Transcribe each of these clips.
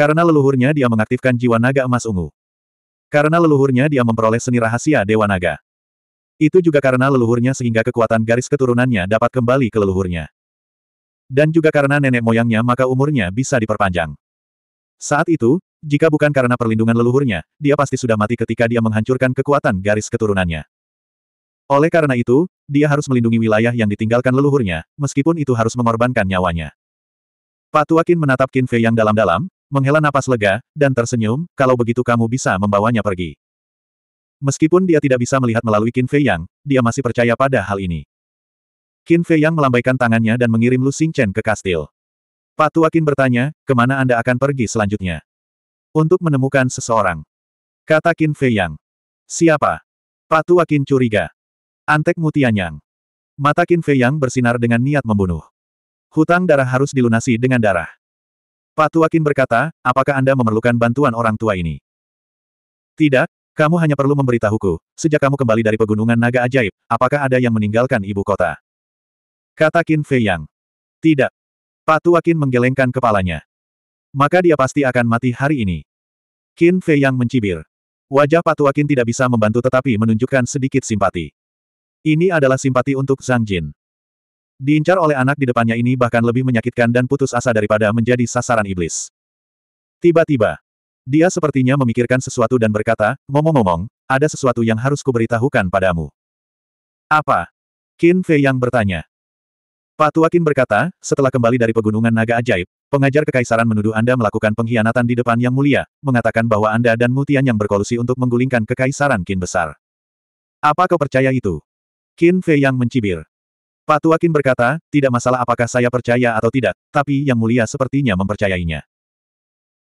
Karena leluhurnya dia mengaktifkan jiwa naga emas ungu. Karena leluhurnya dia memperoleh seni rahasia Dewa Naga. Itu juga karena leluhurnya sehingga kekuatan garis keturunannya dapat kembali ke leluhurnya. Dan juga karena nenek moyangnya maka umurnya bisa diperpanjang. Saat itu, jika bukan karena perlindungan leluhurnya, dia pasti sudah mati ketika dia menghancurkan kekuatan garis keturunannya. Oleh karena itu, dia harus melindungi wilayah yang ditinggalkan leluhurnya, meskipun itu harus mengorbankan nyawanya. Pak Tuakin menatap Kin Fei yang dalam-dalam, menghela napas lega, dan tersenyum, kalau begitu kamu bisa membawanya pergi. Meskipun dia tidak bisa melihat melalui Qin Fei Yang, dia masih percaya pada hal ini. Qin Fei Yang melambaikan tangannya dan mengirim Lu Chen ke kastil. Pak Tua Qin bertanya, kemana Anda akan pergi selanjutnya? Untuk menemukan seseorang. Kata Qin Fei Yang. Siapa? Pak Tua Qin curiga. Antek Mutianyang. Mata Qin Fei Yang bersinar dengan niat membunuh. Hutang darah harus dilunasi dengan darah. Pak Tuakin berkata, apakah Anda memerlukan bantuan orang tua ini? Tidak, kamu hanya perlu memberitahuku, sejak kamu kembali dari pegunungan naga ajaib, apakah ada yang meninggalkan ibu kota? Kata Qin Fei Yang. Tidak. Pak Tuakin menggelengkan kepalanya. Maka dia pasti akan mati hari ini. Qin Fei Yang mencibir. Wajah Pak Tuakin tidak bisa membantu tetapi menunjukkan sedikit simpati. Ini adalah simpati untuk Zhang Jin. Diincar oleh anak di depannya ini bahkan lebih menyakitkan dan putus asa daripada menjadi sasaran iblis. Tiba-tiba, dia sepertinya memikirkan sesuatu dan berkata, momo ngomong ada sesuatu yang harus kuberitahukan padamu. Apa? Qin Fei yang bertanya. Patuakin berkata, setelah kembali dari pegunungan naga ajaib, pengajar kekaisaran menuduh Anda melakukan pengkhianatan di depan Yang Mulia, mengatakan bahwa Anda dan Mutian yang berkolusi untuk menggulingkan kekaisaran Qin besar. Apa kau percaya itu? Qin Fei yang mencibir. Pak Tuakin berkata, tidak masalah apakah saya percaya atau tidak, tapi yang mulia sepertinya mempercayainya.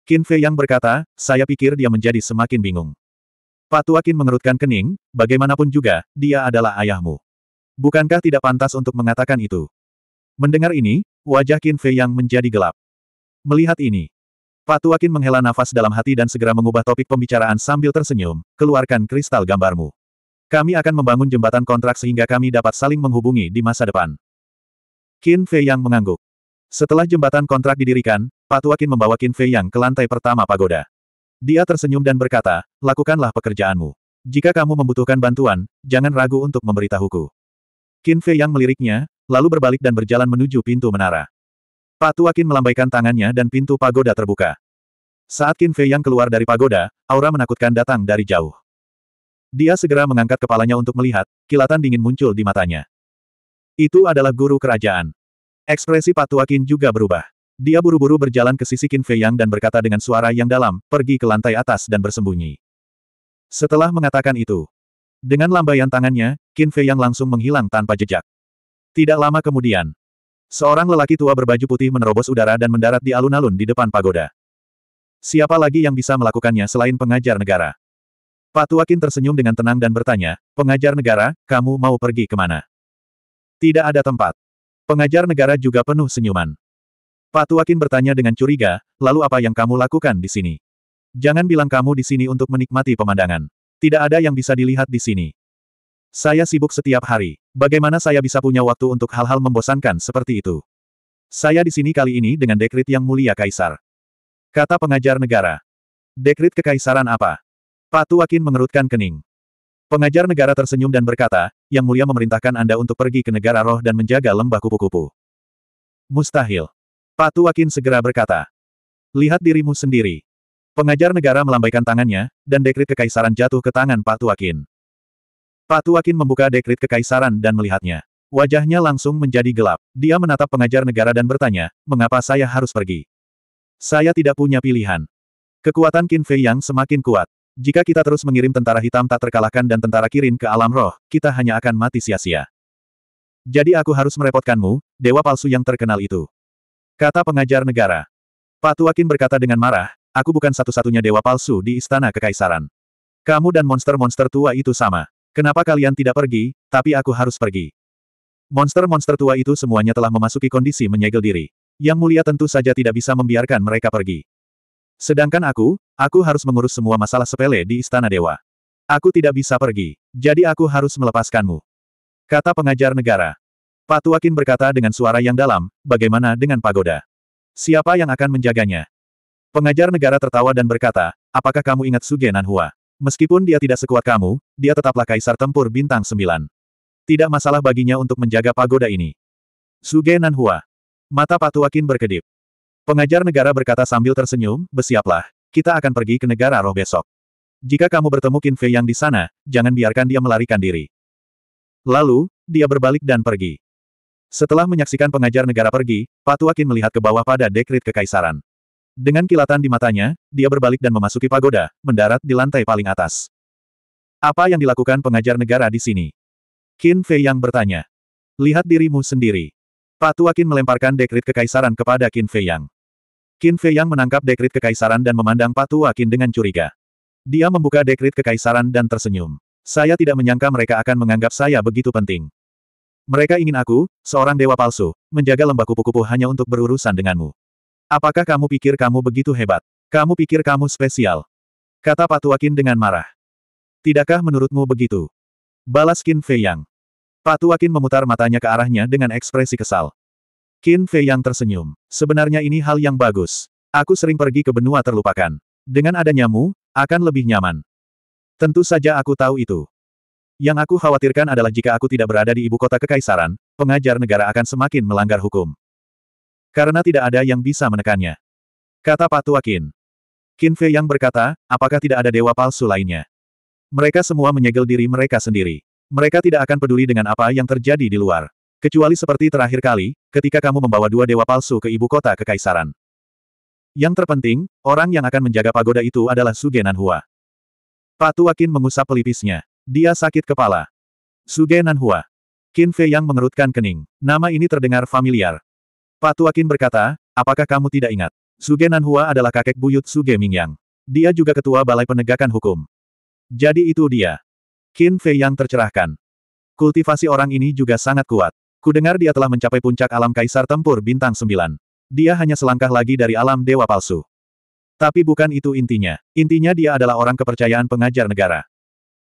Qin Fei yang berkata, saya pikir dia menjadi semakin bingung. Pak Tuakin mengerutkan kening, bagaimanapun juga, dia adalah ayahmu. Bukankah tidak pantas untuk mengatakan itu? Mendengar ini, wajah Qin Fei yang menjadi gelap. Melihat ini, Pak Tuakin menghela nafas dalam hati dan segera mengubah topik pembicaraan sambil tersenyum, keluarkan kristal gambarmu. Kami akan membangun jembatan kontrak sehingga kami dapat saling menghubungi di masa depan. Qin Fei Yang mengangguk. Setelah jembatan kontrak didirikan, Pak Tua Qin membawa Qin Fei Yang ke lantai pertama pagoda. Dia tersenyum dan berkata, lakukanlah pekerjaanmu. Jika kamu membutuhkan bantuan, jangan ragu untuk memberitahuku. Qin Fei Yang meliriknya, lalu berbalik dan berjalan menuju pintu menara. Pak Tua Qin melambaikan tangannya dan pintu pagoda terbuka. Saat Qin Fei Yang keluar dari pagoda, aura menakutkan datang dari jauh. Dia segera mengangkat kepalanya untuk melihat, kilatan dingin muncul di matanya. Itu adalah guru kerajaan. Ekspresi Patua Qin juga berubah. Dia buru-buru berjalan ke sisi Qin Fei Yang dan berkata dengan suara yang dalam, pergi ke lantai atas dan bersembunyi. Setelah mengatakan itu, dengan lambaian tangannya, Qin Fei Yang langsung menghilang tanpa jejak. Tidak lama kemudian, seorang lelaki tua berbaju putih menerobos udara dan mendarat di alun-alun di depan pagoda. Siapa lagi yang bisa melakukannya selain pengajar negara? Pak Tuakin tersenyum dengan tenang dan bertanya, pengajar negara, kamu mau pergi kemana? Tidak ada tempat. Pengajar negara juga penuh senyuman. Pak Tuakin bertanya dengan curiga, lalu apa yang kamu lakukan di sini? Jangan bilang kamu di sini untuk menikmati pemandangan. Tidak ada yang bisa dilihat di sini. Saya sibuk setiap hari. Bagaimana saya bisa punya waktu untuk hal-hal membosankan seperti itu? Saya di sini kali ini dengan dekrit yang mulia kaisar. Kata pengajar negara. Dekrit kekaisaran apa? Patu Akin mengerutkan kening. Pengajar negara tersenyum dan berkata, Yang Mulia memerintahkan Anda untuk pergi ke negara roh dan menjaga lembah kupu-kupu. Mustahil. Patu Akin segera berkata. Lihat dirimu sendiri. Pengajar negara melambaikan tangannya, dan dekrit kekaisaran jatuh ke tangan Patu Akin. Patu Akin membuka dekrit kekaisaran dan melihatnya. Wajahnya langsung menjadi gelap. Dia menatap pengajar negara dan bertanya, mengapa saya harus pergi? Saya tidak punya pilihan. Kekuatan Qin Fei yang semakin kuat. Jika kita terus mengirim tentara hitam tak terkalahkan dan tentara kirin ke alam roh, kita hanya akan mati sia-sia. Jadi aku harus merepotkanmu, dewa palsu yang terkenal itu. Kata pengajar negara. Pak Tuakin berkata dengan marah, aku bukan satu-satunya dewa palsu di istana kekaisaran. Kamu dan monster-monster tua itu sama. Kenapa kalian tidak pergi, tapi aku harus pergi. Monster-monster tua itu semuanya telah memasuki kondisi menyegel diri. Yang mulia tentu saja tidak bisa membiarkan mereka pergi. Sedangkan aku, aku harus mengurus semua masalah sepele di Istana Dewa. Aku tidak bisa pergi, jadi aku harus melepaskanmu. Kata pengajar negara. Pak Tuakin berkata dengan suara yang dalam, bagaimana dengan pagoda? Siapa yang akan menjaganya? Pengajar negara tertawa dan berkata, apakah kamu ingat Suge Nanhua? Meskipun dia tidak sekuat kamu, dia tetaplah kaisar tempur bintang sembilan. Tidak masalah baginya untuk menjaga pagoda ini. Suge Nanhua. Mata Patuakin berkedip. Pengajar negara berkata sambil tersenyum, bersiaplah, kita akan pergi ke negara roh besok. Jika kamu bertemu Qin Fei yang di sana, jangan biarkan dia melarikan diri. Lalu, dia berbalik dan pergi. Setelah menyaksikan pengajar negara pergi, Patua Qin melihat ke bawah pada dekrit kekaisaran. Dengan kilatan di matanya, dia berbalik dan memasuki pagoda, mendarat di lantai paling atas. Apa yang dilakukan pengajar negara di sini? Qin Fei yang bertanya. Lihat dirimu sendiri. Patua Qin melemparkan dekrit kekaisaran kepada Qin Fei yang. Qin Fei Yang menangkap dekrit kekaisaran dan memandang Patu Wakin dengan curiga. Dia membuka dekrit kekaisaran dan tersenyum. Saya tidak menyangka mereka akan menganggap saya begitu penting. Mereka ingin aku, seorang dewa palsu, menjaga lembah kupu-kupu hanya untuk berurusan denganmu. Apakah kamu pikir kamu begitu hebat? Kamu pikir kamu spesial? Kata Patu Wakin dengan marah. Tidakkah menurutmu begitu? Balas Qin Fei Yang. Wakin memutar matanya ke arahnya dengan ekspresi kesal. Qin Fei yang tersenyum. Sebenarnya ini hal yang bagus. Aku sering pergi ke benua terlupakan. Dengan adanya-mu, akan lebih nyaman. Tentu saja aku tahu itu. Yang aku khawatirkan adalah jika aku tidak berada di ibu kota kekaisaran, pengajar negara akan semakin melanggar hukum. Karena tidak ada yang bisa menekannya. Kata Patua Qin. Qin Fei yang berkata, apakah tidak ada dewa palsu lainnya? Mereka semua menyegel diri mereka sendiri. Mereka tidak akan peduli dengan apa yang terjadi di luar. Kecuali seperti terakhir kali, ketika kamu membawa dua dewa palsu ke ibu kota kekaisaran. Yang terpenting, orang yang akan menjaga pagoda itu adalah Sugenan Hua. Pak Tuakin mengusap pelipisnya. Dia sakit kepala. Sugenan Hua. Qin Fei yang mengerutkan kening. Nama ini terdengar familiar. Pak Tuakin berkata, apakah kamu tidak ingat? Sugenan Hua adalah kakek buyut Suge Mingyang. Dia juga ketua Balai Penegakan Hukum. Jadi itu dia. Qin Fei yang tercerahkan. Kultivasi orang ini juga sangat kuat. Kudengar dia telah mencapai puncak alam kaisar tempur bintang sembilan. Dia hanya selangkah lagi dari alam dewa palsu. Tapi bukan itu intinya. Intinya dia adalah orang kepercayaan pengajar negara.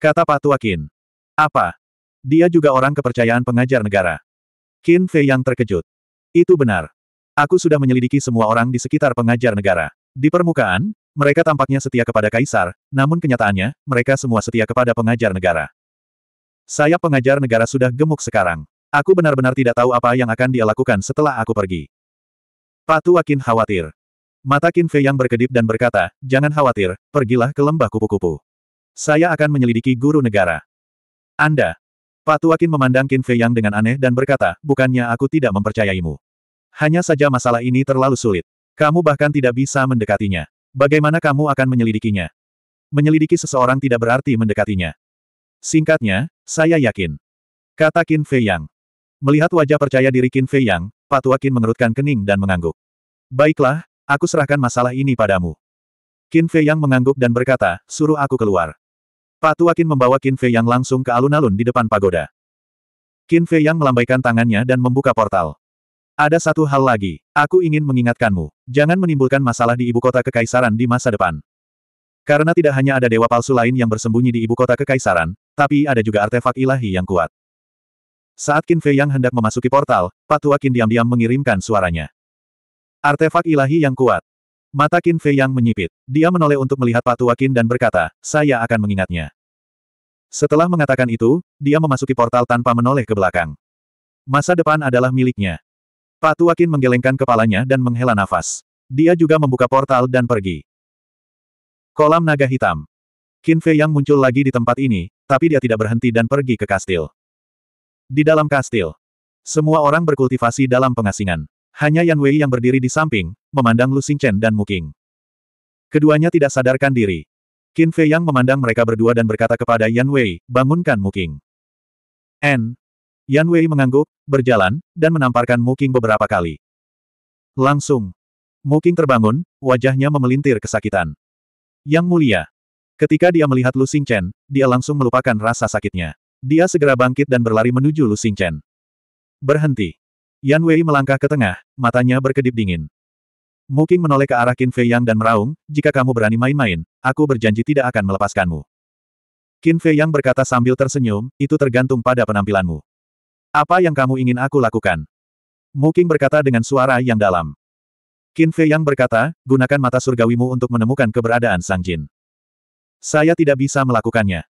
Kata Pak Tua Qin. Apa? Dia juga orang kepercayaan pengajar negara. Qin Fei yang terkejut. Itu benar. Aku sudah menyelidiki semua orang di sekitar pengajar negara. Di permukaan, mereka tampaknya setia kepada kaisar, namun kenyataannya, mereka semua setia kepada pengajar negara. Saya pengajar negara sudah gemuk sekarang. Aku benar-benar tidak tahu apa yang akan dia lakukan setelah aku pergi. Ratu Akin khawatir. Mata Qin Fei yang berkedip dan berkata, jangan khawatir, pergilah ke lembah kupu-kupu. Saya akan menyelidiki guru negara. Anda. Ratu Akin memandang Qin Fei yang dengan aneh dan berkata, bukannya aku tidak mempercayaimu. Hanya saja masalah ini terlalu sulit. Kamu bahkan tidak bisa mendekatinya. Bagaimana kamu akan menyelidikinya? Menyelidiki seseorang tidak berarti mendekatinya. Singkatnya, saya yakin. Kata Qin Fei Yang. Melihat wajah percaya diri Qin Fei Yang, Pak Tua Qin mengerutkan kening dan mengangguk. Baiklah, aku serahkan masalah ini padamu. Qin Fei Yang mengangguk dan berkata, suruh aku keluar. Pak Tua Qin membawa Qin Fei Yang langsung ke alun-alun di depan pagoda. Qin Fei Yang melambaikan tangannya dan membuka portal. Ada satu hal lagi, aku ingin mengingatkanmu, jangan menimbulkan masalah di ibu kota kekaisaran di masa depan. Karena tidak hanya ada dewa palsu lain yang bersembunyi di ibu kota kekaisaran, tapi ada juga artefak ilahi yang kuat. Saat Qin Fei Yang hendak memasuki portal, Patua Qin diam-diam mengirimkan suaranya. Artefak ilahi yang kuat. Mata Qin Fei Yang menyipit. Dia menoleh untuk melihat Patua Qin dan berkata, saya akan mengingatnya. Setelah mengatakan itu, dia memasuki portal tanpa menoleh ke belakang. Masa depan adalah miliknya. Patua Qin menggelengkan kepalanya dan menghela nafas. Dia juga membuka portal dan pergi. Kolam naga hitam. Qin Fei Yang muncul lagi di tempat ini, tapi dia tidak berhenti dan pergi ke kastil. Di dalam kastil, semua orang berkultivasi dalam pengasingan. Hanya Yan Wei yang berdiri di samping, memandang Lu Xingchen dan Muking. Keduanya tidak sadarkan diri. Qin Fei yang memandang mereka berdua dan berkata kepada Yan Wei, bangunkan Muking. N. Yan Wei mengangguk, berjalan, dan menamparkan Muking beberapa kali. Langsung. Muking terbangun, wajahnya memelintir kesakitan. Yang mulia. Ketika dia melihat Lu Xingchen, dia langsung melupakan rasa sakitnya. Dia segera bangkit dan berlari menuju Lu Xingchen. Berhenti. Yan Wei melangkah ke tengah, matanya berkedip dingin. Muking menoleh ke arah Qin Fei Yang dan meraung, jika kamu berani main-main, aku berjanji tidak akan melepaskanmu. Qin Fei Yang berkata sambil tersenyum, itu tergantung pada penampilanmu. Apa yang kamu ingin aku lakukan? Muking berkata dengan suara yang dalam. Qin Fei Yang berkata, gunakan mata surgawimu untuk menemukan keberadaan Sang Jin. Saya tidak bisa melakukannya.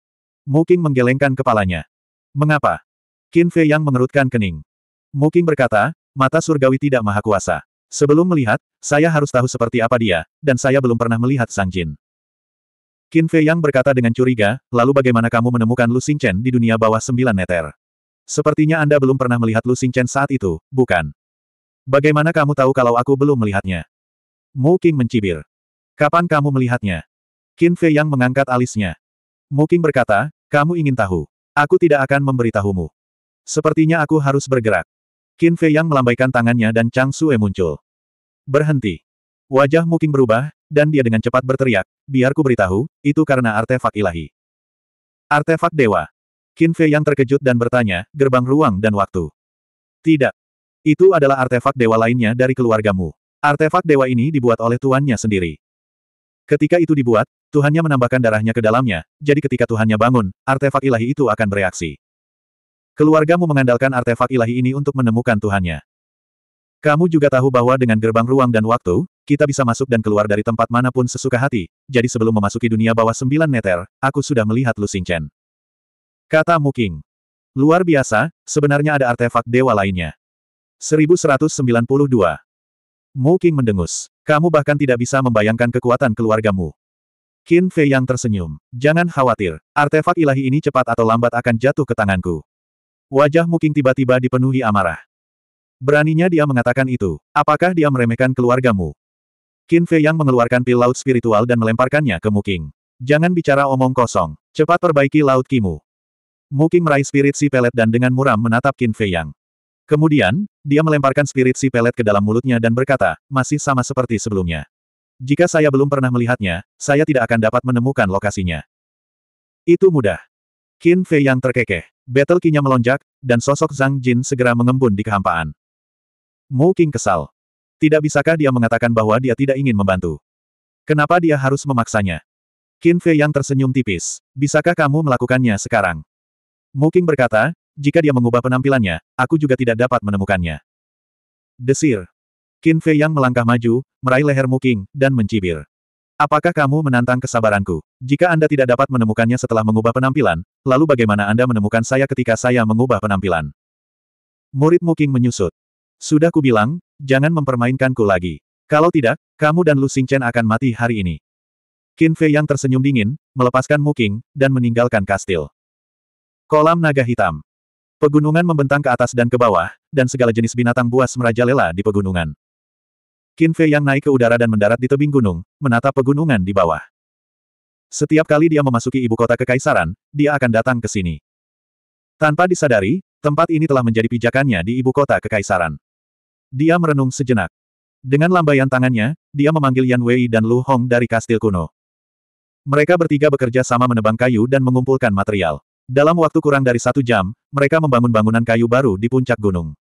Muking menggelengkan kepalanya. Mengapa? Qin Fei yang mengerutkan kening. Muking berkata, mata surgawi tidak maha kuasa. Sebelum melihat, saya harus tahu seperti apa dia, dan saya belum pernah melihat Sang Jin. Qin Fei yang berkata dengan curiga, lalu bagaimana kamu menemukan Lu Xing Chen di dunia bawah sembilan meter? Sepertinya Anda belum pernah melihat Lu Xing Chen saat itu, bukan? Bagaimana kamu tahu kalau aku belum melihatnya? Mu Qing mencibir. Kapan kamu melihatnya? Qin Fei yang mengangkat alisnya. Mu Qing berkata, kamu ingin tahu? Aku tidak akan memberitahumu. Sepertinya aku harus bergerak. Qin Fei Yang melambaikan tangannya dan Chang Sue muncul. Berhenti. Wajah Muking berubah, dan dia dengan cepat berteriak, Biarku beritahu, itu karena artefak ilahi. Artefak dewa. Qin Fei Yang terkejut dan bertanya, gerbang ruang dan waktu. Tidak. Itu adalah artefak dewa lainnya dari keluargamu. Artefak dewa ini dibuat oleh tuannya sendiri. Ketika itu dibuat, Tuhannya menambahkan darahnya ke dalamnya, jadi ketika Tuhannya bangun, artefak ilahi itu akan bereaksi. Keluargamu mengandalkan artefak ilahi ini untuk menemukan Tuhannya. Kamu juga tahu bahwa dengan gerbang ruang dan waktu, kita bisa masuk dan keluar dari tempat manapun sesuka hati, jadi sebelum memasuki dunia bawah sembilan meter, aku sudah melihat Lu Xingchen. Kata Muking. Luar biasa, sebenarnya ada artefak dewa lainnya. 1192. King mendengus. Kamu bahkan tidak bisa membayangkan kekuatan keluargamu. Qin Fei yang tersenyum. Jangan khawatir, artefak ilahi ini cepat atau lambat akan jatuh ke tanganku. Wajah Muking tiba-tiba dipenuhi amarah. Beraninya dia mengatakan itu. Apakah dia meremehkan keluargamu? Qin Fei yang mengeluarkan pil laut spiritual dan melemparkannya ke Muking. Jangan bicara omong kosong. Cepat perbaiki laut kimu. Muking meraih spirit si pelet dan dengan muram menatap Qin Fei Yang. Kemudian, dia melemparkan spirit si pelet ke dalam mulutnya dan berkata, masih sama seperti sebelumnya. Jika saya belum pernah melihatnya, saya tidak akan dapat menemukan lokasinya. Itu mudah. Qin Fei yang terkekeh. Battle kinya melonjak, dan sosok Zhang Jin segera mengembun di kehampaan. Mu King kesal. Tidak bisakah dia mengatakan bahwa dia tidak ingin membantu? Kenapa dia harus memaksanya? Qin Fei yang tersenyum tipis. Bisakah kamu melakukannya sekarang? Mu King berkata, jika dia mengubah penampilannya, aku juga tidak dapat menemukannya. Desir. Qin Fei yang melangkah maju, meraih leher Muking, dan mencibir. Apakah kamu menantang kesabaranku? Jika Anda tidak dapat menemukannya setelah mengubah penampilan, lalu bagaimana Anda menemukan saya ketika saya mengubah penampilan? Murid Muking menyusut. Sudah kubilang, jangan mempermainkanku lagi. Kalau tidak, kamu dan Lu Xingchen akan mati hari ini. Qin Fei yang tersenyum dingin, melepaskan Muking, dan meninggalkan kastil. Kolam naga hitam. Pegunungan membentang ke atas dan ke bawah, dan segala jenis binatang buas merajalela di pegunungan. Qin Fei yang naik ke udara dan mendarat di tebing gunung, menatap pegunungan di bawah. Setiap kali dia memasuki ibu kota kekaisaran, dia akan datang ke sini. Tanpa disadari, tempat ini telah menjadi pijakannya di ibu kota kekaisaran. Dia merenung sejenak. Dengan lambaian tangannya, dia memanggil Yan Wei dan Lu Hong dari kastil kuno. Mereka bertiga bekerja sama menebang kayu dan mengumpulkan material. Dalam waktu kurang dari satu jam, mereka membangun bangunan kayu baru di puncak gunung.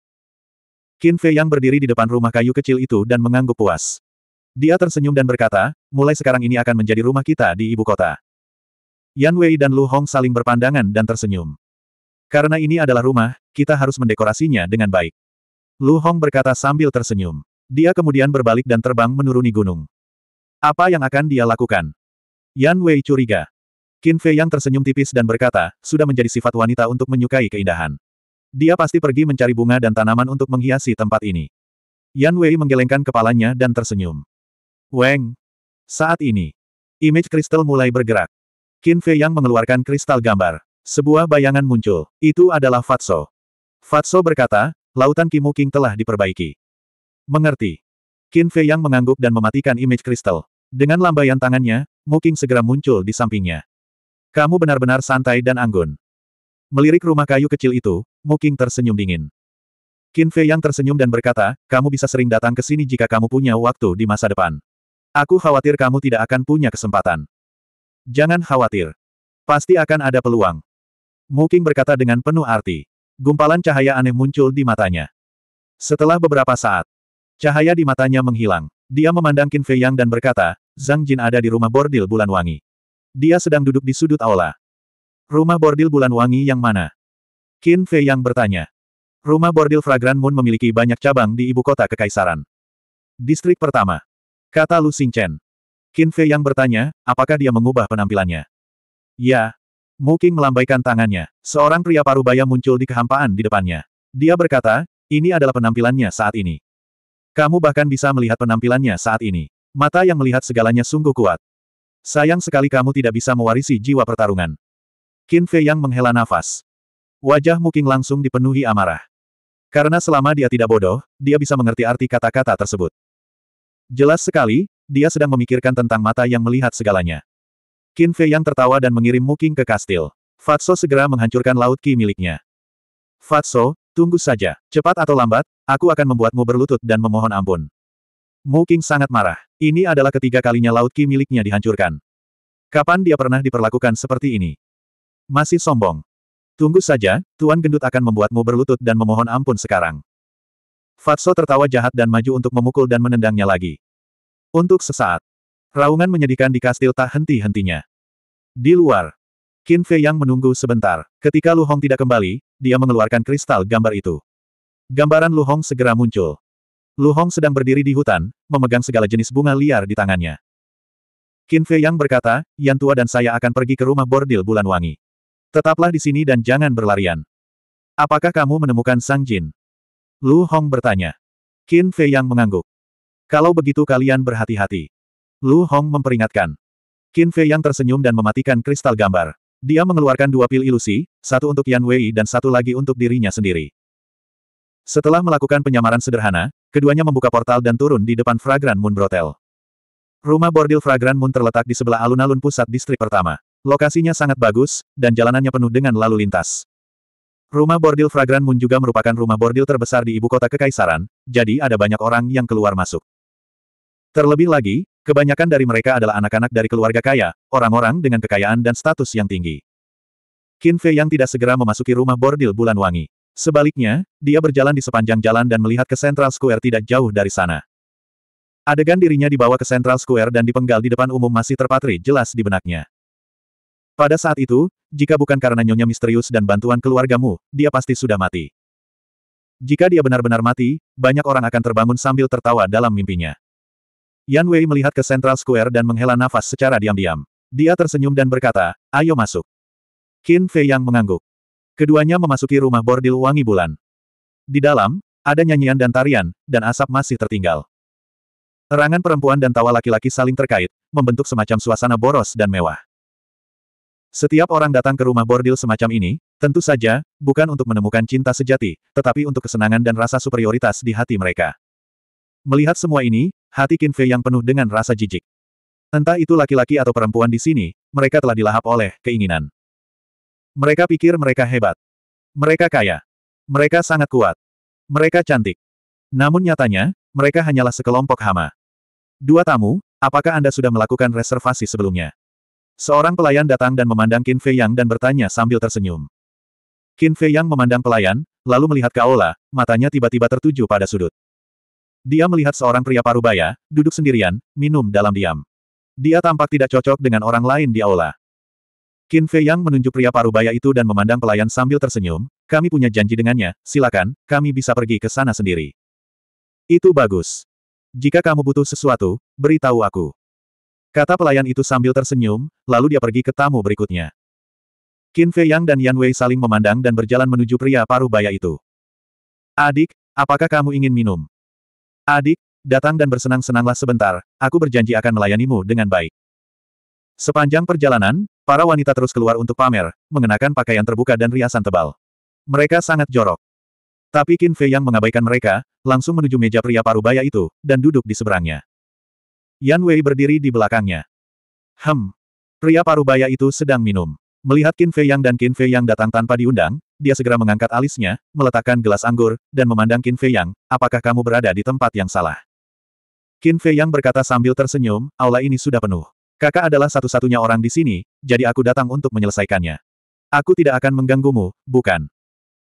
Qin Fei yang berdiri di depan rumah kayu kecil itu dan mengangguk puas. Dia tersenyum dan berkata, mulai sekarang ini akan menjadi rumah kita di ibu kota. Yan Wei dan Lu Hong saling berpandangan dan tersenyum. Karena ini adalah rumah, kita harus mendekorasinya dengan baik. Lu Hong berkata sambil tersenyum. Dia kemudian berbalik dan terbang menuruni gunung. Apa yang akan dia lakukan? Yan Wei curiga. Qin Fei yang tersenyum tipis dan berkata, sudah menjadi sifat wanita untuk menyukai keindahan. Dia pasti pergi mencari bunga dan tanaman untuk menghiasi tempat ini. Yan Wei menggelengkan kepalanya dan tersenyum. Weng! Saat ini, image kristal mulai bergerak. Qin Fei yang mengeluarkan kristal gambar. Sebuah bayangan muncul. Itu adalah Fatso. Fatso berkata, lautan Kimu King telah diperbaiki. Mengerti. Qin Fei yang mengangguk dan mematikan image kristal. Dengan lambaian tangannya, Mu segera muncul di sampingnya. Kamu benar-benar santai dan anggun. Melirik rumah kayu kecil itu, Muking tersenyum dingin. Qin Fei yang tersenyum dan berkata, kamu bisa sering datang ke sini jika kamu punya waktu di masa depan. Aku khawatir kamu tidak akan punya kesempatan. Jangan khawatir. Pasti akan ada peluang. Muking berkata dengan penuh arti. Gumpalan cahaya aneh muncul di matanya. Setelah beberapa saat, cahaya di matanya menghilang. Dia memandang Qin Fei Yang dan berkata, Zhang Jin ada di rumah bordil bulan wangi. Dia sedang duduk di sudut aula. Rumah bordil bulan wangi yang mana? Qin Fei yang bertanya. Rumah bordil Fragrant Moon memiliki banyak cabang di ibu kota kekaisaran. Distrik pertama. Kata Lu Xingchen. Qin Fei yang bertanya, apakah dia mengubah penampilannya? Ya. Mu King melambaikan tangannya. Seorang pria parubaya muncul di kehampaan di depannya. Dia berkata, ini adalah penampilannya saat ini. Kamu bahkan bisa melihat penampilannya saat ini. Mata yang melihat segalanya sungguh kuat. Sayang sekali kamu tidak bisa mewarisi jiwa pertarungan. Qin Fei Yang menghela nafas. Wajah Muking langsung dipenuhi amarah. Karena selama dia tidak bodoh, dia bisa mengerti arti kata-kata tersebut. Jelas sekali, dia sedang memikirkan tentang mata yang melihat segalanya. Qin Fei Yang tertawa dan mengirim Muking ke kastil. Fatso segera menghancurkan laut ki miliknya. Fatso, tunggu saja. Cepat atau lambat, aku akan membuatmu berlutut dan memohon ampun. Mu King sangat marah. Ini adalah ketiga kalinya Laut Ki miliknya dihancurkan. Kapan dia pernah diperlakukan seperti ini? Masih sombong. Tunggu saja, Tuan Gendut akan membuatmu berlutut dan memohon ampun sekarang. Fatso tertawa jahat dan maju untuk memukul dan menendangnya lagi. Untuk sesaat, raungan menyedihkan di kastil tak henti-hentinya. Di luar, Qin Fei yang menunggu sebentar. Ketika Lu Hong tidak kembali, dia mengeluarkan kristal gambar itu. Gambaran Lu Hong segera muncul. Lu Hong sedang berdiri di hutan, memegang segala jenis bunga liar di tangannya. Qin Fei Yang berkata, Yan Tua dan saya akan pergi ke rumah bordil bulan wangi. Tetaplah di sini dan jangan berlarian. Apakah kamu menemukan Sang Jin? Lu Hong bertanya. Qin Fei Yang mengangguk. Kalau begitu kalian berhati-hati. Lu Hong memperingatkan. Qin Fei Yang tersenyum dan mematikan kristal gambar. Dia mengeluarkan dua pil ilusi, satu untuk Yan Wei dan satu lagi untuk dirinya sendiri. Setelah melakukan penyamaran sederhana, Keduanya membuka portal dan turun di depan Fragran Moon Brothel. Rumah bordil Fragran Moon terletak di sebelah alun-alun pusat distrik pertama. Lokasinya sangat bagus, dan jalanannya penuh dengan lalu lintas. Rumah bordil Fragran Moon juga merupakan rumah bordil terbesar di ibu kota Kekaisaran, jadi ada banyak orang yang keluar masuk. Terlebih lagi, kebanyakan dari mereka adalah anak-anak dari keluarga kaya, orang-orang dengan kekayaan dan status yang tinggi. Qin Fei yang tidak segera memasuki rumah bordil Bulan Wangi. Sebaliknya, dia berjalan di sepanjang jalan dan melihat ke Central Square tidak jauh dari sana. Adegan dirinya dibawa ke Central Square dan dipenggal di depan umum masih terpatri jelas di benaknya. Pada saat itu, jika bukan karena nyonya misterius dan bantuan keluargamu, dia pasti sudah mati. Jika dia benar-benar mati, banyak orang akan terbangun sambil tertawa dalam mimpinya. Yan Wei melihat ke Central Square dan menghela nafas secara diam-diam. Dia tersenyum dan berkata, ayo masuk. Qin Fei yang mengangguk. Keduanya memasuki rumah bordil wangi bulan. Di dalam, ada nyanyian dan tarian, dan asap masih tertinggal. Erangan perempuan dan tawa laki-laki saling terkait, membentuk semacam suasana boros dan mewah. Setiap orang datang ke rumah bordil semacam ini, tentu saja, bukan untuk menemukan cinta sejati, tetapi untuk kesenangan dan rasa superioritas di hati mereka. Melihat semua ini, hati Kinfe yang penuh dengan rasa jijik. Entah itu laki-laki atau perempuan di sini, mereka telah dilahap oleh keinginan. Mereka pikir mereka hebat. Mereka kaya. Mereka sangat kuat. Mereka cantik. Namun nyatanya, mereka hanyalah sekelompok hama. Dua tamu, apakah Anda sudah melakukan reservasi sebelumnya? Seorang pelayan datang dan memandang Qin Fei Yang dan bertanya sambil tersenyum. Qin Fei Yang memandang pelayan, lalu melihat Kaola, matanya tiba-tiba tertuju pada sudut. Dia melihat seorang pria parubaya, duduk sendirian, minum dalam diam. Dia tampak tidak cocok dengan orang lain di aula. Qin Fei Yang menunjuk pria parubaya itu dan memandang pelayan sambil tersenyum, kami punya janji dengannya, silakan, kami bisa pergi ke sana sendiri. Itu bagus. Jika kamu butuh sesuatu, beritahu aku. Kata pelayan itu sambil tersenyum, lalu dia pergi ke tamu berikutnya. Qin Fei Yang dan Yan Wei saling memandang dan berjalan menuju pria parubaya itu. Adik, apakah kamu ingin minum? Adik, datang dan bersenang-senanglah sebentar, aku berjanji akan melayanimu dengan baik. Sepanjang perjalanan, Para wanita terus keluar untuk pamer, mengenakan pakaian terbuka dan riasan tebal. Mereka sangat jorok. Tapi Qin Fei yang mengabaikan mereka, langsung menuju meja pria parubaya itu, dan duduk di seberangnya. Yan Wei berdiri di belakangnya. Hem. Pria parubaya itu sedang minum. Melihat Qin Fei Yang dan Qin Fei Yang datang tanpa diundang, dia segera mengangkat alisnya, meletakkan gelas anggur, dan memandang Qin Fei Yang, apakah kamu berada di tempat yang salah? Qin Fei Yang berkata sambil tersenyum, aula ini sudah penuh. Kakak adalah satu-satunya orang di sini, jadi aku datang untuk menyelesaikannya. Aku tidak akan mengganggumu, bukan?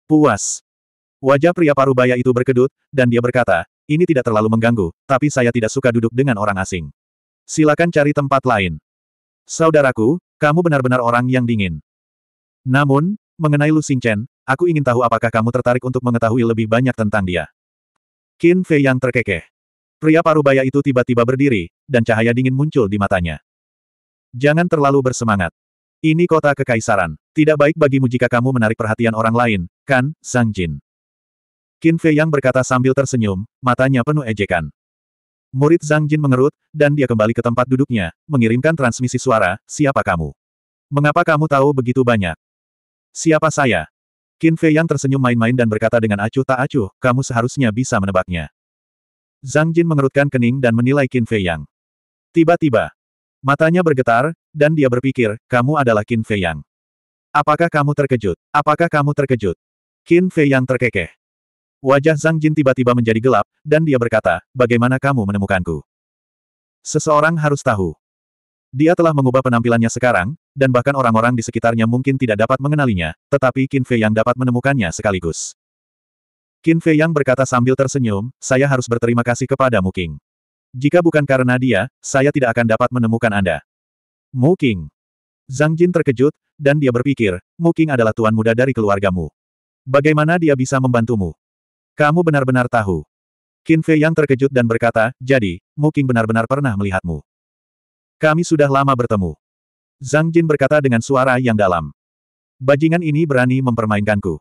Puas. Wajah pria parubaya itu berkedut, dan dia berkata, ini tidak terlalu mengganggu, tapi saya tidak suka duduk dengan orang asing. Silakan cari tempat lain. Saudaraku, kamu benar-benar orang yang dingin. Namun, mengenai Lu Xingchen, aku ingin tahu apakah kamu tertarik untuk mengetahui lebih banyak tentang dia. Qin Fei yang terkekeh. Pria parubaya itu tiba-tiba berdiri, dan cahaya dingin muncul di matanya. Jangan terlalu bersemangat. Ini kota kekaisaran. Tidak baik bagimu jika kamu menarik perhatian orang lain, kan, Zhang Jin? Qin Fei Yang berkata sambil tersenyum, matanya penuh ejekan. Murid Zhang Jin mengerut, dan dia kembali ke tempat duduknya, mengirimkan transmisi suara, siapa kamu? Mengapa kamu tahu begitu banyak? Siapa saya? Qin Fei Yang tersenyum main-main dan berkata dengan acuh tak acuh, kamu seharusnya bisa menebaknya. Zhang Jin mengerutkan kening dan menilai Qin Fei Yang. Tiba-tiba, Matanya bergetar, dan dia berpikir, kamu adalah Qin Fei Yang. Apakah kamu terkejut? Apakah kamu terkejut? Qin Fei Yang terkekeh. Wajah Zhang Jin tiba-tiba menjadi gelap, dan dia berkata, bagaimana kamu menemukanku? Seseorang harus tahu. Dia telah mengubah penampilannya sekarang, dan bahkan orang-orang di sekitarnya mungkin tidak dapat mengenalinya, tetapi Qin Fei Yang dapat menemukannya sekaligus. Qin Fei Yang berkata sambil tersenyum, saya harus berterima kasih kepada Mu King. Jika bukan karena dia, saya tidak akan dapat menemukan Anda. Mu King. Zhang Jin terkejut, dan dia berpikir, Mu King adalah tuan muda dari keluargamu. Bagaimana dia bisa membantumu? Kamu benar-benar tahu. Qin Fei yang terkejut dan berkata, jadi, Mu King benar-benar pernah melihatmu. Kami sudah lama bertemu. Zhang Jin berkata dengan suara yang dalam. Bajingan ini berani mempermainkanku.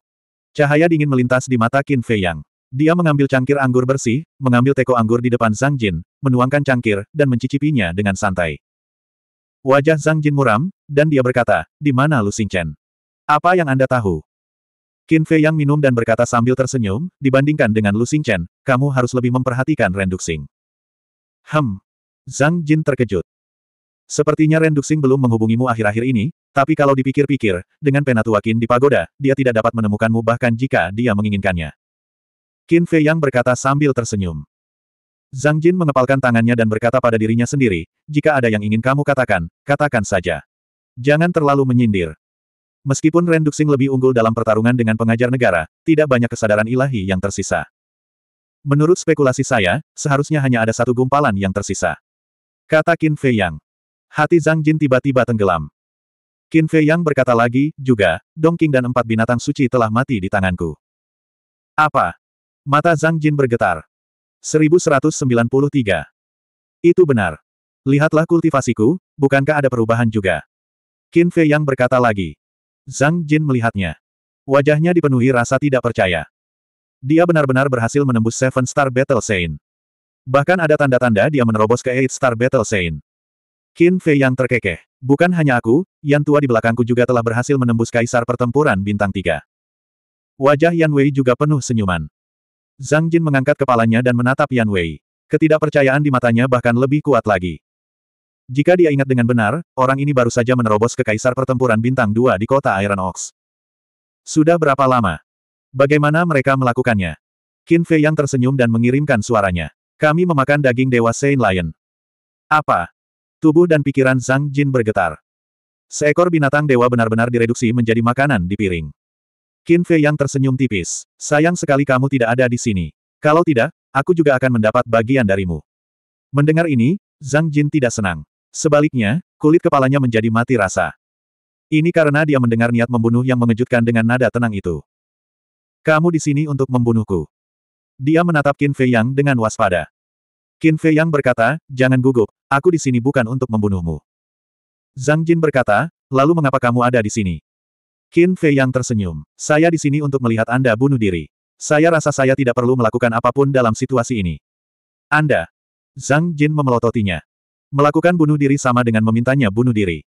Cahaya dingin melintas di mata Qin Fei Yang. Dia mengambil cangkir anggur bersih, mengambil teko anggur di depan Zhang Jin, menuangkan cangkir, dan mencicipinya dengan santai. Wajah Zhang Jin muram, dan dia berkata, di mana Lu Xingchen? Apa yang Anda tahu? Qin Fei yang minum dan berkata sambil tersenyum, dibandingkan dengan Lu Xingchen, kamu harus lebih memperhatikan Ren Duxing. Hem. Zhang Jin terkejut. Sepertinya Ren Duxing belum menghubungimu akhir-akhir ini, tapi kalau dipikir-pikir, dengan penatua Qin di pagoda, dia tidak dapat menemukanmu bahkan jika dia menginginkannya. Qin Fei Yang berkata sambil tersenyum. Zhang Jin mengepalkan tangannya dan berkata pada dirinya sendiri, jika ada yang ingin kamu katakan, katakan saja. Jangan terlalu menyindir. Meskipun Ren Duxing lebih unggul dalam pertarungan dengan pengajar negara, tidak banyak kesadaran ilahi yang tersisa. Menurut spekulasi saya, seharusnya hanya ada satu gumpalan yang tersisa. Kata Qin Fei Yang. Hati Zhang Jin tiba-tiba tenggelam. Qin Fei Yang berkata lagi, juga, Dong King dan empat binatang suci telah mati di tanganku. Apa? Mata Zhang Jin bergetar. 1193. Itu benar. Lihatlah kultivasiku, bukankah ada perubahan juga? Qin Fei Yang berkata lagi. Zhang Jin melihatnya. Wajahnya dipenuhi rasa tidak percaya. Dia benar-benar berhasil menembus Seven Star Battle Saint. Bahkan ada tanda-tanda dia menerobos ke Eight Star Battle Saint. Qin Fei Yang terkekeh. Bukan hanya aku, Yan tua di belakangku juga telah berhasil menembus kaisar pertempuran bintang tiga. Wajah Yan Wei juga penuh senyuman. Zhang Jin mengangkat kepalanya dan menatap Yan Wei. Ketidakpercayaan di matanya bahkan lebih kuat lagi. Jika dia ingat dengan benar, orang ini baru saja menerobos ke kaisar pertempuran bintang dua di kota Iron Ox. Sudah berapa lama? Bagaimana mereka melakukannya? Qin Fei yang tersenyum dan mengirimkan suaranya. Kami memakan daging dewa Saint Lion. Apa? Tubuh dan pikiran Zhang Jin bergetar. Seekor binatang dewa benar-benar direduksi menjadi makanan di piring. Qin Fei yang tersenyum tipis. Sayang sekali kamu tidak ada di sini. Kalau tidak, aku juga akan mendapat bagian darimu. Mendengar ini, Zhang Jin tidak senang. Sebaliknya, kulit kepalanya menjadi mati rasa. Ini karena dia mendengar niat membunuh yang mengejutkan dengan nada tenang itu. Kamu di sini untuk membunuhku. Dia menatap Qin Fei Yang dengan waspada. Qin Fei Yang berkata, jangan gugup, aku di sini bukan untuk membunuhmu. Zhang Jin berkata, lalu mengapa kamu ada di sini? Qin Fei yang tersenyum. Saya di sini untuk melihat Anda bunuh diri. Saya rasa saya tidak perlu melakukan apapun dalam situasi ini. Anda. Zhang Jin memelototinya. Melakukan bunuh diri sama dengan memintanya bunuh diri.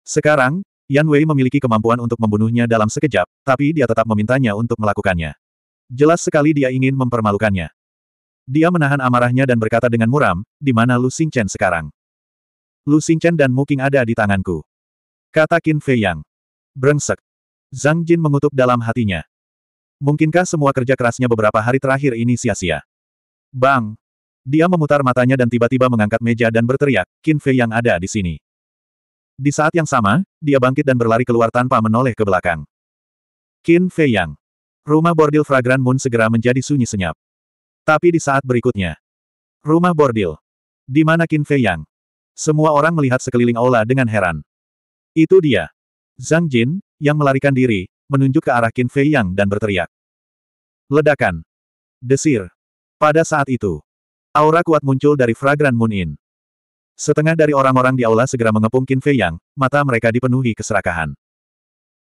Sekarang, Yan Wei memiliki kemampuan untuk membunuhnya dalam sekejap, tapi dia tetap memintanya untuk melakukannya. Jelas sekali dia ingin mempermalukannya. Dia menahan amarahnya dan berkata dengan muram, di mana Lu Xingchen sekarang? Lu Xingchen dan Mu Qing ada di tanganku. Kata Qin Fei Yang. Brengsek. Zhang Jin mengutuk dalam hatinya. Mungkinkah semua kerja kerasnya beberapa hari terakhir ini sia-sia? Bang! Dia memutar matanya dan tiba-tiba mengangkat meja dan berteriak, Qin Fei yang ada di sini. Di saat yang sama, dia bangkit dan berlari keluar tanpa menoleh ke belakang. Qin Fei yang. Rumah bordil Fragrant Moon segera menjadi sunyi senyap. Tapi di saat berikutnya. Rumah bordil. Di mana Qin Fei yang? Semua orang melihat sekeliling aula dengan heran. Itu dia. Zhang Jin, yang melarikan diri, menunjuk ke arah Qin Fei Yang dan berteriak. Ledakan. Desir. Pada saat itu, aura kuat muncul dari fragran Moon In. Setengah dari orang-orang di aula segera mengepung Qin Fei Yang, mata mereka dipenuhi keserakahan.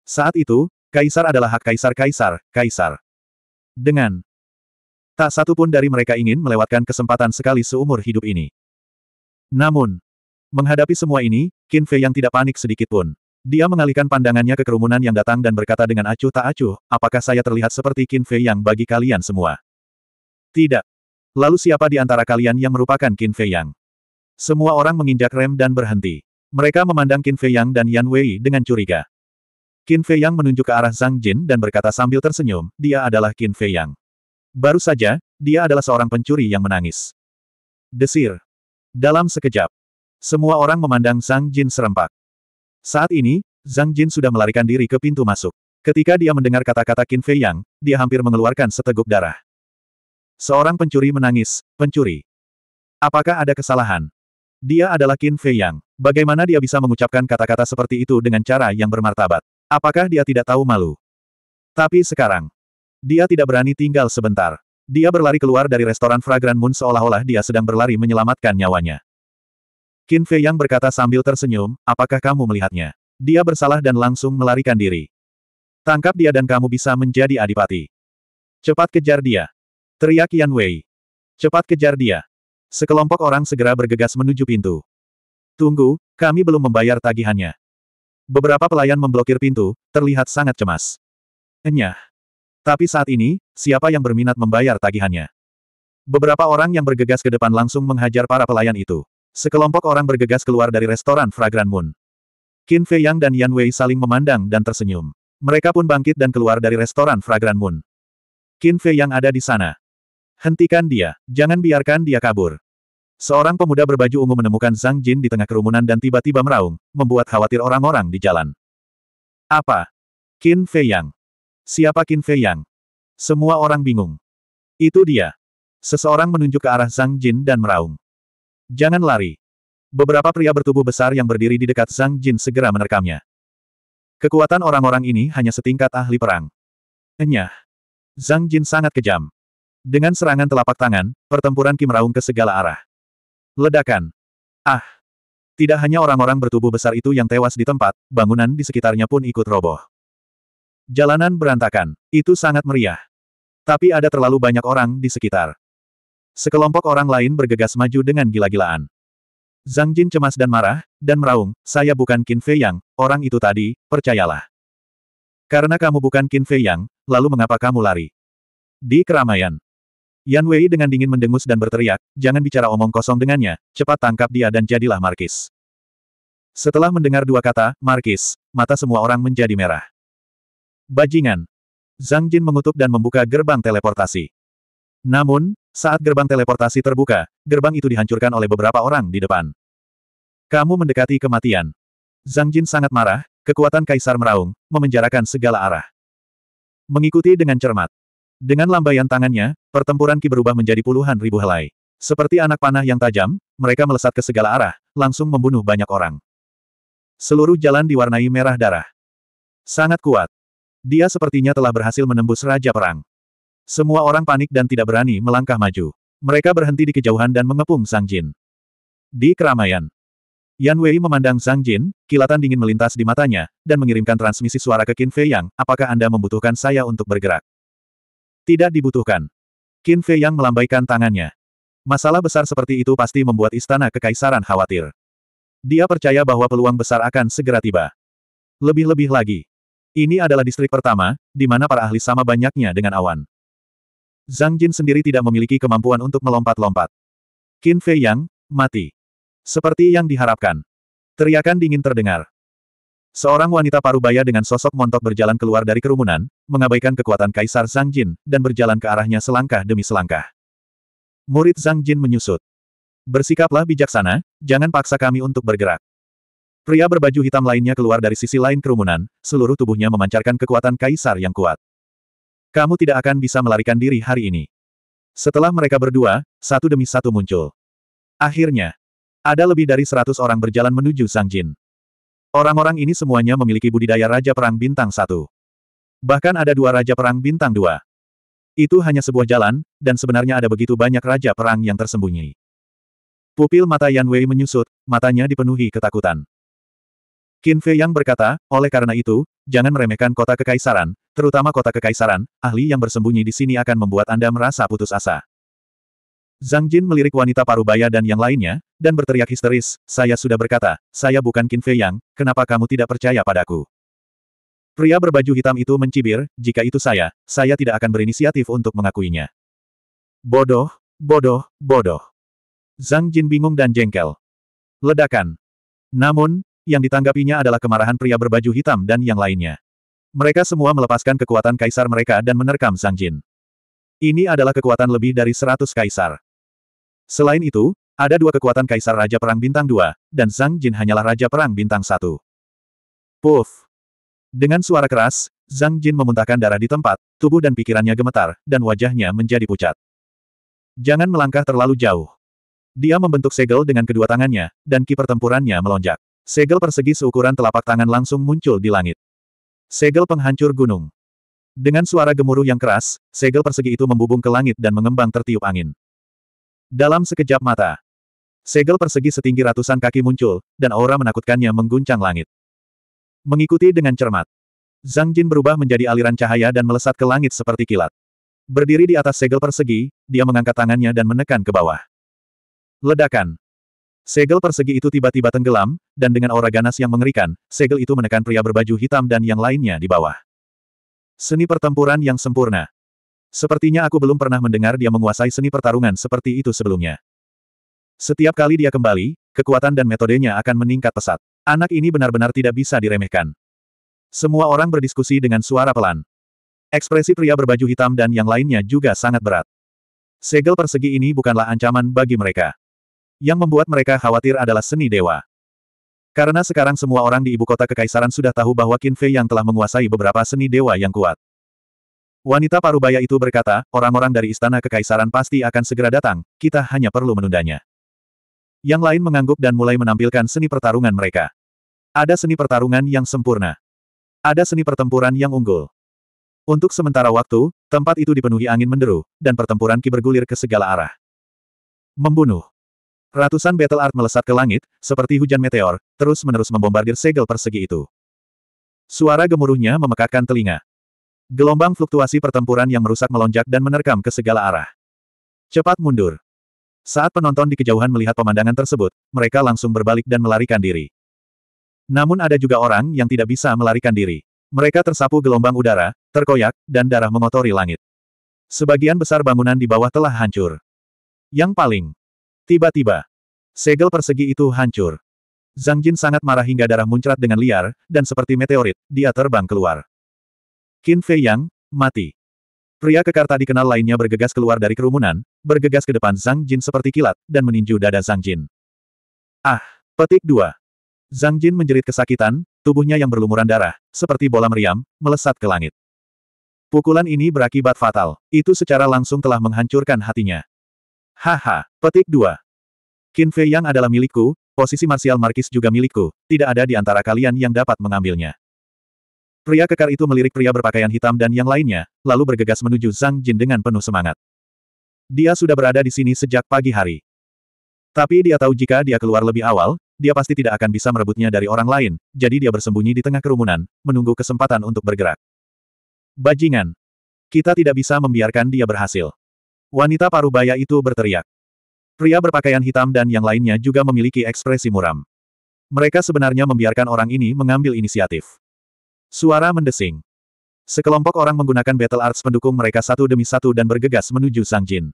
Saat itu, Kaisar adalah hak Kaisar-Kaisar, Kaisar. Dengan tak satu pun dari mereka ingin melewatkan kesempatan sekali seumur hidup ini. Namun, menghadapi semua ini, Qin Fei yang tidak panik sedikit pun. Dia mengalihkan pandangannya ke kerumunan yang datang dan berkata dengan acuh tak acuh, apakah saya terlihat seperti Qin Fei Yang bagi kalian semua? Tidak. Lalu siapa di antara kalian yang merupakan Qin Fei Yang? Semua orang menginjak rem dan berhenti. Mereka memandang Qin Fei Yang dan Yan Wei dengan curiga. Qin Fei Yang menunjuk ke arah Zhang Jin dan berkata sambil tersenyum, dia adalah Qin Fei Yang. Baru saja, dia adalah seorang pencuri yang menangis. Desir. Dalam sekejap, semua orang memandang Zhang Jin serempak. Saat ini, Zhang Jin sudah melarikan diri ke pintu masuk. Ketika dia mendengar kata-kata Qin Fei Yang, dia hampir mengeluarkan seteguk darah. Seorang pencuri menangis, pencuri. Apakah ada kesalahan? Dia adalah Qin Fei Yang. Bagaimana dia bisa mengucapkan kata-kata seperti itu dengan cara yang bermartabat? Apakah dia tidak tahu malu? Tapi sekarang, dia tidak berani tinggal sebentar. Dia berlari keluar dari restoran Fragrant Moon seolah-olah dia sedang berlari menyelamatkan nyawanya. Qin Fei Yang berkata sambil tersenyum, apakah kamu melihatnya? Dia bersalah dan langsung melarikan diri. Tangkap dia dan kamu bisa menjadi adipati. Cepat kejar dia. Teriak Yan Wei. Cepat kejar dia. Sekelompok orang segera bergegas menuju pintu. Tunggu, kami belum membayar tagihannya. Beberapa pelayan memblokir pintu, terlihat sangat cemas. Enyah. Tapi saat ini, siapa yang berminat membayar tagihannya? Beberapa orang yang bergegas ke depan langsung menghajar para pelayan itu. Sekelompok orang bergegas keluar dari restoran Fragrant Moon. Qin Fei Yang dan Yan Wei saling memandang dan tersenyum. Mereka pun bangkit dan keluar dari restoran Fragrant Moon. Qin Fei Yang ada di sana. Hentikan dia, jangan biarkan dia kabur. Seorang pemuda berbaju ungu menemukan Zhang Jin di tengah kerumunan dan tiba-tiba meraung, membuat khawatir orang-orang di jalan. Apa? Qin Fei Yang. Siapa Qin Fei Yang? Semua orang bingung. Itu dia. Seseorang menunjuk ke arah Zhang Jin dan meraung. Jangan lari. Beberapa pria bertubuh besar yang berdiri di dekat Zhang Jin segera menerkamnya. Kekuatan orang-orang ini hanya setingkat ahli perang. Enyah. Zhang Jin sangat kejam. Dengan serangan telapak tangan, pertempuran Kim Raung ke segala arah. Ledakan. Ah. Tidak hanya orang-orang bertubuh besar itu yang tewas di tempat, bangunan di sekitarnya pun ikut roboh. Jalanan berantakan. Itu sangat meriah. Tapi ada terlalu banyak orang di sekitar. Sekelompok orang lain bergegas maju dengan gila-gilaan. Zhang Jin cemas dan marah, dan meraung, saya bukan Qin Fei Yang, orang itu tadi, percayalah. Karena kamu bukan Qin Fei Yang, lalu mengapa kamu lari? Di keramaian. Yan Wei dengan dingin mendengus dan berteriak, jangan bicara omong kosong dengannya, cepat tangkap dia dan jadilah Markis. Setelah mendengar dua kata, Markis, mata semua orang menjadi merah. Bajingan. Zhang Jin mengutuk dan membuka gerbang teleportasi. Namun, saat gerbang teleportasi terbuka, gerbang itu dihancurkan oleh beberapa orang di depan. Kamu mendekati kematian. Zhang Jin sangat marah, kekuatan kaisar meraung, memenjarakan segala arah. Mengikuti dengan cermat. Dengan lambaian tangannya, pertempuran Ki berubah menjadi puluhan ribu helai. Seperti anak panah yang tajam, mereka melesat ke segala arah, langsung membunuh banyak orang. Seluruh jalan diwarnai merah darah. Sangat kuat. Dia sepertinya telah berhasil menembus Raja Perang. Semua orang panik dan tidak berani melangkah maju. Mereka berhenti di kejauhan dan mengepung Sang Jin. Di keramaian. Yan Wei memandang Sang Jin, kilatan dingin melintas di matanya, dan mengirimkan transmisi suara ke Qin Fei Yang, apakah Anda membutuhkan saya untuk bergerak? Tidak dibutuhkan. Qin Fei Yang melambaikan tangannya. Masalah besar seperti itu pasti membuat istana kekaisaran khawatir. Dia percaya bahwa peluang besar akan segera tiba. Lebih-lebih lagi. Ini adalah distrik pertama, di mana para ahli sama banyaknya dengan awan. Zhang Jin sendiri tidak memiliki kemampuan untuk melompat-lompat. Qin Fei Yang, mati. Seperti yang diharapkan. Teriakan dingin terdengar. Seorang wanita parubaya dengan sosok montok berjalan keluar dari kerumunan, mengabaikan kekuatan Kaisar Zhang Jin, dan berjalan ke arahnya selangkah demi selangkah. Murid Zhang Jin menyusut. Bersikaplah bijaksana, jangan paksa kami untuk bergerak. Pria berbaju hitam lainnya keluar dari sisi lain kerumunan, seluruh tubuhnya memancarkan kekuatan Kaisar yang kuat. Kamu tidak akan bisa melarikan diri hari ini. Setelah mereka berdua, satu demi satu muncul. Akhirnya, ada lebih dari seratus orang berjalan menuju Sang Jin. Orang-orang ini semuanya memiliki budidaya Raja Perang Bintang Satu. Bahkan ada dua Raja Perang Bintang Dua. Itu hanya sebuah jalan, dan sebenarnya ada begitu banyak Raja Perang yang tersembunyi. Pupil mata Yan Wei menyusut, matanya dipenuhi ketakutan. Qin Fei yang berkata, oleh karena itu, jangan meremehkan kota kekaisaran, terutama kota kekaisaran, ahli yang bersembunyi di sini akan membuat Anda merasa putus asa. Zhang Jin melirik wanita parubaya dan yang lainnya, dan berteriak histeris, saya sudah berkata, saya bukan Qin Fei Yang, kenapa kamu tidak percaya padaku? Pria berbaju hitam itu mencibir, jika itu saya, saya tidak akan berinisiatif untuk mengakuinya. Bodoh, bodoh, bodoh. Zhang Jin bingung dan jengkel. Ledakan. Namun, yang ditanggapinya adalah kemarahan pria berbaju hitam dan yang lainnya. Mereka semua melepaskan kekuatan kaisar mereka dan menerkam Zhang Jin. Ini adalah kekuatan lebih dari seratus kaisar. Selain itu, ada dua kekuatan kaisar Raja Perang Bintang 2, dan Zhang Jin hanyalah Raja Perang Bintang 1. Puff! Dengan suara keras, Zhang Jin memuntahkan darah di tempat, tubuh dan pikirannya gemetar, dan wajahnya menjadi pucat. Jangan melangkah terlalu jauh. Dia membentuk segel dengan kedua tangannya, dan ki pertempurannya melonjak. Segel persegi seukuran telapak tangan langsung muncul di langit. Segel penghancur gunung. Dengan suara gemuruh yang keras, segel persegi itu membubung ke langit dan mengembang tertiup angin. Dalam sekejap mata, segel persegi setinggi ratusan kaki muncul, dan aura menakutkannya mengguncang langit. Mengikuti dengan cermat, Zhang Jin berubah menjadi aliran cahaya dan melesat ke langit seperti kilat. Berdiri di atas segel persegi, dia mengangkat tangannya dan menekan ke bawah. Ledakan. Segel persegi itu tiba-tiba tenggelam, dan dengan aura ganas yang mengerikan, segel itu menekan pria berbaju hitam dan yang lainnya di bawah. Seni pertempuran yang sempurna. Sepertinya aku belum pernah mendengar dia menguasai seni pertarungan seperti itu sebelumnya. Setiap kali dia kembali, kekuatan dan metodenya akan meningkat pesat. Anak ini benar-benar tidak bisa diremehkan. Semua orang berdiskusi dengan suara pelan. Ekspresi pria berbaju hitam dan yang lainnya juga sangat berat. Segel persegi ini bukanlah ancaman bagi mereka. Yang membuat mereka khawatir adalah seni dewa. Karena sekarang semua orang di ibu kota kekaisaran sudah tahu bahwa Qin Fei yang telah menguasai beberapa seni dewa yang kuat. Wanita parubaya itu berkata, orang-orang dari istana kekaisaran pasti akan segera datang, kita hanya perlu menundanya. Yang lain mengangguk dan mulai menampilkan seni pertarungan mereka. Ada seni pertarungan yang sempurna. Ada seni pertempuran yang unggul. Untuk sementara waktu, tempat itu dipenuhi angin menderu, dan pertempuran ki bergulir ke segala arah. Membunuh. Ratusan battle art melesat ke langit, seperti hujan meteor, terus-menerus membombardir segel persegi itu. Suara gemuruhnya memekakkan telinga. Gelombang fluktuasi pertempuran yang merusak melonjak dan menerkam ke segala arah. Cepat mundur. Saat penonton di kejauhan melihat pemandangan tersebut, mereka langsung berbalik dan melarikan diri. Namun ada juga orang yang tidak bisa melarikan diri. Mereka tersapu gelombang udara, terkoyak, dan darah mengotori langit. Sebagian besar bangunan di bawah telah hancur. Yang paling Tiba-tiba, segel persegi itu hancur. Zhang Jin sangat marah hingga darah muncrat dengan liar, dan seperti meteorit, dia terbang keluar. Qin Fei Yang, mati. Pria kekar tadi kenal lainnya bergegas keluar dari kerumunan, bergegas ke depan Zhang Jin seperti kilat, dan meninju dada Zhang Jin. Ah, petik dua. Zhang Jin menjerit kesakitan, tubuhnya yang berlumuran darah, seperti bola meriam, melesat ke langit. Pukulan ini berakibat fatal, itu secara langsung telah menghancurkan hatinya. Haha, petik dua Qin Fei Yang adalah milikku, posisi Marsial Markis juga milikku, tidak ada di antara kalian yang dapat mengambilnya. Pria kekar itu melirik pria berpakaian hitam dan yang lainnya, lalu bergegas menuju Zhang Jin dengan penuh semangat. Dia sudah berada di sini sejak pagi hari. Tapi dia tahu jika dia keluar lebih awal, dia pasti tidak akan bisa merebutnya dari orang lain, jadi dia bersembunyi di tengah kerumunan, menunggu kesempatan untuk bergerak. Bajingan! Kita tidak bisa membiarkan dia berhasil. Wanita paruh baya itu berteriak. Pria berpakaian hitam dan yang lainnya juga memiliki ekspresi muram. Mereka sebenarnya membiarkan orang ini mengambil inisiatif. Suara mendesing. Sekelompok orang menggunakan battle arts pendukung mereka satu demi satu dan bergegas menuju Sang Jin.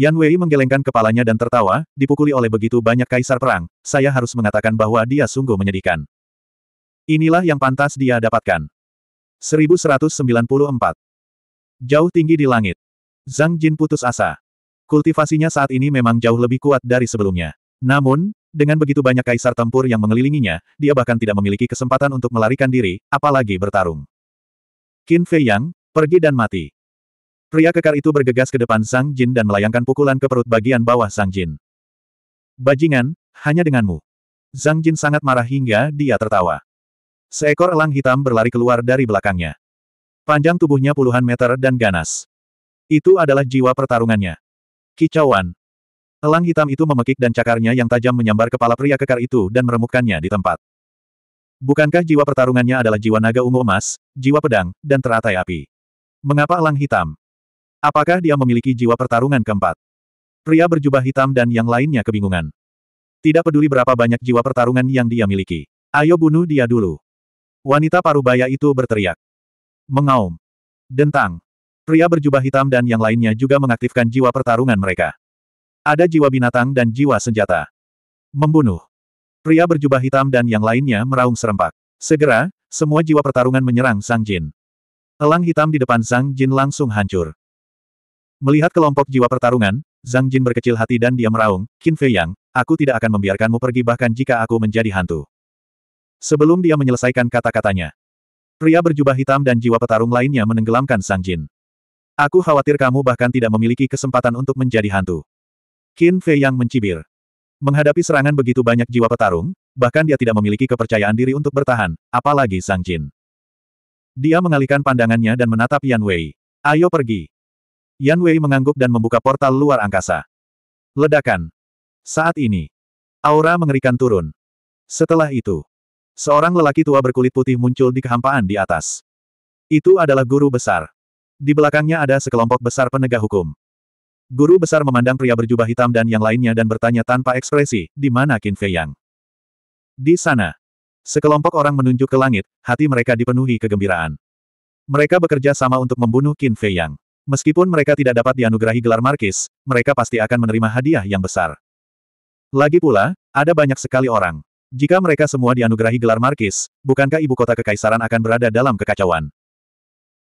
Yan Wei menggelengkan kepalanya dan tertawa, dipukuli oleh begitu banyak kaisar perang, saya harus mengatakan bahwa dia sungguh menyedihkan. Inilah yang pantas dia dapatkan. 1194 Jauh tinggi di langit. Zhang Jin putus asa. Kultivasinya saat ini memang jauh lebih kuat dari sebelumnya. Namun, dengan begitu banyak kaisar tempur yang mengelilinginya, dia bahkan tidak memiliki kesempatan untuk melarikan diri, apalagi bertarung. Qin Fei Yang, pergi dan mati. Pria kekar itu bergegas ke depan Zhang Jin dan melayangkan pukulan ke perut bagian bawah Zhang Jin. Bajingan, hanya denganmu. Zhang Jin sangat marah hingga dia tertawa. Seekor elang hitam berlari keluar dari belakangnya. Panjang tubuhnya puluhan meter dan ganas. Itu adalah jiwa pertarungannya. Kicauan. Elang hitam itu memekik dan cakarnya yang tajam menyambar kepala pria kekar itu dan meremukkannya di tempat. Bukankah jiwa pertarungannya adalah jiwa naga ungu emas, jiwa pedang, dan teratai api? Mengapa elang hitam? Apakah dia memiliki jiwa pertarungan keempat? Pria berjubah hitam dan yang lainnya kebingungan. Tidak peduli berapa banyak jiwa pertarungan yang dia miliki. Ayo bunuh dia dulu. Wanita parubaya itu berteriak. Mengaum. Dentang. Pria berjubah hitam dan yang lainnya juga mengaktifkan jiwa pertarungan mereka. Ada jiwa binatang dan jiwa senjata. Membunuh. Pria berjubah hitam dan yang lainnya meraung serempak. Segera, semua jiwa pertarungan menyerang Sang Jin. Elang hitam di depan Sang Jin langsung hancur. Melihat kelompok jiwa pertarungan, Zhang Jin berkecil hati dan dia meraung, Qin Fei Yang, aku tidak akan membiarkanmu pergi bahkan jika aku menjadi hantu. Sebelum dia menyelesaikan kata-katanya, pria berjubah hitam dan jiwa petarung lainnya menenggelamkan Sang Jin. Aku khawatir kamu bahkan tidak memiliki kesempatan untuk menjadi hantu. Qin Fei yang mencibir. Menghadapi serangan begitu banyak jiwa petarung, bahkan dia tidak memiliki kepercayaan diri untuk bertahan, apalagi Sang Jin. Dia mengalihkan pandangannya dan menatap Yan Wei. Ayo pergi. Yan Wei mengangguk dan membuka portal luar angkasa. Ledakan. Saat ini. Aura mengerikan turun. Setelah itu. Seorang lelaki tua berkulit putih muncul di kehampaan di atas. Itu adalah guru besar. Di belakangnya ada sekelompok besar penegak hukum. Guru besar memandang pria berjubah hitam dan yang lainnya dan bertanya tanpa ekspresi, di mana Qin Fei Yang? Di sana. Sekelompok orang menunjuk ke langit, hati mereka dipenuhi kegembiraan. Mereka bekerja sama untuk membunuh Qin Fei Yang. Meskipun mereka tidak dapat dianugerahi gelar markis, mereka pasti akan menerima hadiah yang besar. Lagi pula, ada banyak sekali orang. Jika mereka semua dianugerahi gelar markis, bukankah ibu kota kekaisaran akan berada dalam kekacauan?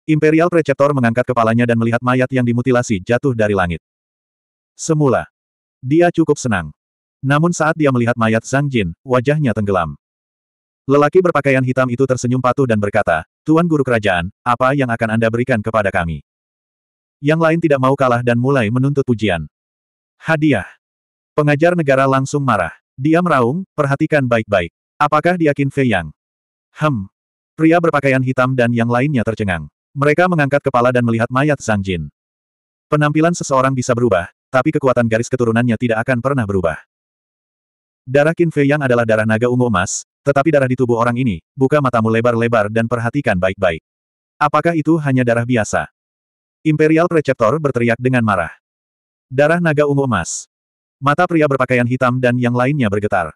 Imperial Preceptor mengangkat kepalanya dan melihat mayat yang dimutilasi jatuh dari langit. Semula, dia cukup senang. Namun saat dia melihat mayat Zhang Jin, wajahnya tenggelam. Lelaki berpakaian hitam itu tersenyum patuh dan berkata, Tuan Guru Kerajaan, apa yang akan Anda berikan kepada kami? Yang lain tidak mau kalah dan mulai menuntut pujian. Hadiah. Pengajar negara langsung marah. Dia meraung, perhatikan baik-baik. Apakah dia Qin Fei Yang? Hem. Pria berpakaian hitam dan yang lainnya tercengang. Mereka mengangkat kepala dan melihat mayat Zhang Jin. Penampilan seseorang bisa berubah, tapi kekuatan garis keturunannya tidak akan pernah berubah. Darah Qin Fei yang adalah darah naga ungu emas, tetapi darah di tubuh orang ini, buka matamu lebar-lebar dan perhatikan baik-baik. Apakah itu hanya darah biasa? Imperial Preceptor berteriak dengan marah. Darah naga ungu emas. Mata pria berpakaian hitam dan yang lainnya bergetar.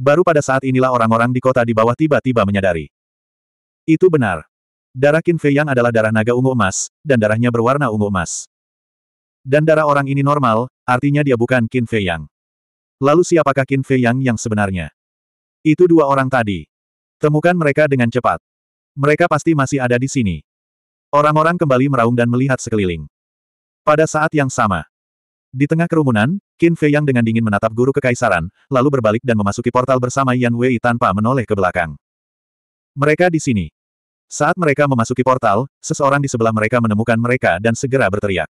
Baru pada saat inilah orang-orang di kota di bawah tiba-tiba menyadari. Itu benar. Darah Qin Fei Yang adalah darah naga ungu emas, dan darahnya berwarna ungu emas. Dan darah orang ini normal, artinya dia bukan Qin Fei Yang. Lalu siapakah Qin Fei Yang yang sebenarnya? Itu dua orang tadi. Temukan mereka dengan cepat. Mereka pasti masih ada di sini. Orang-orang kembali meraung dan melihat sekeliling. Pada saat yang sama. Di tengah kerumunan, Qin Fei Yang dengan dingin menatap guru kekaisaran, lalu berbalik dan memasuki portal bersama Yan Wei tanpa menoleh ke belakang. Mereka di sini. Saat mereka memasuki portal, seseorang di sebelah mereka menemukan mereka dan segera berteriak.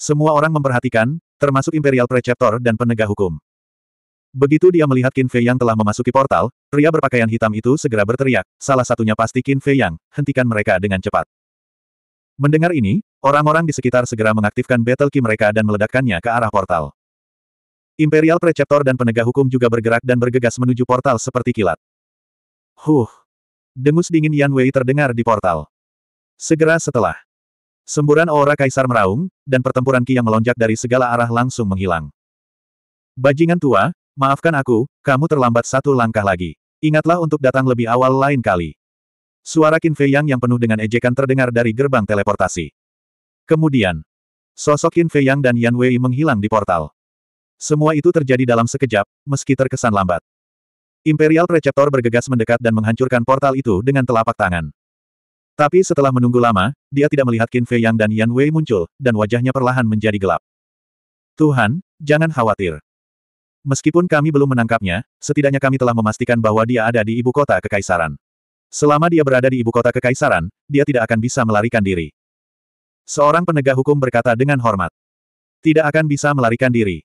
Semua orang memperhatikan, termasuk Imperial Preceptor dan penegak hukum. Begitu dia melihat Qin Fei yang telah memasuki portal, pria berpakaian hitam itu segera berteriak, salah satunya pasti Qin Fei yang, hentikan mereka dengan cepat. Mendengar ini, orang-orang di sekitar segera mengaktifkan battle key mereka dan meledakkannya ke arah portal. Imperial Preceptor dan penegak hukum juga bergerak dan bergegas menuju portal seperti kilat. Huh, Dengus dingin Yan Wei terdengar di portal. Segera setelah. Semburan aura kaisar meraung, dan pertempuran ki yang melonjak dari segala arah langsung menghilang. Bajingan tua, maafkan aku, kamu terlambat satu langkah lagi. Ingatlah untuk datang lebih awal lain kali. Suara Qin Fei Yang yang penuh dengan ejekan terdengar dari gerbang teleportasi. Kemudian, sosok Qin Fei Yang dan Yan Wei menghilang di portal. Semua itu terjadi dalam sekejap, meski terkesan lambat. Imperial Preceptor bergegas mendekat dan menghancurkan portal itu dengan telapak tangan. Tapi setelah menunggu lama, dia tidak melihat Qin Fei Yang dan Yan Wei muncul, dan wajahnya perlahan menjadi gelap. Tuhan, jangan khawatir. Meskipun kami belum menangkapnya, setidaknya kami telah memastikan bahwa dia ada di ibu kota kekaisaran. Selama dia berada di ibu kota kekaisaran, dia tidak akan bisa melarikan diri. Seorang penegak hukum berkata dengan hormat. Tidak akan bisa melarikan diri.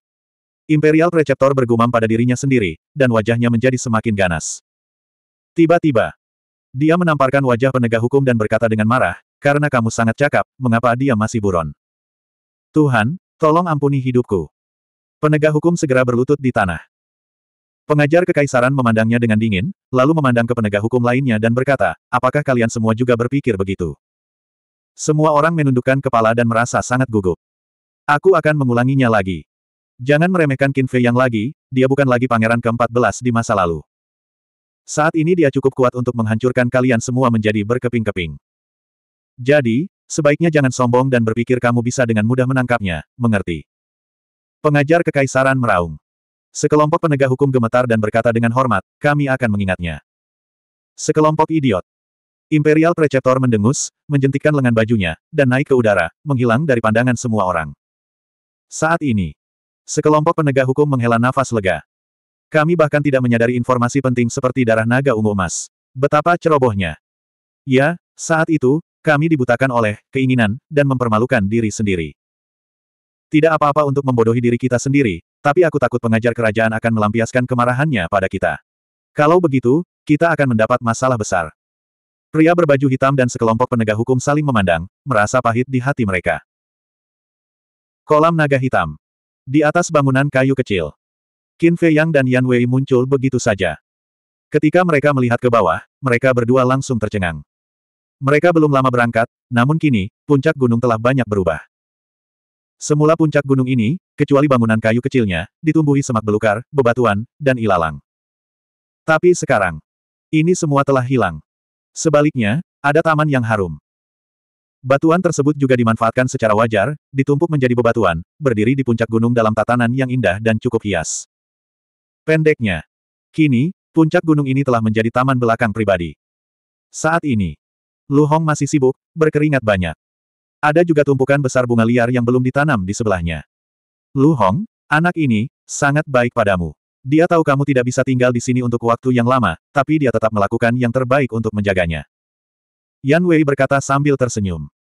Imperial Preceptor bergumam pada dirinya sendiri, dan wajahnya menjadi semakin ganas. Tiba-tiba, dia menamparkan wajah penegak hukum dan berkata dengan marah, karena kamu sangat cakap, mengapa dia masih buron? Tuhan, tolong ampuni hidupku. Penegak hukum segera berlutut di tanah. Pengajar kekaisaran memandangnya dengan dingin, lalu memandang ke penegak hukum lainnya dan berkata, apakah kalian semua juga berpikir begitu? Semua orang menundukkan kepala dan merasa sangat gugup. Aku akan mengulanginya lagi. Jangan meremehkan Qin Fei Yang lagi, dia bukan lagi pangeran ke-14 di masa lalu. Saat ini dia cukup kuat untuk menghancurkan kalian semua menjadi berkeping-keping. Jadi, sebaiknya jangan sombong dan berpikir kamu bisa dengan mudah menangkapnya, mengerti? Pengajar Kekaisaran meraung. Sekelompok penegak hukum gemetar dan berkata dengan hormat, kami akan mengingatnya. Sekelompok idiot. Imperial Preceptor mendengus, menjentikkan lengan bajunya, dan naik ke udara, menghilang dari pandangan semua orang. Saat ini, Sekelompok penegak hukum menghela nafas lega. Kami bahkan tidak menyadari informasi penting seperti darah naga ungu emas. Betapa cerobohnya. Ya, saat itu, kami dibutakan oleh keinginan dan mempermalukan diri sendiri. Tidak apa-apa untuk membodohi diri kita sendiri, tapi aku takut pengajar kerajaan akan melampiaskan kemarahannya pada kita. Kalau begitu, kita akan mendapat masalah besar. Pria berbaju hitam dan sekelompok penegak hukum saling memandang, merasa pahit di hati mereka. Kolam Naga Hitam di atas bangunan kayu kecil. Qin Fei Yang dan Yan Wei muncul begitu saja. Ketika mereka melihat ke bawah, mereka berdua langsung tercengang. Mereka belum lama berangkat, namun kini, puncak gunung telah banyak berubah. Semula puncak gunung ini, kecuali bangunan kayu kecilnya, ditumbuhi semak belukar, bebatuan, dan ilalang. Tapi sekarang, ini semua telah hilang. Sebaliknya, ada taman yang harum. Batuan tersebut juga dimanfaatkan secara wajar, ditumpuk menjadi bebatuan, berdiri di puncak gunung dalam tatanan yang indah dan cukup hias. Pendeknya. Kini, puncak gunung ini telah menjadi taman belakang pribadi. Saat ini, Lu Hong masih sibuk, berkeringat banyak. Ada juga tumpukan besar bunga liar yang belum ditanam di sebelahnya. Lu Hong, anak ini, sangat baik padamu. Dia tahu kamu tidak bisa tinggal di sini untuk waktu yang lama, tapi dia tetap melakukan yang terbaik untuk menjaganya. Yan Wei berkata sambil tersenyum.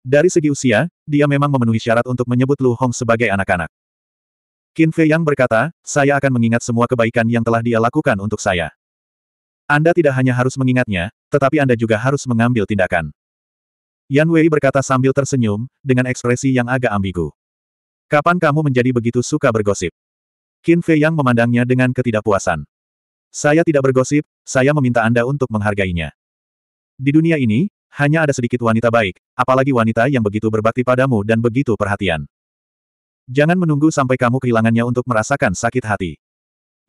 Dari segi usia, dia memang memenuhi syarat untuk menyebut Lu Hong sebagai anak-anak. Qin Fei Yang berkata, saya akan mengingat semua kebaikan yang telah dia lakukan untuk saya. Anda tidak hanya harus mengingatnya, tetapi Anda juga harus mengambil tindakan. Yan Wei berkata sambil tersenyum, dengan ekspresi yang agak ambigu. Kapan kamu menjadi begitu suka bergosip? Qin Fei Yang memandangnya dengan ketidakpuasan. Saya tidak bergosip, saya meminta Anda untuk menghargainya. Di dunia ini, hanya ada sedikit wanita baik, apalagi wanita yang begitu berbakti padamu dan begitu perhatian. Jangan menunggu sampai kamu kehilangannya untuk merasakan sakit hati.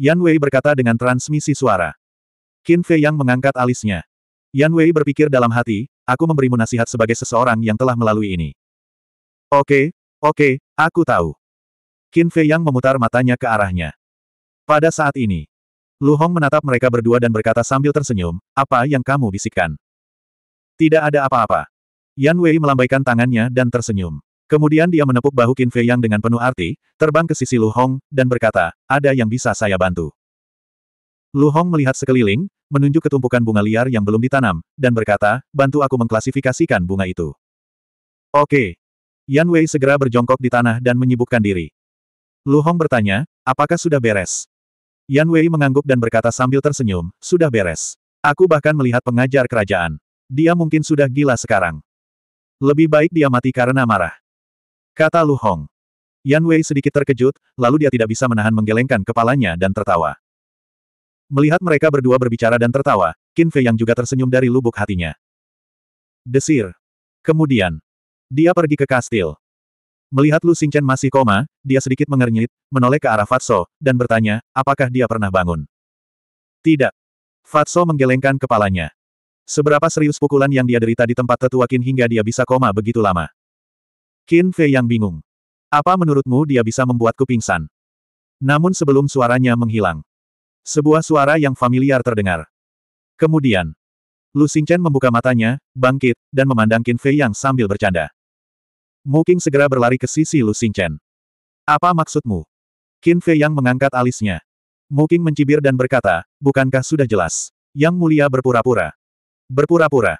Yan Wei berkata dengan transmisi suara. Qin Fei yang mengangkat alisnya. Yan Wei berpikir dalam hati, aku memberimu nasihat sebagai seseorang yang telah melalui ini. Oke, oke, aku tahu. Qin Fei yang memutar matanya ke arahnya. Pada saat ini, Lu Hong menatap mereka berdua dan berkata sambil tersenyum, apa yang kamu bisikkan? Tidak ada apa-apa. Yan Wei melambaikan tangannya dan tersenyum. Kemudian dia menepuk bahu Qin Fei Yang dengan penuh arti, terbang ke sisi Lu Hong, dan berkata, ada yang bisa saya bantu. Lu Hong melihat sekeliling, menunjuk ketumpukan bunga liar yang belum ditanam, dan berkata, bantu aku mengklasifikasikan bunga itu. Oke. Yan Wei segera berjongkok di tanah dan menyibukkan diri. Lu Hong bertanya, apakah sudah beres? Yan Wei mengangguk dan berkata sambil tersenyum, sudah beres. Aku bahkan melihat pengajar kerajaan. Dia mungkin sudah gila sekarang. Lebih baik dia mati karena marah. Kata Lu Hong. Yan Wei sedikit terkejut, lalu dia tidak bisa menahan menggelengkan kepalanya dan tertawa. Melihat mereka berdua berbicara dan tertawa, Qin Fei yang juga tersenyum dari lubuk hatinya. Desir. Kemudian, dia pergi ke kastil. Melihat Lu Xingchen masih koma, dia sedikit mengernyit, menoleh ke arah Fatso, dan bertanya, apakah dia pernah bangun? Tidak. Fatso menggelengkan kepalanya. Seberapa serius pukulan yang dia derita di tempat tetua Qin hingga dia bisa koma begitu lama. Qin Fei yang bingung. Apa menurutmu dia bisa membuatku pingsan? Namun sebelum suaranya menghilang. Sebuah suara yang familiar terdengar. Kemudian, Lu Xingchen membuka matanya, bangkit, dan memandang Qin Fei yang sambil bercanda. Qing segera berlari ke sisi Lu Xingchen. Apa maksudmu? Qin Fei yang mengangkat alisnya. Qing mencibir dan berkata, bukankah sudah jelas? Yang mulia berpura-pura. Berpura-pura.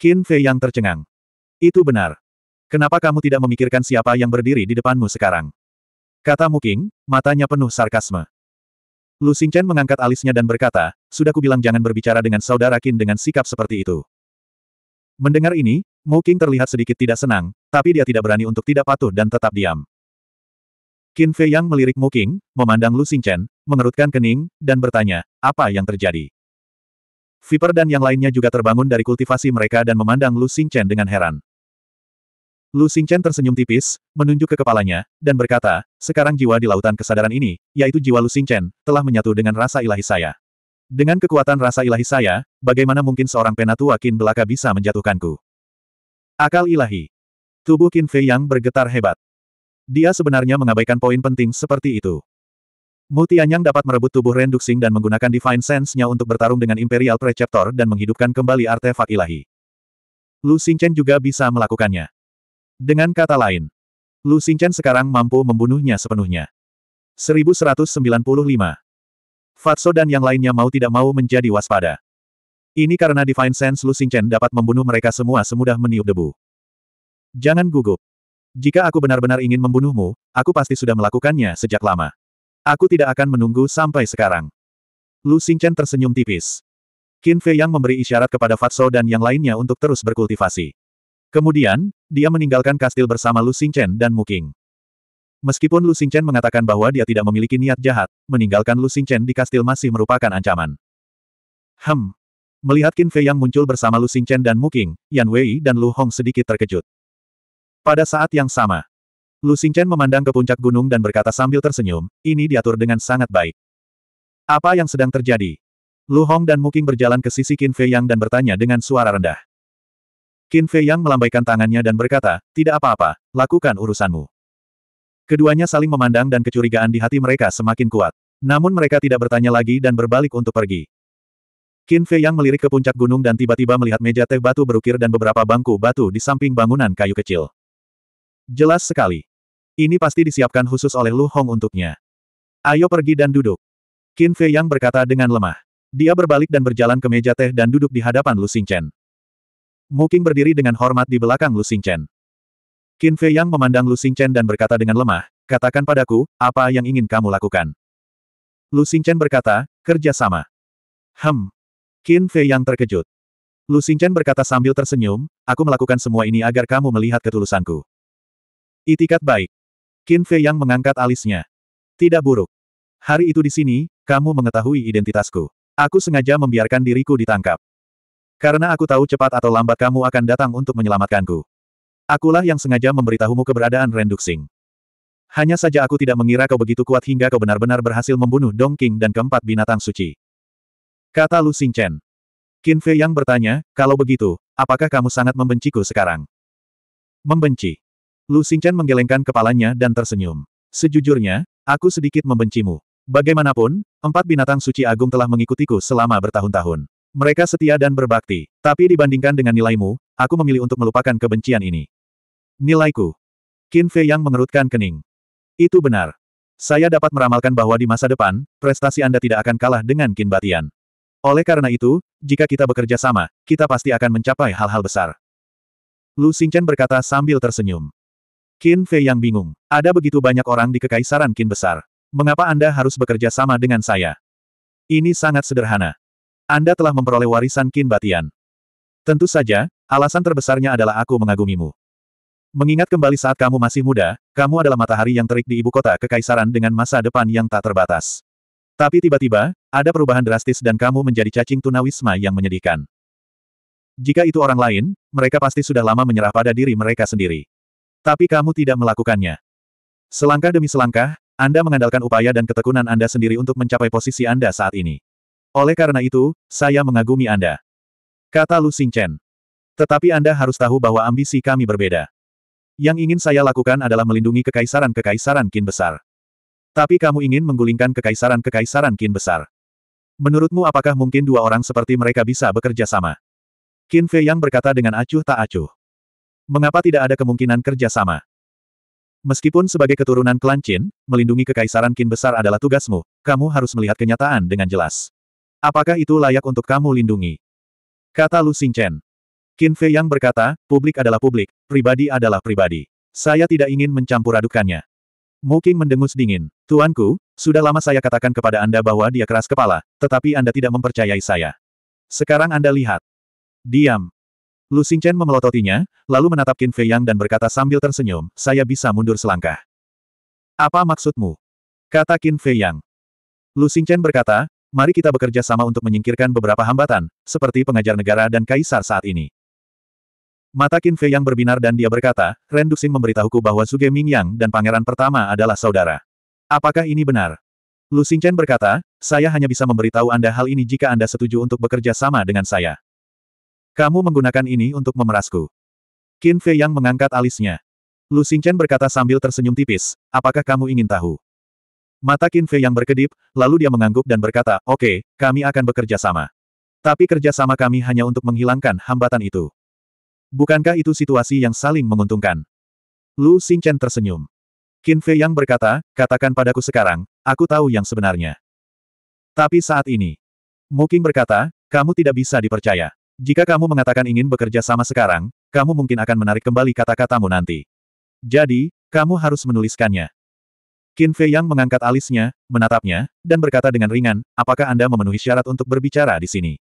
Qin Fei yang tercengang. Itu benar. Kenapa kamu tidak memikirkan siapa yang berdiri di depanmu sekarang? Kata Muking, matanya penuh sarkasme. Lu Xingchen mengangkat alisnya dan berkata, sudah kubilang jangan berbicara dengan saudara Qin dengan sikap seperti itu. Mendengar ini, Mu terlihat sedikit tidak senang, tapi dia tidak berani untuk tidak patuh dan tetap diam. Qin Fei Yang melirik Mu memandang Lu Xingchen, mengerutkan kening, dan bertanya, apa yang terjadi? Viper dan yang lainnya juga terbangun dari kultivasi mereka dan memandang Lu Xingchen dengan heran. Lu Xingchen tersenyum tipis, menunjuk ke kepalanya, dan berkata, sekarang jiwa di lautan kesadaran ini, yaitu jiwa Lu Xingchen, telah menyatu dengan rasa ilahi saya. Dengan kekuatan rasa ilahi saya, bagaimana mungkin seorang penatua Qin belaka bisa menjatuhkanku? Akal ilahi. Tubuh Qin Fei yang bergetar hebat. Dia sebenarnya mengabaikan poin penting seperti itu. Mutianyang Anyang dapat merebut tubuh Renduxing dan menggunakan Divine Sense-nya untuk bertarung dengan Imperial Preceptor dan menghidupkan kembali artefak ilahi. Lu Xingchen juga bisa melakukannya. Dengan kata lain, Lu Xingchen sekarang mampu membunuhnya sepenuhnya. 1195. Fatso dan yang lainnya mau tidak mau menjadi waspada. Ini karena Divine Sense Lu Xingchen dapat membunuh mereka semua semudah meniup debu. Jangan gugup. Jika aku benar-benar ingin membunuhmu, aku pasti sudah melakukannya sejak lama. Aku tidak akan menunggu sampai sekarang. Lu Xingchen tersenyum tipis. Qin Fei Yang memberi isyarat kepada Fatso dan yang lainnya untuk terus berkultivasi. Kemudian, dia meninggalkan kastil bersama Lu Xingchen dan Muking. Meskipun Lu Xingchen mengatakan bahwa dia tidak memiliki niat jahat, meninggalkan Lu Xingchen di kastil masih merupakan ancaman. Hem. Melihat Qin Fei Yang muncul bersama Lu Xingchen dan Muking, Yan Wei dan Lu Hong sedikit terkejut. Pada saat yang sama, Lu Xingchen memandang ke puncak gunung dan berkata sambil tersenyum, ini diatur dengan sangat baik. Apa yang sedang terjadi? Lu Hong dan Muking berjalan ke sisi Qin Fei Yang dan bertanya dengan suara rendah. Qin Fei Yang melambaikan tangannya dan berkata, tidak apa-apa, lakukan urusanmu. Keduanya saling memandang dan kecurigaan di hati mereka semakin kuat. Namun mereka tidak bertanya lagi dan berbalik untuk pergi. Qin Fei Yang melirik ke puncak gunung dan tiba-tiba melihat meja teh batu berukir dan beberapa bangku batu di samping bangunan kayu kecil. Jelas sekali, ini pasti disiapkan khusus oleh Lu Hong untuknya. Ayo pergi dan duduk. Qin Fei Yang berkata dengan lemah. Dia berbalik dan berjalan ke meja teh dan duduk di hadapan Lu Xingchen. Muking berdiri dengan hormat di belakang Lu Xingchen. Qin Fei Yang memandang Lu Xingchen dan berkata dengan lemah, katakan padaku, apa yang ingin kamu lakukan? Lu Xingchen berkata, kerja sama. Hem. Qin Fei Yang terkejut. Lu Xingchen berkata sambil tersenyum, aku melakukan semua ini agar kamu melihat ketulusanku. Itikat baik. Qin Fei yang mengangkat alisnya. Tidak buruk. Hari itu di sini, kamu mengetahui identitasku. Aku sengaja membiarkan diriku ditangkap. Karena aku tahu cepat atau lambat kamu akan datang untuk menyelamatkanku. Akulah yang sengaja memberitahumu keberadaan Renduxing. Hanya saja aku tidak mengira kau begitu kuat hingga kau benar-benar berhasil membunuh Dong King dan keempat binatang suci. Kata Lu Xing Chen. Qin Fei yang bertanya, kalau begitu, apakah kamu sangat membenciku sekarang? Membenci. Lu Xingchen menggelengkan kepalanya dan tersenyum. Sejujurnya, aku sedikit membencimu. Bagaimanapun, empat binatang suci agung telah mengikutiku selama bertahun-tahun. Mereka setia dan berbakti, tapi dibandingkan dengan nilaimu, aku memilih untuk melupakan kebencian ini. Nilaiku. Qin Fei yang mengerutkan kening. Itu benar. Saya dapat meramalkan bahwa di masa depan, prestasi Anda tidak akan kalah dengan Qin Batian. Oleh karena itu, jika kita bekerja sama, kita pasti akan mencapai hal-hal besar. Lu Xingchen berkata sambil tersenyum. Qin Fei yang bingung. Ada begitu banyak orang di Kekaisaran Qin besar. Mengapa Anda harus bekerja sama dengan saya? Ini sangat sederhana. Anda telah memperoleh warisan Qin Batian. Tentu saja, alasan terbesarnya adalah aku mengagumimu. Mengingat kembali saat kamu masih muda, kamu adalah matahari yang terik di ibu kota Kekaisaran dengan masa depan yang tak terbatas. Tapi tiba-tiba, ada perubahan drastis dan kamu menjadi cacing tunawisma yang menyedihkan. Jika itu orang lain, mereka pasti sudah lama menyerah pada diri mereka sendiri. Tapi kamu tidak melakukannya. Selangkah demi selangkah, Anda mengandalkan upaya dan ketekunan Anda sendiri untuk mencapai posisi Anda saat ini. Oleh karena itu, saya mengagumi Anda. Kata Lu Xing Chen. Tetapi Anda harus tahu bahwa ambisi kami berbeda. Yang ingin saya lakukan adalah melindungi kekaisaran-kekaisaran kin besar. Tapi kamu ingin menggulingkan kekaisaran-kekaisaran kin besar. Menurutmu apakah mungkin dua orang seperti mereka bisa bekerja sama? Qin Fei Yang berkata dengan acuh tak acuh. Mengapa tidak ada kemungkinan kerjasama? Meskipun sebagai keturunan klan Qin, melindungi kekaisaran Qin besar adalah tugasmu, kamu harus melihat kenyataan dengan jelas. Apakah itu layak untuk kamu lindungi? Kata Lu Xingchen. Qin Fei yang berkata, publik adalah publik, pribadi adalah pribadi. Saya tidak ingin mencampur adukannya. Muking mendengus dingin. Tuanku, sudah lama saya katakan kepada Anda bahwa dia keras kepala, tetapi Anda tidak mempercayai saya. Sekarang Anda lihat. Diam. Lu Xingchen memelototinya, lalu menatap Qin Fei Yang dan berkata sambil tersenyum, saya bisa mundur selangkah. Apa maksudmu? Kata Qin Fei Yang. Lu Xingchen berkata, mari kita bekerja sama untuk menyingkirkan beberapa hambatan, seperti pengajar negara dan kaisar saat ini. Mata Qin Fei Yang berbinar dan dia berkata, Ren Duxing memberitahuku bahwa Suge Ming Yang dan pangeran pertama adalah saudara. Apakah ini benar? Lu Xingchen berkata, saya hanya bisa memberitahu Anda hal ini jika Anda setuju untuk bekerja sama dengan saya. Kamu menggunakan ini untuk memerasku. Qin Fei Yang mengangkat alisnya. Lu Xingchen berkata sambil tersenyum tipis, apakah kamu ingin tahu? Mata Qin Fei Yang berkedip, lalu dia mengangguk dan berkata, oke, okay, kami akan bekerja sama. Tapi kerja sama kami hanya untuk menghilangkan hambatan itu. Bukankah itu situasi yang saling menguntungkan? Lu Xingchen tersenyum. Qin Fei Yang berkata, katakan padaku sekarang, aku tahu yang sebenarnya. Tapi saat ini, Muking berkata, kamu tidak bisa dipercaya. Jika kamu mengatakan ingin bekerja sama sekarang, kamu mungkin akan menarik kembali kata-katamu nanti. Jadi, kamu harus menuliskannya. Qin Fei Yang mengangkat alisnya, menatapnya, dan berkata dengan ringan, apakah Anda memenuhi syarat untuk berbicara di sini?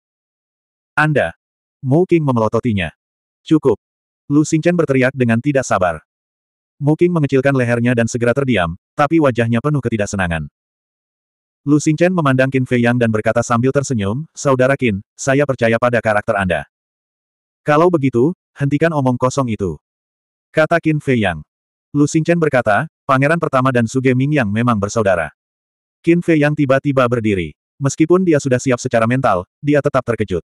Anda. Mu King memelototinya. Cukup. Lu Xingchen berteriak dengan tidak sabar. Mu King mengecilkan lehernya dan segera terdiam, tapi wajahnya penuh ketidaksenangan. Lu Xingchen memandang Qin Fei Yang dan berkata sambil tersenyum, Saudara Qin, saya percaya pada karakter Anda. Kalau begitu, hentikan omong kosong itu. Kata Qin Fei Yang. Lu Xingchen berkata, Pangeran pertama dan Suge Ming yang memang bersaudara. Qin Fei Yang tiba-tiba berdiri. Meskipun dia sudah siap secara mental, dia tetap terkejut.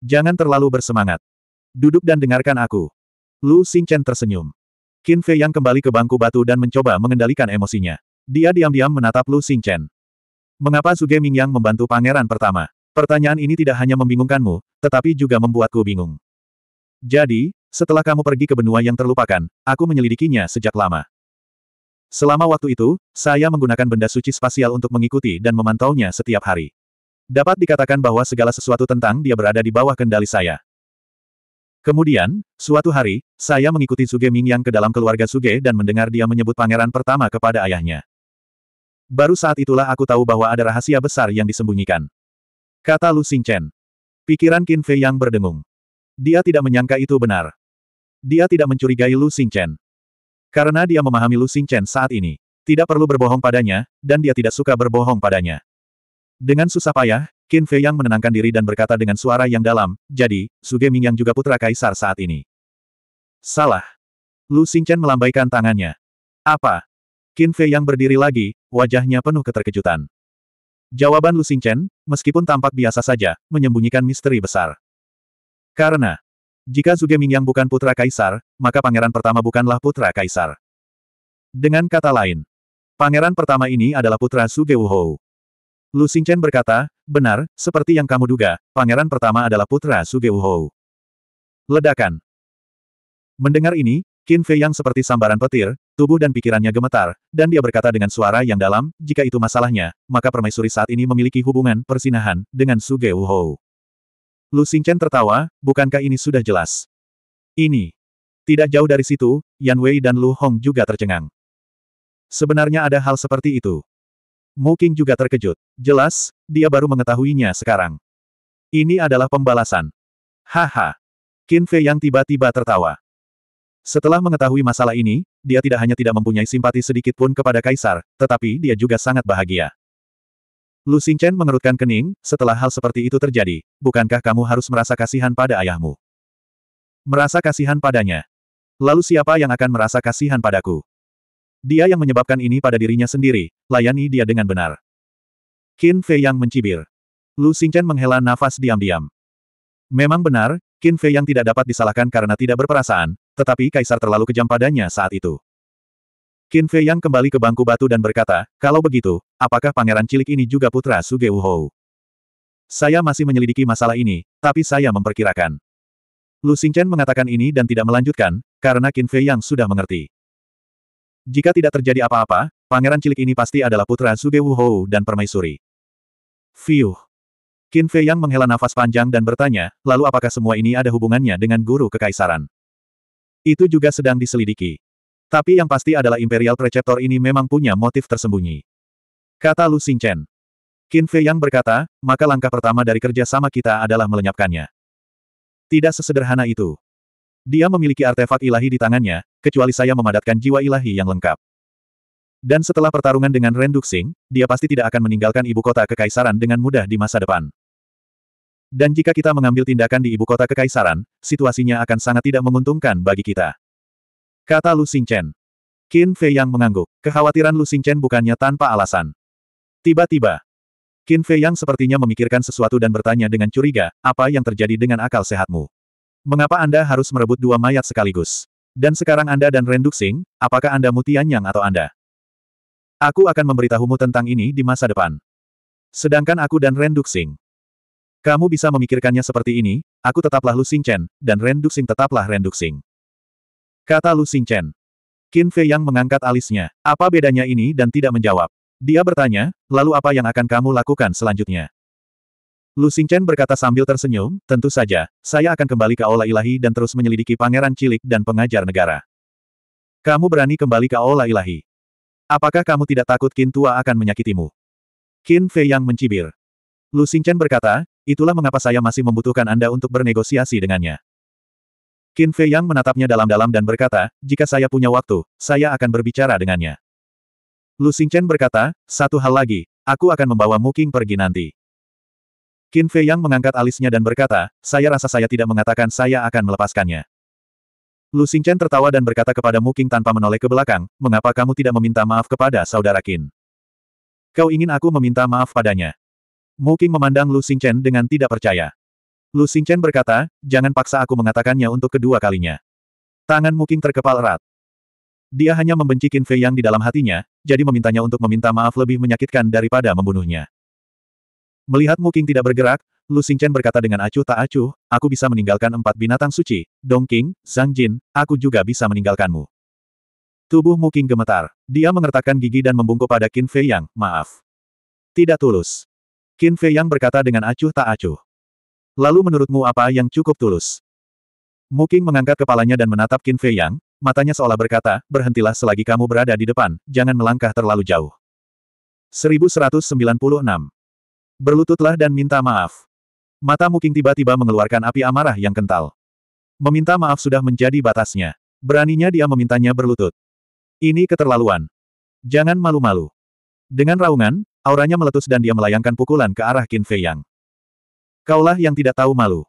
Jangan terlalu bersemangat. Duduk dan dengarkan aku. Lu Xingchen tersenyum. Qin Fei Yang kembali ke bangku batu dan mencoba mengendalikan emosinya. Dia diam-diam menatap Lu Xingchen. Mengapa Suge Mingyang membantu pangeran pertama? Pertanyaan ini tidak hanya membingungkanmu, tetapi juga membuatku bingung. Jadi, setelah kamu pergi ke benua yang terlupakan, aku menyelidikinya sejak lama. Selama waktu itu, saya menggunakan benda suci spasial untuk mengikuti dan memantaunya setiap hari. Dapat dikatakan bahwa segala sesuatu tentang dia berada di bawah kendali saya. Kemudian, suatu hari, saya mengikuti Suge Mingyang ke dalam keluarga Suge dan mendengar dia menyebut pangeran pertama kepada ayahnya. Baru saat itulah aku tahu bahwa ada rahasia besar yang disembunyikan. Kata Lu Xingchen. Pikiran Qin Fei yang berdengung. Dia tidak menyangka itu benar. Dia tidak mencurigai Lu Xingchen. Karena dia memahami Lu Xingchen saat ini. Tidak perlu berbohong padanya, dan dia tidak suka berbohong padanya. Dengan susah payah, Qin Fei yang menenangkan diri dan berkata dengan suara yang dalam, jadi, Su Ming yang juga putra kaisar saat ini. Salah. Lu Xingchen melambaikan tangannya. Apa? Qin Fei yang berdiri lagi, wajahnya penuh keterkejutan. Jawaban Lu Xingchen, meskipun tampak biasa saja, menyembunyikan misteri besar. Karena, jika Zuge Mingyang bukan putra kaisar, maka pangeran pertama bukanlah putra kaisar. Dengan kata lain, pangeran pertama ini adalah putra Zuge Wuhou. Lu Xingchen berkata, benar, seperti yang kamu duga, pangeran pertama adalah putra Zuge Wuhou. Ledakan. Mendengar ini, Qin Fei yang seperti sambaran petir, Tubuh dan pikirannya gemetar, dan dia berkata dengan suara yang dalam, jika itu masalahnya, maka permaisuri saat ini memiliki hubungan persinahan dengan Su Ge Lu Xingchen tertawa, bukankah ini sudah jelas? Ini. Tidak jauh dari situ, Yan Wei dan Lu Hong juga tercengang. Sebenarnya ada hal seperti itu. Mu Qing juga terkejut. Jelas, dia baru mengetahuinya sekarang. Ini adalah pembalasan. Haha. Qin Fei yang tiba-tiba tertawa. Setelah mengetahui masalah ini, dia tidak hanya tidak mempunyai simpati sedikit pun kepada kaisar, tetapi dia juga sangat bahagia. Lu Xingchen mengerutkan kening, setelah hal seperti itu terjadi, bukankah kamu harus merasa kasihan pada ayahmu? Merasa kasihan padanya. Lalu siapa yang akan merasa kasihan padaku? Dia yang menyebabkan ini pada dirinya sendiri, layani dia dengan benar. Qin Fei yang mencibir. Lu Xingchen menghela nafas diam-diam. Memang benar, Qin Fei yang tidak dapat disalahkan karena tidak berperasaan, tetapi kaisar terlalu kejam padanya saat itu. Qin Fei Yang kembali ke bangku batu dan berkata, kalau begitu, apakah pangeran cilik ini juga putra Suge Wuhou? Saya masih menyelidiki masalah ini, tapi saya memperkirakan. Lu Xingchen mengatakan ini dan tidak melanjutkan, karena Qin Fei Yang sudah mengerti. Jika tidak terjadi apa-apa, pangeran cilik ini pasti adalah putra Suge Wuhou dan permaisuri. Fiuh. Qin Fei Yang menghela nafas panjang dan bertanya, lalu apakah semua ini ada hubungannya dengan guru kekaisaran? Itu juga sedang diselidiki. Tapi yang pasti adalah Imperial Preceptor ini memang punya motif tersembunyi. Kata Lu Xingchen. Qin Fei Yang berkata, maka langkah pertama dari kerja sama kita adalah melenyapkannya. Tidak sesederhana itu. Dia memiliki artefak ilahi di tangannya, kecuali saya memadatkan jiwa ilahi yang lengkap. Dan setelah pertarungan dengan Ren Duxing, dia pasti tidak akan meninggalkan ibu kota kekaisaran dengan mudah di masa depan. Dan jika kita mengambil tindakan di ibu kota kekaisaran, situasinya akan sangat tidak menguntungkan bagi kita. Kata Lu Xingchen. Qin Fei Yang mengangguk. Kekhawatiran Lu Xingchen bukannya tanpa alasan. Tiba-tiba, Qin Fei Yang sepertinya memikirkan sesuatu dan bertanya dengan curiga, apa yang terjadi dengan akal sehatmu? Mengapa Anda harus merebut dua mayat sekaligus? Dan sekarang Anda dan Ren Duxing, apakah Anda Mutianyang atau Anda? Aku akan memberitahumu tentang ini di masa depan. Sedangkan aku dan Ren Duxing. Kamu bisa memikirkannya seperti ini, aku tetaplah Lu Xingchen, dan Ren Duxing tetaplah Ren Duxing. Kata Lu Xingchen. Qin Fei Yang mengangkat alisnya. Apa bedanya ini dan tidak menjawab. Dia bertanya, lalu apa yang akan kamu lakukan selanjutnya? Lu Xingchen berkata sambil tersenyum, tentu saja, saya akan kembali ke Aula Ilahi dan terus menyelidiki pangeran cilik dan pengajar negara. Kamu berani kembali ke Aula Ilahi. Apakah kamu tidak takut Qin Tua akan menyakitimu? Qin Fei Yang mencibir. Lu Xingchen berkata, itulah mengapa saya masih membutuhkan Anda untuk bernegosiasi dengannya. Qin Fei Yang menatapnya dalam-dalam dan berkata, jika saya punya waktu, saya akan berbicara dengannya. Lu Xingchen berkata, satu hal lagi, aku akan membawa Muking pergi nanti. Qin Fei Yang mengangkat alisnya dan berkata, saya rasa saya tidak mengatakan saya akan melepaskannya. Lu Xingchen tertawa dan berkata kepada Muking tanpa menoleh ke belakang, mengapa kamu tidak meminta maaf kepada saudara Qin? Kau ingin aku meminta maaf padanya? Mu Qing memandang Lu Xingchen dengan tidak percaya. Lu Xingchen berkata, jangan paksa aku mengatakannya untuk kedua kalinya. Tangan Mu Qing terkepal erat. Dia hanya membenci Qin Fei yang di dalam hatinya, jadi memintanya untuk meminta maaf lebih menyakitkan daripada membunuhnya. Melihat Mu Qing tidak bergerak, Lu Xingchen berkata dengan acuh tak acuh, aku bisa meninggalkan empat binatang suci, Dong King, Zhang Jin, aku juga bisa meninggalkanmu. Tubuh Mu Qing gemetar. Dia mengertakkan gigi dan membungkuk pada Qin Fei yang, maaf. Tidak tulus. Qin Fei Yang berkata dengan acuh tak acuh. Lalu menurutmu apa yang cukup tulus? Mu Qing mengangkat kepalanya dan menatap Qin Fei Yang, matanya seolah berkata, berhentilah selagi kamu berada di depan, jangan melangkah terlalu jauh. 1196. Berlututlah dan minta maaf. Mata Mu Qing tiba-tiba mengeluarkan api amarah yang kental. Meminta maaf sudah menjadi batasnya. Beraninya dia memintanya berlutut. Ini keterlaluan. Jangan malu-malu. Dengan raungan, Auranya meletus dan dia melayangkan pukulan ke arah Qin Fei Yang. Kaulah yang tidak tahu malu.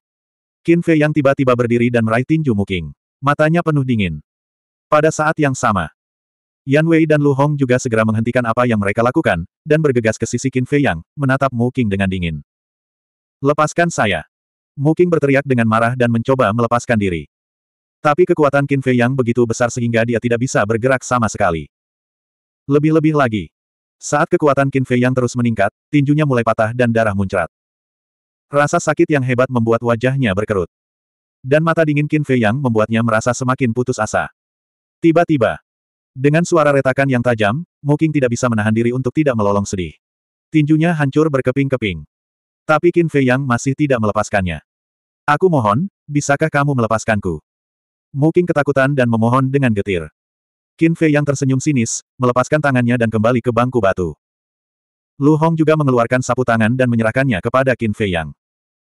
Qin Fei Yang tiba-tiba berdiri dan meraih tinju Muking. Matanya penuh dingin. Pada saat yang sama, Yan Wei dan Lu Hong juga segera menghentikan apa yang mereka lakukan, dan bergegas ke sisi Qin Fei Yang, menatap Muking dengan dingin. Lepaskan saya. Muking berteriak dengan marah dan mencoba melepaskan diri. Tapi kekuatan Qin Fei Yang begitu besar sehingga dia tidak bisa bergerak sama sekali. Lebih-lebih lagi, saat kekuatan Qin Fei yang terus meningkat, tinjunya mulai patah dan darah muncrat. Rasa sakit yang hebat membuat wajahnya berkerut. Dan mata dingin Qin Fei yang membuatnya merasa semakin putus asa. Tiba-tiba, dengan suara retakan yang tajam, Muking tidak bisa menahan diri untuk tidak melolong sedih. Tinjunya hancur berkeping-keping. Tapi Qin Fei yang masih tidak melepaskannya. Aku mohon, bisakah kamu melepaskanku? Muking ketakutan dan memohon dengan getir. Qin Fei yang tersenyum sinis, melepaskan tangannya dan kembali ke bangku batu. Lu Hong juga mengeluarkan sapu tangan dan menyerahkannya kepada Qin Fei Yang.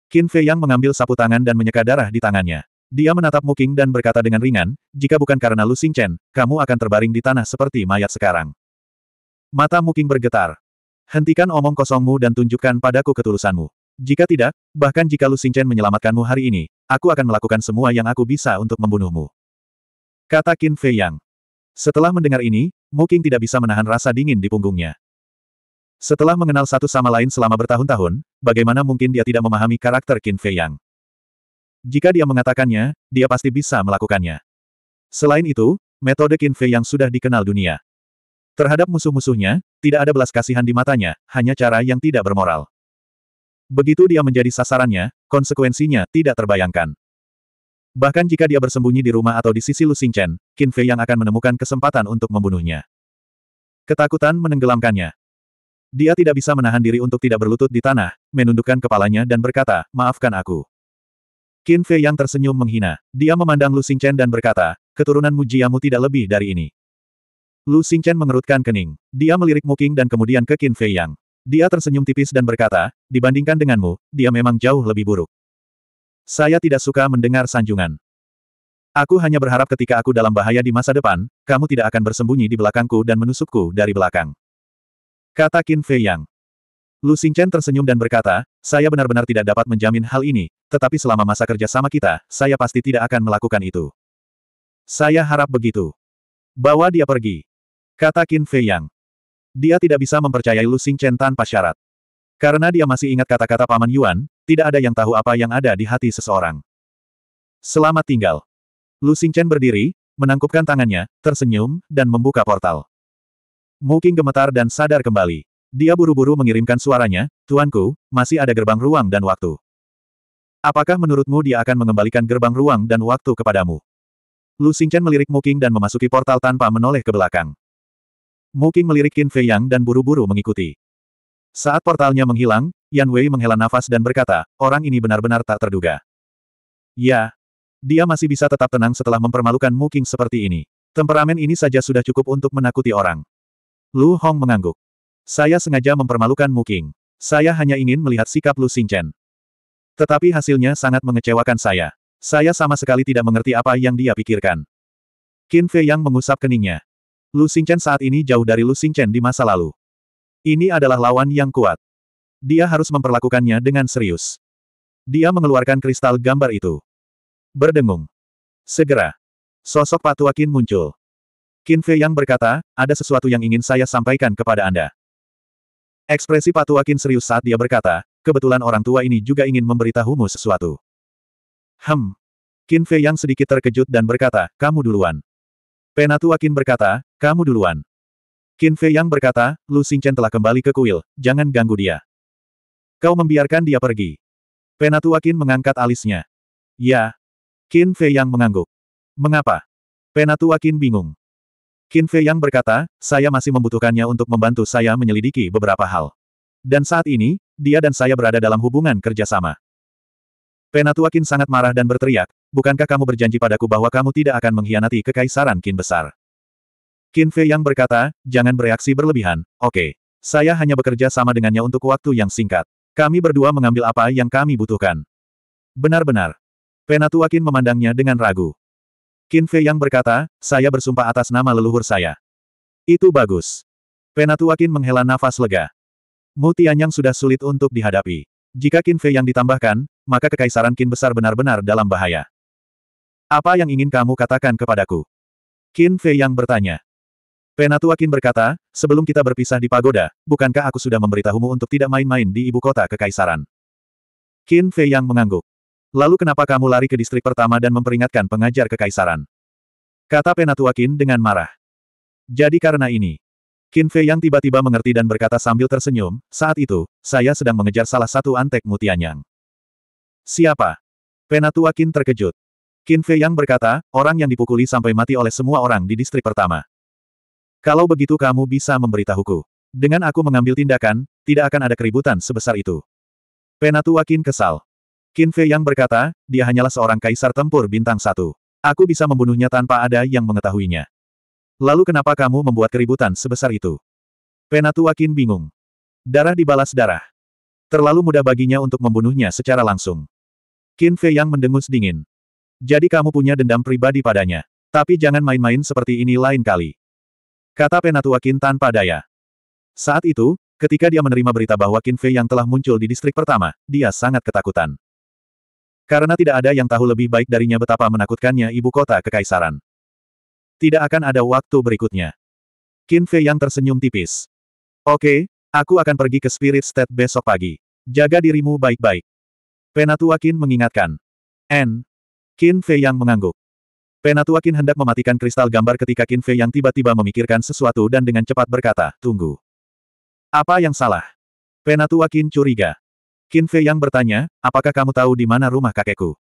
Qin Fei Yang mengambil sapu tangan dan menyeka darah di tangannya. Dia menatap Muking dan berkata dengan ringan, jika bukan karena Lu Chen, kamu akan terbaring di tanah seperti mayat sekarang. Mata Muking bergetar. Hentikan omong kosongmu dan tunjukkan padaku ketulusanmu. Jika tidak, bahkan jika Lu Chen menyelamatkanmu hari ini, aku akan melakukan semua yang aku bisa untuk membunuhmu. Kata Qin Fei Yang. Setelah mendengar ini, Muking tidak bisa menahan rasa dingin di punggungnya. Setelah mengenal satu sama lain selama bertahun-tahun, bagaimana mungkin dia tidak memahami karakter Qin Fei Yang? Jika dia mengatakannya, dia pasti bisa melakukannya. Selain itu, metode Qin Fei Yang sudah dikenal dunia. Terhadap musuh-musuhnya, tidak ada belas kasihan di matanya, hanya cara yang tidak bermoral. Begitu dia menjadi sasarannya, konsekuensinya tidak terbayangkan. Bahkan jika dia bersembunyi di rumah atau di sisi Lu Xingchen, Qin Fei yang akan menemukan kesempatan untuk membunuhnya. Ketakutan menenggelamkannya. Dia tidak bisa menahan diri untuk tidak berlutut di tanah, menundukkan kepalanya dan berkata, maafkan aku. Qin Fei yang tersenyum menghina. Dia memandang Lu Xingchen dan berkata, keturunan Mujiamu tidak lebih dari ini. Lu Xingchen mengerutkan kening. Dia melirik Muking dan kemudian ke Qin Fei yang. Dia tersenyum tipis dan berkata, dibandingkan denganmu, dia memang jauh lebih buruk. Saya tidak suka mendengar sanjungan. Aku hanya berharap ketika aku dalam bahaya di masa depan, kamu tidak akan bersembunyi di belakangku dan menusukku dari belakang. Kata Qin Fei Yang. Lu Xingchen tersenyum dan berkata, saya benar-benar tidak dapat menjamin hal ini, tetapi selama masa kerja sama kita, saya pasti tidak akan melakukan itu. Saya harap begitu. Bawa dia pergi. Kata Qin Fei Yang. Dia tidak bisa mempercayai Lu Xingchen tanpa syarat. Karena dia masih ingat kata-kata Paman Yuan, tidak ada yang tahu apa yang ada di hati seseorang. Selamat tinggal. Lu Xingchen berdiri, menangkupkan tangannya, tersenyum, dan membuka portal. Mungkin gemetar dan sadar kembali. Dia buru-buru mengirimkan suaranya, Tuanku, masih ada gerbang ruang dan waktu. Apakah menurutmu dia akan mengembalikan gerbang ruang dan waktu kepadamu? Lu Xingchen melirik Muking dan memasuki portal tanpa menoleh ke belakang. Muking melirik Qin Fei Yang dan buru-buru mengikuti. Saat portalnya menghilang, Yan Wei menghela nafas dan berkata, orang ini benar-benar tak terduga. Ya. Dia masih bisa tetap tenang setelah mempermalukan Mu seperti ini. Temperamen ini saja sudah cukup untuk menakuti orang. Lu Hong mengangguk. Saya sengaja mempermalukan Mu Saya hanya ingin melihat sikap Lu Xingchen. Tetapi hasilnya sangat mengecewakan saya. Saya sama sekali tidak mengerti apa yang dia pikirkan. Qin Fei yang mengusap keningnya. Lu Xingchen saat ini jauh dari Lu Xingchen di masa lalu. Ini adalah lawan yang kuat. Dia harus memperlakukannya dengan serius. Dia mengeluarkan kristal gambar itu. Berdengung. Segera. Sosok Patu Akin muncul. Qin Fei yang berkata, ada sesuatu yang ingin saya sampaikan kepada Anda. Ekspresi Patu Akin serius saat dia berkata, kebetulan orang tua ini juga ingin memberitahumu sesuatu. Hem. Qin Fei yang sedikit terkejut dan berkata, kamu duluan. Penatua Kin berkata, kamu duluan. Qin Fei yang berkata, Lu Xingchen telah kembali ke kuil, jangan ganggu dia. Kau membiarkan dia pergi. Penatua Qin mengangkat alisnya. Ya. Qin Fei Yang mengangguk. Mengapa? Penatua Qin bingung. Qin Fei Yang berkata, saya masih membutuhkannya untuk membantu saya menyelidiki beberapa hal. Dan saat ini, dia dan saya berada dalam hubungan kerjasama. Penatua Qin sangat marah dan berteriak, bukankah kamu berjanji padaku bahwa kamu tidak akan mengkhianati kekaisaran Qin besar? Qin Fei Yang berkata, jangan bereaksi berlebihan, oke. Okay. Saya hanya bekerja sama dengannya untuk waktu yang singkat. Kami berdua mengambil apa yang kami butuhkan. Benar-benar. Penatua Qin memandangnya dengan ragu. Qin Fei yang berkata, saya bersumpah atas nama leluhur saya. Itu bagus. Penatua Qin menghela nafas lega. Mu Tianyang sudah sulit untuk dihadapi. Jika Qin Fei yang ditambahkan, maka kekaisaran Qin besar benar-benar dalam bahaya. Apa yang ingin kamu katakan kepadaku? Qin Fei yang bertanya. Penatuakin berkata, sebelum kita berpisah di pagoda, bukankah aku sudah memberitahumu untuk tidak main-main di ibu kota kekaisaran? Qin Fei Yang mengangguk. Lalu kenapa kamu lari ke distrik pertama dan memperingatkan pengajar kekaisaran? Kata Penatua dengan marah. Jadi karena ini. Qin Fei Yang tiba-tiba mengerti dan berkata sambil tersenyum, saat itu, saya sedang mengejar salah satu antek mutianyang. Siapa? Penatua terkejut. Qin Fei Yang berkata, orang yang dipukuli sampai mati oleh semua orang di distrik pertama. Kalau begitu kamu bisa memberitahuku. Dengan aku mengambil tindakan, tidak akan ada keributan sebesar itu. Penatua Qin kesal. Qin Fei yang berkata, dia hanyalah seorang kaisar tempur bintang satu. Aku bisa membunuhnya tanpa ada yang mengetahuinya. Lalu kenapa kamu membuat keributan sebesar itu? Penatua Qin bingung. Darah dibalas darah. Terlalu mudah baginya untuk membunuhnya secara langsung. Qin Fei yang mendengus dingin. Jadi kamu punya dendam pribadi padanya. Tapi jangan main-main seperti ini lain kali. Kata Penatua Qin tanpa daya. Saat itu, ketika dia menerima berita bahwa Qin Fei yang telah muncul di distrik pertama, dia sangat ketakutan. Karena tidak ada yang tahu lebih baik darinya betapa menakutkannya ibu kota kekaisaran. Tidak akan ada waktu berikutnya. Qin Fei yang tersenyum tipis. Oke, aku akan pergi ke Spirit State besok pagi. Jaga dirimu baik-baik. Penatua Qin mengingatkan. N. Qin Fei yang mengangguk. Penatuakin hendak mematikan kristal gambar ketika Qin Fei yang tiba-tiba memikirkan sesuatu dan dengan cepat berkata, tunggu. Apa yang salah? Penatuakin curiga. Qin Fei yang bertanya, apakah kamu tahu di mana rumah kakekku?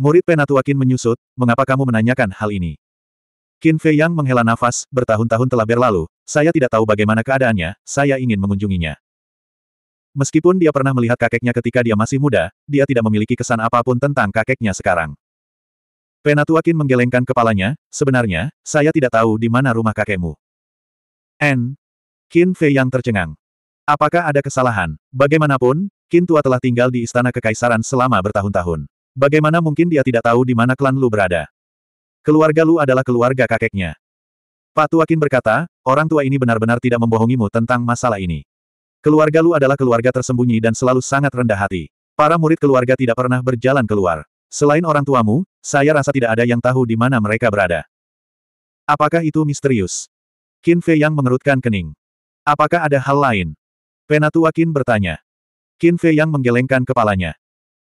Murid Penatuakin menyusut, mengapa kamu menanyakan hal ini? Qin Fei yang menghela nafas, bertahun-tahun telah berlalu, saya tidak tahu bagaimana keadaannya, saya ingin mengunjunginya. Meskipun dia pernah melihat kakeknya ketika dia masih muda, dia tidak memiliki kesan apapun tentang kakeknya sekarang. Penatuakin menggelengkan kepalanya, sebenarnya, saya tidak tahu di mana rumah kakekmu. N. Qin Fei yang tercengang. Apakah ada kesalahan? Bagaimanapun, Qin Tua telah tinggal di istana kekaisaran selama bertahun-tahun. Bagaimana mungkin dia tidak tahu di mana klan Lu berada? Keluarga Lu adalah keluarga kakeknya. Pak Tuakin berkata, orang tua ini benar-benar tidak membohongimu tentang masalah ini. Keluarga Lu adalah keluarga tersembunyi dan selalu sangat rendah hati. Para murid keluarga tidak pernah berjalan keluar. Selain orang tuamu, saya rasa tidak ada yang tahu di mana mereka berada. Apakah itu misterius? Qin Fei yang mengerutkan kening. Apakah ada hal lain? Penatua Qin bertanya. Qin Fei yang menggelengkan kepalanya.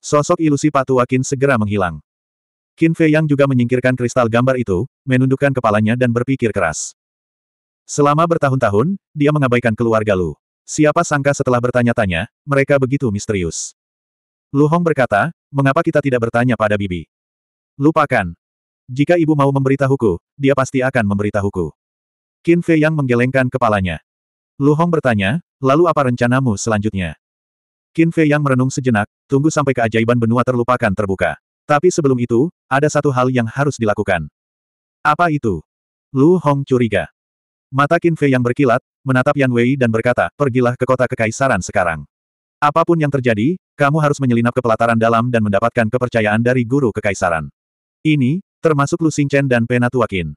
Sosok ilusi Patua Qin segera menghilang. Qin Fei yang juga menyingkirkan kristal gambar itu, menundukkan kepalanya dan berpikir keras. Selama bertahun-tahun, dia mengabaikan keluarga Lu. Siapa sangka setelah bertanya-tanya, mereka begitu misterius. Lu Hong berkata, mengapa kita tidak bertanya pada Bibi? Lupakan. Jika ibu mau memberitahuku, dia pasti akan memberitahuku. Qin Fei Yang menggelengkan kepalanya. Lu Hong bertanya, lalu apa rencanamu selanjutnya? Qin Fei Yang merenung sejenak, tunggu sampai keajaiban benua terlupakan terbuka. Tapi sebelum itu, ada satu hal yang harus dilakukan. Apa itu? Lu Hong curiga. Mata Qin Fei Yang berkilat, menatap Yan Wei dan berkata, pergilah ke kota kekaisaran sekarang. Apapun yang terjadi, kamu harus menyelinap ke pelataran dalam dan mendapatkan kepercayaan dari guru kekaisaran. Ini, termasuk Lu Xingchen dan Penatuakin.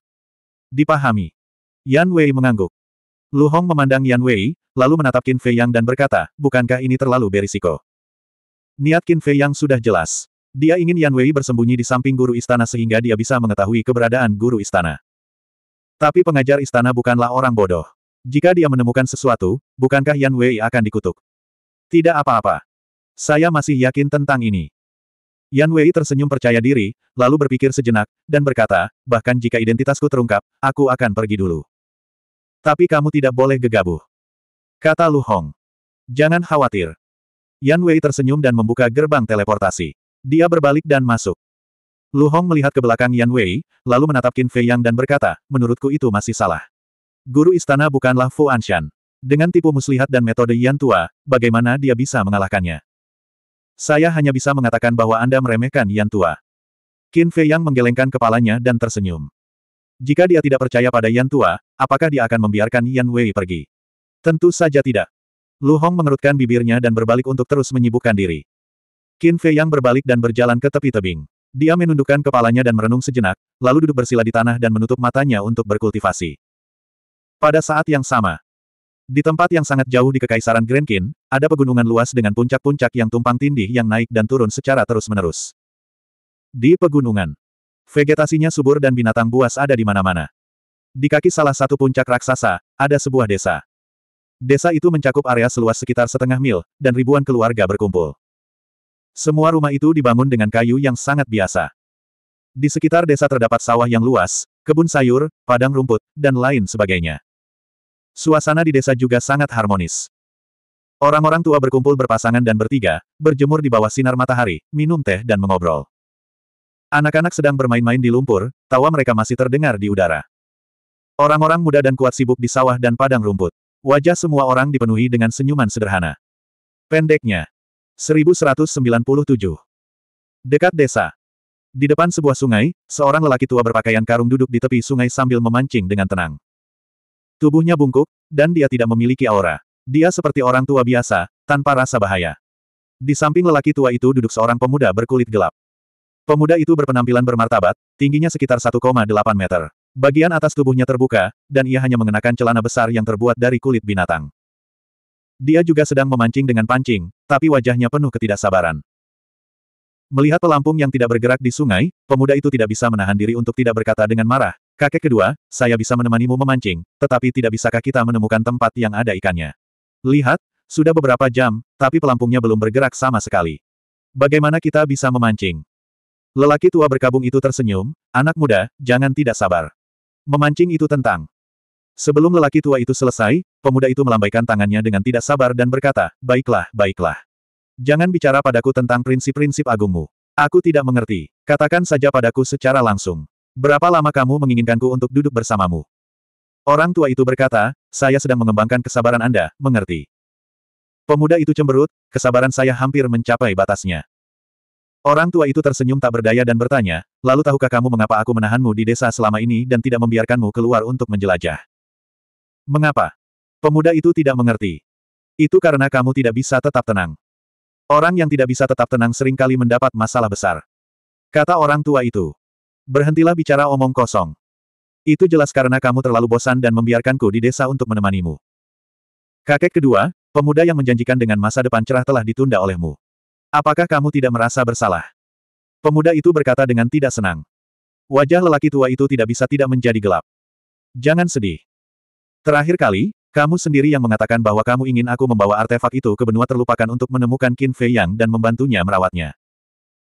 Dipahami. Yan Wei mengangguk. Lu Hong memandang Yan Wei, lalu menatap Qin Fei Yang dan berkata, bukankah ini terlalu berisiko? Niat Qin Fei Yang sudah jelas. Dia ingin Yan Wei bersembunyi di samping guru istana sehingga dia bisa mengetahui keberadaan guru istana. Tapi pengajar istana bukanlah orang bodoh. Jika dia menemukan sesuatu, bukankah Yan Wei akan dikutuk? Tidak apa-apa. Saya masih yakin tentang ini. Yan Wei tersenyum percaya diri, lalu berpikir sejenak, dan berkata, bahkan jika identitasku terungkap, aku akan pergi dulu. Tapi kamu tidak boleh gegabah. Kata Lu Hong. Jangan khawatir. Yan Wei tersenyum dan membuka gerbang teleportasi. Dia berbalik dan masuk. Lu Hong melihat ke belakang Yan Wei, lalu menatap Qin Fei Yang dan berkata, menurutku itu masih salah. Guru istana bukanlah Fu Anshan. Dengan tipu muslihat dan metode Yan Tua, bagaimana dia bisa mengalahkannya? Saya hanya bisa mengatakan bahwa Anda meremehkan Yan Tua. Qin Fei Yang menggelengkan kepalanya dan tersenyum. Jika dia tidak percaya pada Yan Tua, apakah dia akan membiarkan Yan Wei pergi? Tentu saja tidak. Lu Hong mengerutkan bibirnya dan berbalik untuk terus menyibukkan diri. Qin Fei Yang berbalik dan berjalan ke tepi tebing. Dia menundukkan kepalanya dan merenung sejenak, lalu duduk bersila di tanah dan menutup matanya untuk berkultivasi. Pada saat yang sama, di tempat yang sangat jauh di Kekaisaran Grenkin, ada pegunungan luas dengan puncak-puncak yang tumpang tindih yang naik dan turun secara terus-menerus. Di pegunungan, vegetasinya subur dan binatang buas ada di mana-mana. Di kaki salah satu puncak raksasa, ada sebuah desa. Desa itu mencakup area seluas sekitar setengah mil, dan ribuan keluarga berkumpul. Semua rumah itu dibangun dengan kayu yang sangat biasa. Di sekitar desa terdapat sawah yang luas, kebun sayur, padang rumput, dan lain sebagainya. Suasana di desa juga sangat harmonis. Orang-orang tua berkumpul berpasangan dan bertiga, berjemur di bawah sinar matahari, minum teh dan mengobrol. Anak-anak sedang bermain-main di lumpur, tawa mereka masih terdengar di udara. Orang-orang muda dan kuat sibuk di sawah dan padang rumput. Wajah semua orang dipenuhi dengan senyuman sederhana. Pendeknya. 1197. Dekat desa. Di depan sebuah sungai, seorang lelaki tua berpakaian karung duduk di tepi sungai sambil memancing dengan tenang. Tubuhnya bungkuk, dan dia tidak memiliki aura. Dia seperti orang tua biasa, tanpa rasa bahaya. Di samping lelaki tua itu duduk seorang pemuda berkulit gelap. Pemuda itu berpenampilan bermartabat, tingginya sekitar 1,8 meter. Bagian atas tubuhnya terbuka, dan ia hanya mengenakan celana besar yang terbuat dari kulit binatang. Dia juga sedang memancing dengan pancing, tapi wajahnya penuh ketidaksabaran. Melihat pelampung yang tidak bergerak di sungai, pemuda itu tidak bisa menahan diri untuk tidak berkata dengan marah, Kakek kedua, saya bisa menemanimu memancing, tetapi tidak bisakah kita menemukan tempat yang ada ikannya? Lihat, sudah beberapa jam, tapi pelampungnya belum bergerak sama sekali. Bagaimana kita bisa memancing? Lelaki tua berkabung itu tersenyum, anak muda, jangan tidak sabar. Memancing itu tentang. Sebelum lelaki tua itu selesai, pemuda itu melambaikan tangannya dengan tidak sabar dan berkata, baiklah, baiklah. Jangan bicara padaku tentang prinsip-prinsip agungmu. Aku tidak mengerti. Katakan saja padaku secara langsung. Berapa lama kamu menginginkanku untuk duduk bersamamu? Orang tua itu berkata, saya sedang mengembangkan kesabaran Anda, mengerti. Pemuda itu cemberut, kesabaran saya hampir mencapai batasnya. Orang tua itu tersenyum tak berdaya dan bertanya, lalu tahukah kamu mengapa aku menahanmu di desa selama ini dan tidak membiarkanmu keluar untuk menjelajah? Mengapa? Pemuda itu tidak mengerti. Itu karena kamu tidak bisa tetap tenang. Orang yang tidak bisa tetap tenang seringkali mendapat masalah besar. Kata orang tua itu. Berhentilah bicara omong kosong. Itu jelas karena kamu terlalu bosan dan membiarkanku di desa untuk menemanimu. Kakek kedua, pemuda yang menjanjikan dengan masa depan cerah telah ditunda olehmu. Apakah kamu tidak merasa bersalah? Pemuda itu berkata dengan tidak senang. Wajah lelaki tua itu tidak bisa tidak menjadi gelap. Jangan sedih. Terakhir kali, kamu sendiri yang mengatakan bahwa kamu ingin aku membawa artefak itu ke benua terlupakan untuk menemukan Qin Fei Yang dan membantunya merawatnya.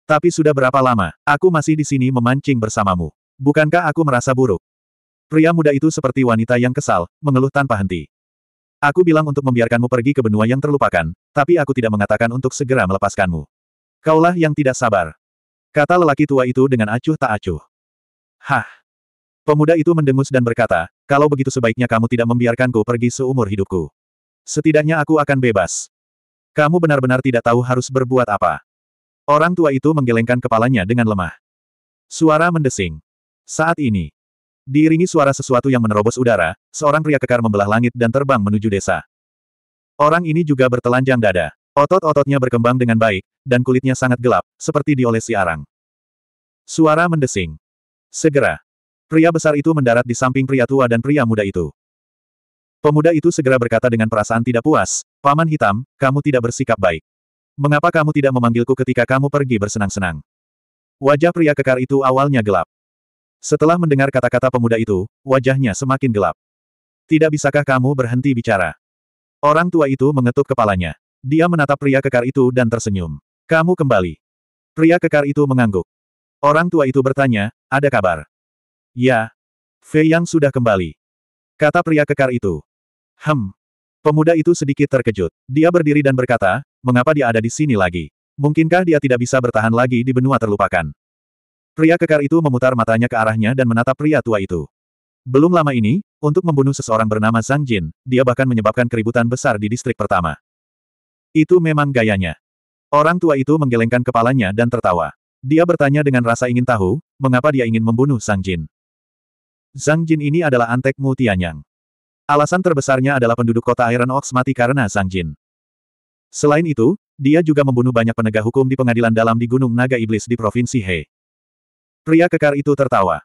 Tapi sudah berapa lama, aku masih di sini memancing bersamamu. Bukankah aku merasa buruk? Pria muda itu seperti wanita yang kesal, mengeluh tanpa henti. Aku bilang untuk membiarkanmu pergi ke benua yang terlupakan, tapi aku tidak mengatakan untuk segera melepaskanmu. Kaulah yang tidak sabar. Kata lelaki tua itu dengan acuh tak acuh. Hah. Pemuda itu mendengus dan berkata, kalau begitu sebaiknya kamu tidak membiarkanku pergi seumur hidupku. Setidaknya aku akan bebas. Kamu benar-benar tidak tahu harus berbuat apa. Orang tua itu menggelengkan kepalanya dengan lemah. Suara mendesing. Saat ini, diiringi suara sesuatu yang menerobos udara, seorang pria kekar membelah langit dan terbang menuju desa. Orang ini juga bertelanjang dada. Otot-ototnya berkembang dengan baik, dan kulitnya sangat gelap, seperti diolesi arang. Suara mendesing. Segera. Pria besar itu mendarat di samping pria tua dan pria muda itu. Pemuda itu segera berkata dengan perasaan tidak puas, Paman Hitam, kamu tidak bersikap baik. Mengapa kamu tidak memanggilku ketika kamu pergi bersenang-senang? Wajah pria kekar itu awalnya gelap. Setelah mendengar kata-kata pemuda itu, wajahnya semakin gelap. Tidak bisakah kamu berhenti bicara? Orang tua itu mengetuk kepalanya. Dia menatap pria kekar itu dan tersenyum. Kamu kembali. Pria kekar itu mengangguk. Orang tua itu bertanya, ada kabar? Ya. Fei Yang sudah kembali. Kata pria kekar itu. Hem. Pemuda itu sedikit terkejut. Dia berdiri dan berkata, mengapa dia ada di sini lagi? Mungkinkah dia tidak bisa bertahan lagi di benua terlupakan? Pria kekar itu memutar matanya ke arahnya dan menatap pria tua itu. Belum lama ini, untuk membunuh seseorang bernama Zhang Jin, dia bahkan menyebabkan keributan besar di distrik pertama. Itu memang gayanya. Orang tua itu menggelengkan kepalanya dan tertawa. Dia bertanya dengan rasa ingin tahu, mengapa dia ingin membunuh Zhang Jin. Zhang Jin ini adalah antek Mu Tianyang. Alasan terbesarnya adalah penduduk kota Iron Ox mati karena Zhang Jin. Selain itu, dia juga membunuh banyak penegak hukum di pengadilan dalam di Gunung Naga Iblis di Provinsi He. Pria kekar itu tertawa.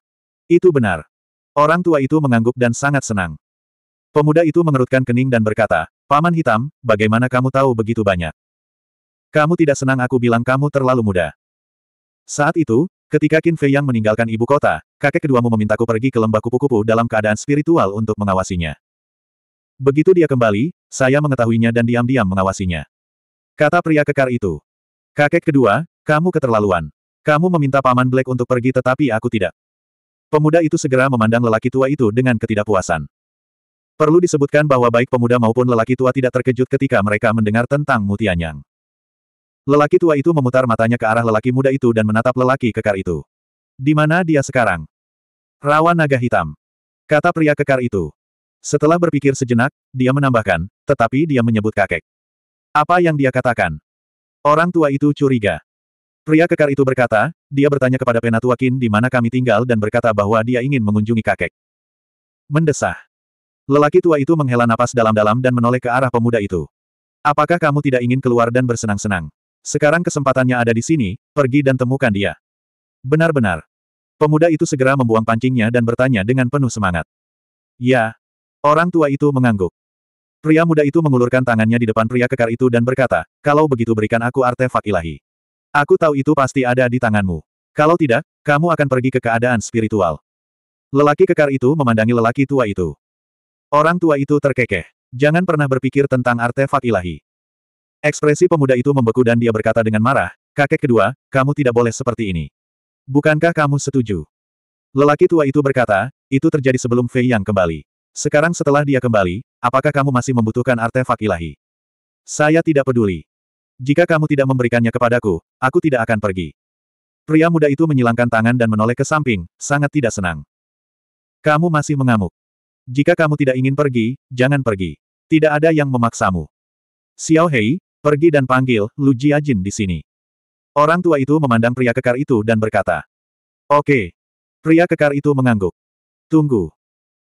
Itu benar. Orang tua itu mengangguk dan sangat senang. Pemuda itu mengerutkan kening dan berkata, Paman Hitam, bagaimana kamu tahu begitu banyak? Kamu tidak senang aku bilang kamu terlalu muda. Saat itu, Ketika Qin Fei Yang meninggalkan ibu kota, kakek keduamu memintaku pergi ke lembah kupu-kupu dalam keadaan spiritual untuk mengawasinya. Begitu dia kembali, saya mengetahuinya dan diam-diam mengawasinya. Kata pria kekar itu. Kakek kedua, kamu keterlaluan. Kamu meminta Paman Black untuk pergi tetapi aku tidak. Pemuda itu segera memandang lelaki tua itu dengan ketidakpuasan. Perlu disebutkan bahwa baik pemuda maupun lelaki tua tidak terkejut ketika mereka mendengar tentang Mutianyang. Lelaki tua itu memutar matanya ke arah lelaki muda itu dan menatap lelaki kekar itu. Di mana dia sekarang? Rawan naga hitam. Kata pria kekar itu. Setelah berpikir sejenak, dia menambahkan, tetapi dia menyebut kakek. Apa yang dia katakan? Orang tua itu curiga. Pria kekar itu berkata, dia bertanya kepada Penatua kin di mana kami tinggal dan berkata bahwa dia ingin mengunjungi kakek. Mendesah. Lelaki tua itu menghela napas dalam-dalam dan menoleh ke arah pemuda itu. Apakah kamu tidak ingin keluar dan bersenang-senang? Sekarang kesempatannya ada di sini, pergi dan temukan dia. Benar-benar. Pemuda itu segera membuang pancingnya dan bertanya dengan penuh semangat. Ya, Orang tua itu mengangguk. Pria muda itu mengulurkan tangannya di depan pria kekar itu dan berkata, kalau begitu berikan aku artefak ilahi. Aku tahu itu pasti ada di tanganmu. Kalau tidak, kamu akan pergi ke keadaan spiritual. Lelaki kekar itu memandangi lelaki tua itu. Orang tua itu terkekeh. Jangan pernah berpikir tentang artefak ilahi. Ekspresi pemuda itu membeku dan dia berkata dengan marah, kakek kedua, kamu tidak boleh seperti ini. Bukankah kamu setuju? Lelaki tua itu berkata, itu terjadi sebelum Fei Yang kembali. Sekarang setelah dia kembali, apakah kamu masih membutuhkan artefak ilahi? Saya tidak peduli. Jika kamu tidak memberikannya kepadaku, aku tidak akan pergi. Pria muda itu menyilangkan tangan dan menoleh ke samping, sangat tidak senang. Kamu masih mengamuk. Jika kamu tidak ingin pergi, jangan pergi. Tidak ada yang memaksamu. Xiao Hei, pergi dan panggil Lu Jiajin di sini. Orang tua itu memandang pria kekar itu dan berkata, Oke. Pria kekar itu mengangguk. Tunggu.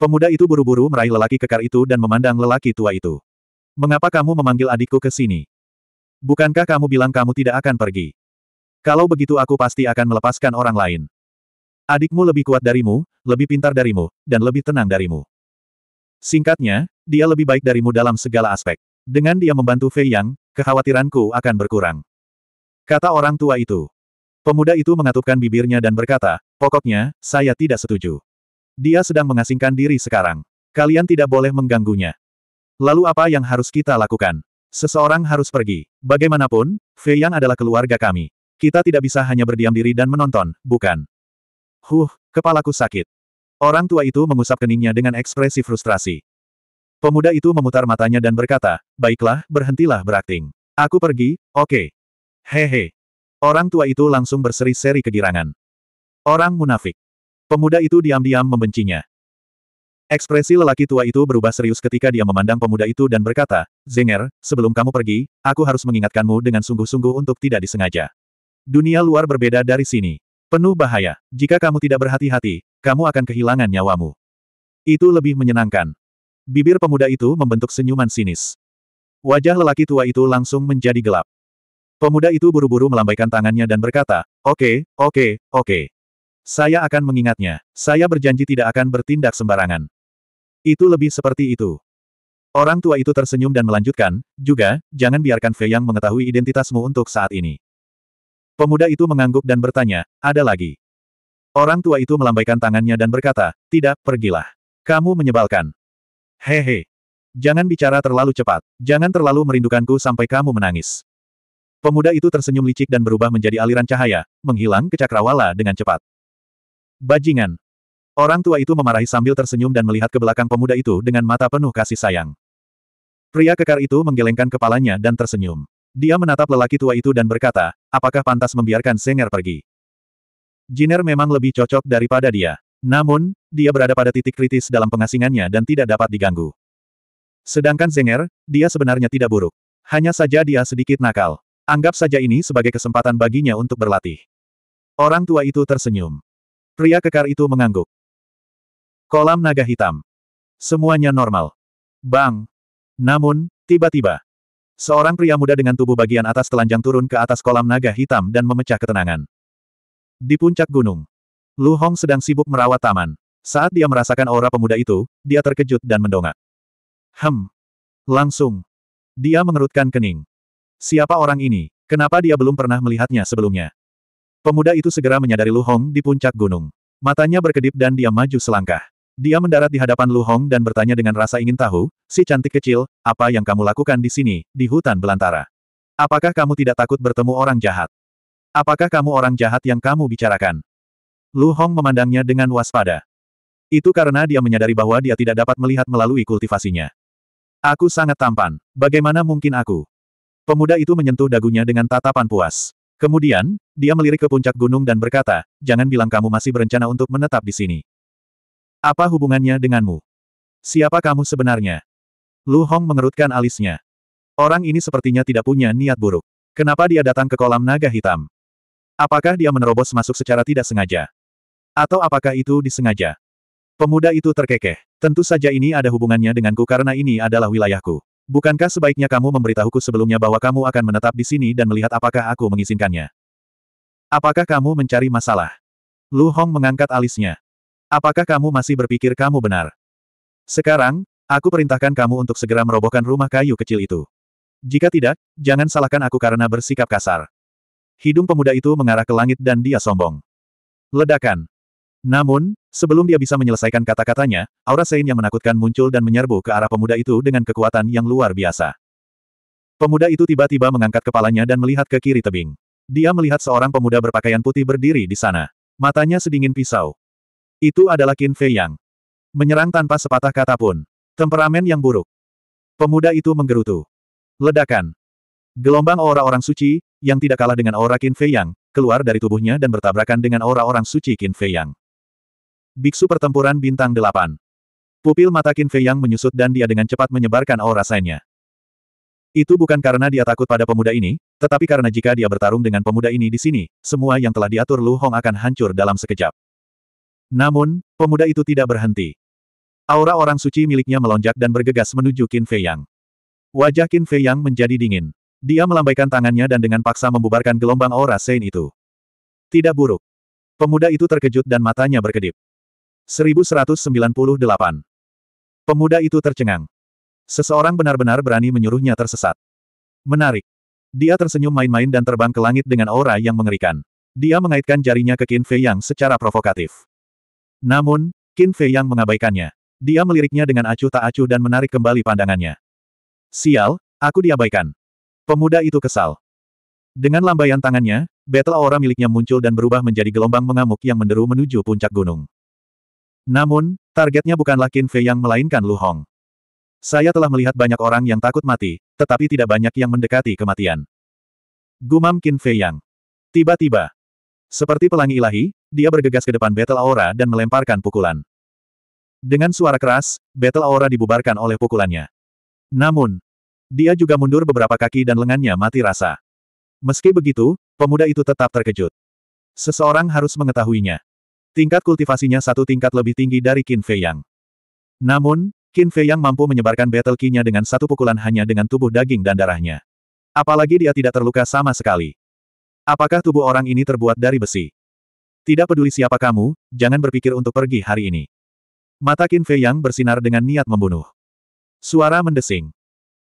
Pemuda itu buru-buru meraih lelaki kekar itu dan memandang lelaki tua itu. Mengapa kamu memanggil adikku ke sini? Bukankah kamu bilang kamu tidak akan pergi? Kalau begitu aku pasti akan melepaskan orang lain. Adikmu lebih kuat darimu, lebih pintar darimu, dan lebih tenang darimu. Singkatnya, dia lebih baik darimu dalam segala aspek. Dengan dia membantu Fei Yang, kekhawatiranku akan berkurang. Kata orang tua itu. Pemuda itu mengatupkan bibirnya dan berkata, pokoknya, saya tidak setuju. Dia sedang mengasingkan diri sekarang. Kalian tidak boleh mengganggunya. Lalu apa yang harus kita lakukan? Seseorang harus pergi. Bagaimanapun, Fei Yang adalah keluarga kami. Kita tidak bisa hanya berdiam diri dan menonton, bukan? Huh, kepalaku sakit. Orang tua itu mengusap keningnya dengan ekspresi frustrasi. Pemuda itu memutar matanya dan berkata, baiklah, berhentilah berakting. Aku pergi, oke. Okay. Hehe. Orang tua itu langsung berseri-seri kegirangan. Orang munafik. Pemuda itu diam-diam membencinya. Ekspresi lelaki tua itu berubah serius ketika dia memandang pemuda itu dan berkata, Zenger, sebelum kamu pergi, aku harus mengingatkanmu dengan sungguh-sungguh untuk tidak disengaja. Dunia luar berbeda dari sini. Penuh bahaya. Jika kamu tidak berhati-hati, kamu akan kehilangan nyawamu. Itu lebih menyenangkan. Bibir pemuda itu membentuk senyuman sinis. Wajah lelaki tua itu langsung menjadi gelap. Pemuda itu buru-buru melambaikan tangannya dan berkata, oke, okay, oke, okay, oke. Okay. Saya akan mengingatnya. Saya berjanji tidak akan bertindak sembarangan. Itu lebih seperti itu. Orang tua itu tersenyum dan melanjutkan, juga, jangan biarkan Fei Yang mengetahui identitasmu untuk saat ini. Pemuda itu mengangguk dan bertanya, ada lagi. Orang tua itu melambaikan tangannya dan berkata, tidak, pergilah. Kamu menyebalkan. Hehe. Jangan bicara terlalu cepat. Jangan terlalu merindukanku sampai kamu menangis. Pemuda itu tersenyum licik dan berubah menjadi aliran cahaya, menghilang ke cakrawala dengan cepat. Bajingan. Orang tua itu memarahi sambil tersenyum dan melihat ke belakang pemuda itu dengan mata penuh kasih sayang. Pria kekar itu menggelengkan kepalanya dan tersenyum. Dia menatap lelaki tua itu dan berkata, apakah pantas membiarkan Senger pergi? Jiner memang lebih cocok daripada dia. Namun, dia berada pada titik kritis dalam pengasingannya dan tidak dapat diganggu. Sedangkan Zenger, dia sebenarnya tidak buruk. Hanya saja dia sedikit nakal. Anggap saja ini sebagai kesempatan baginya untuk berlatih. Orang tua itu tersenyum. Pria kekar itu mengangguk. Kolam naga hitam. Semuanya normal. Bang! Namun, tiba-tiba, seorang pria muda dengan tubuh bagian atas telanjang turun ke atas kolam naga hitam dan memecah ketenangan. Di puncak gunung, Lu Hong sedang sibuk merawat taman. Saat dia merasakan aura pemuda itu, dia terkejut dan mendongak. Hem. Langsung. Dia mengerutkan kening. Siapa orang ini? Kenapa dia belum pernah melihatnya sebelumnya? Pemuda itu segera menyadari Lu Hong di puncak gunung. Matanya berkedip dan dia maju selangkah. Dia mendarat di hadapan Lu Hong dan bertanya dengan rasa ingin tahu, si cantik kecil, apa yang kamu lakukan di sini, di hutan belantara? Apakah kamu tidak takut bertemu orang jahat? Apakah kamu orang jahat yang kamu bicarakan? Lu Hong memandangnya dengan waspada. Itu karena dia menyadari bahwa dia tidak dapat melihat melalui kultivasinya. Aku sangat tampan. Bagaimana mungkin aku? Pemuda itu menyentuh dagunya dengan tatapan puas. Kemudian, dia melirik ke puncak gunung dan berkata, jangan bilang kamu masih berencana untuk menetap di sini. Apa hubungannya denganmu? Siapa kamu sebenarnya? Lu Hong mengerutkan alisnya. Orang ini sepertinya tidak punya niat buruk. Kenapa dia datang ke kolam naga hitam? Apakah dia menerobos masuk secara tidak sengaja? Atau apakah itu disengaja? Pemuda itu terkekeh. Tentu saja ini ada hubungannya denganku karena ini adalah wilayahku. Bukankah sebaiknya kamu memberitahuku sebelumnya bahwa kamu akan menetap di sini dan melihat apakah aku mengizinkannya? Apakah kamu mencari masalah? Lu Hong mengangkat alisnya. Apakah kamu masih berpikir kamu benar? Sekarang, aku perintahkan kamu untuk segera merobohkan rumah kayu kecil itu. Jika tidak, jangan salahkan aku karena bersikap kasar. Hidung pemuda itu mengarah ke langit dan dia sombong. Ledakan. Namun, sebelum dia bisa menyelesaikan kata-katanya, aura Sein yang menakutkan muncul dan menyerbu ke arah pemuda itu dengan kekuatan yang luar biasa. Pemuda itu tiba-tiba mengangkat kepalanya dan melihat ke kiri tebing. Dia melihat seorang pemuda berpakaian putih berdiri di sana. Matanya sedingin pisau. Itu adalah Qin Fei Yang. Menyerang tanpa sepatah kata pun. Temperamen yang buruk. Pemuda itu menggerutu. Ledakan. Gelombang aura orang suci, yang tidak kalah dengan aura Qin Fei Yang, keluar dari tubuhnya dan bertabrakan dengan aura orang suci Qin Fei Yang. Biksu pertempuran bintang delapan. Pupil mata Qin Fei yang menyusut dan dia dengan cepat menyebarkan aura sainnya. Itu bukan karena dia takut pada pemuda ini, tetapi karena jika dia bertarung dengan pemuda ini di sini, semua yang telah diatur Lu Hong akan hancur dalam sekejap. Namun, pemuda itu tidak berhenti. Aura orang suci miliknya melonjak dan bergegas menuju Qin Fei Yang. Wajah Qin Fei Yang menjadi dingin. Dia melambaikan tangannya dan dengan paksa membubarkan gelombang aura Sein itu. Tidak buruk. Pemuda itu terkejut dan matanya berkedip. 1198. Pemuda itu tercengang. Seseorang benar-benar berani menyuruhnya tersesat. Menarik. Dia tersenyum main-main dan terbang ke langit dengan aura yang mengerikan. Dia mengaitkan jarinya ke Qin Fei Yang secara provokatif. Namun, Qin Fei Yang mengabaikannya. Dia meliriknya dengan acuh tak acuh dan menarik kembali pandangannya. Sial, aku diabaikan. Pemuda itu kesal. Dengan lambaian tangannya, battle aura miliknya muncul dan berubah menjadi gelombang mengamuk yang menderu menuju puncak gunung. Namun, targetnya bukanlah Qin Fei yang melainkan Lu Hong. Saya telah melihat banyak orang yang takut mati, tetapi tidak banyak yang mendekati kematian. Gumam Qin Fei Yang. Tiba-tiba. Seperti pelangi ilahi, dia bergegas ke depan Battle Aura dan melemparkan pukulan. Dengan suara keras, Battle Aura dibubarkan oleh pukulannya. Namun, dia juga mundur beberapa kaki dan lengannya mati rasa. Meski begitu, pemuda itu tetap terkejut. Seseorang harus mengetahuinya. Tingkat kultivasinya satu tingkat lebih tinggi dari Qin Fei Yang. Namun, Qin Fei Yang mampu menyebarkan battle key nya dengan satu pukulan hanya dengan tubuh daging dan darahnya. Apalagi dia tidak terluka sama sekali. Apakah tubuh orang ini terbuat dari besi? Tidak peduli siapa kamu, jangan berpikir untuk pergi hari ini. Mata Qin Fei Yang bersinar dengan niat membunuh. Suara mendesing.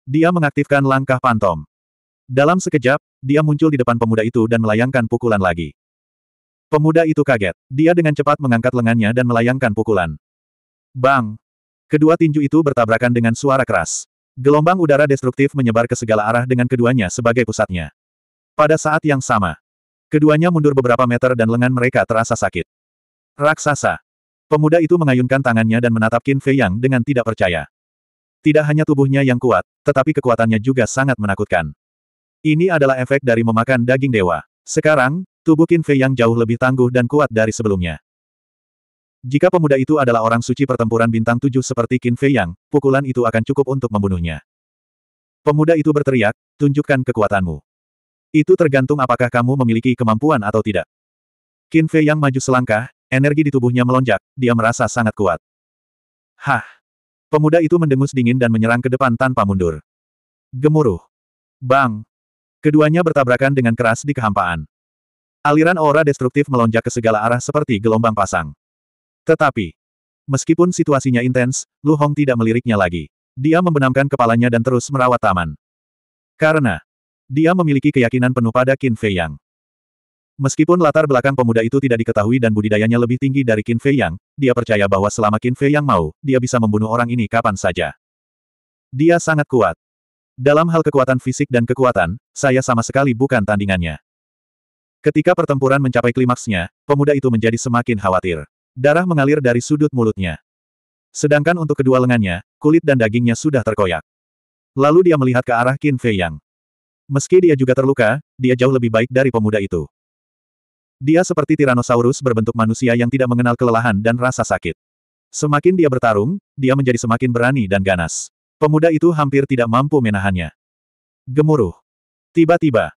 Dia mengaktifkan langkah pantom. Dalam sekejap, dia muncul di depan pemuda itu dan melayangkan pukulan lagi. Pemuda itu kaget. Dia dengan cepat mengangkat lengannya dan melayangkan pukulan. Bang! Kedua tinju itu bertabrakan dengan suara keras. Gelombang udara destruktif menyebar ke segala arah dengan keduanya sebagai pusatnya. Pada saat yang sama, keduanya mundur beberapa meter dan lengan mereka terasa sakit. Raksasa! Pemuda itu mengayunkan tangannya dan menatap Qin Fei Yang dengan tidak percaya. Tidak hanya tubuhnya yang kuat, tetapi kekuatannya juga sangat menakutkan. Ini adalah efek dari memakan daging dewa. Sekarang, Tubuh Qin Fei yang jauh lebih tangguh dan kuat dari sebelumnya. Jika pemuda itu adalah orang suci pertempuran bintang tujuh seperti Qin Fei Yang, pukulan itu akan cukup untuk membunuhnya. Pemuda itu berteriak, tunjukkan kekuatanmu. Itu tergantung apakah kamu memiliki kemampuan atau tidak. Qin Fei Yang maju selangkah, energi di tubuhnya melonjak, dia merasa sangat kuat. Hah! Pemuda itu mendengus dingin dan menyerang ke depan tanpa mundur. Gemuruh. Bang! Keduanya bertabrakan dengan keras di kehampaan. Aliran aura destruktif melonjak ke segala arah seperti gelombang pasang. Tetapi, meskipun situasinya intens, Lu Hong tidak meliriknya lagi. Dia membenamkan kepalanya dan terus merawat taman. Karena, dia memiliki keyakinan penuh pada Qin Fei Yang. Meskipun latar belakang pemuda itu tidak diketahui dan budidayanya lebih tinggi dari Qin Fei Yang, dia percaya bahwa selama Qin Fei Yang mau, dia bisa membunuh orang ini kapan saja. Dia sangat kuat. Dalam hal kekuatan fisik dan kekuatan, saya sama sekali bukan tandingannya. Ketika pertempuran mencapai klimaksnya, pemuda itu menjadi semakin khawatir. Darah mengalir dari sudut mulutnya. Sedangkan untuk kedua lengannya, kulit dan dagingnya sudah terkoyak. Lalu dia melihat ke arah Qin Fei Yang. Meski dia juga terluka, dia jauh lebih baik dari pemuda itu. Dia seperti Tyrannosaurus berbentuk manusia yang tidak mengenal kelelahan dan rasa sakit. Semakin dia bertarung, dia menjadi semakin berani dan ganas. Pemuda itu hampir tidak mampu menahannya. Gemuruh. Tiba-tiba,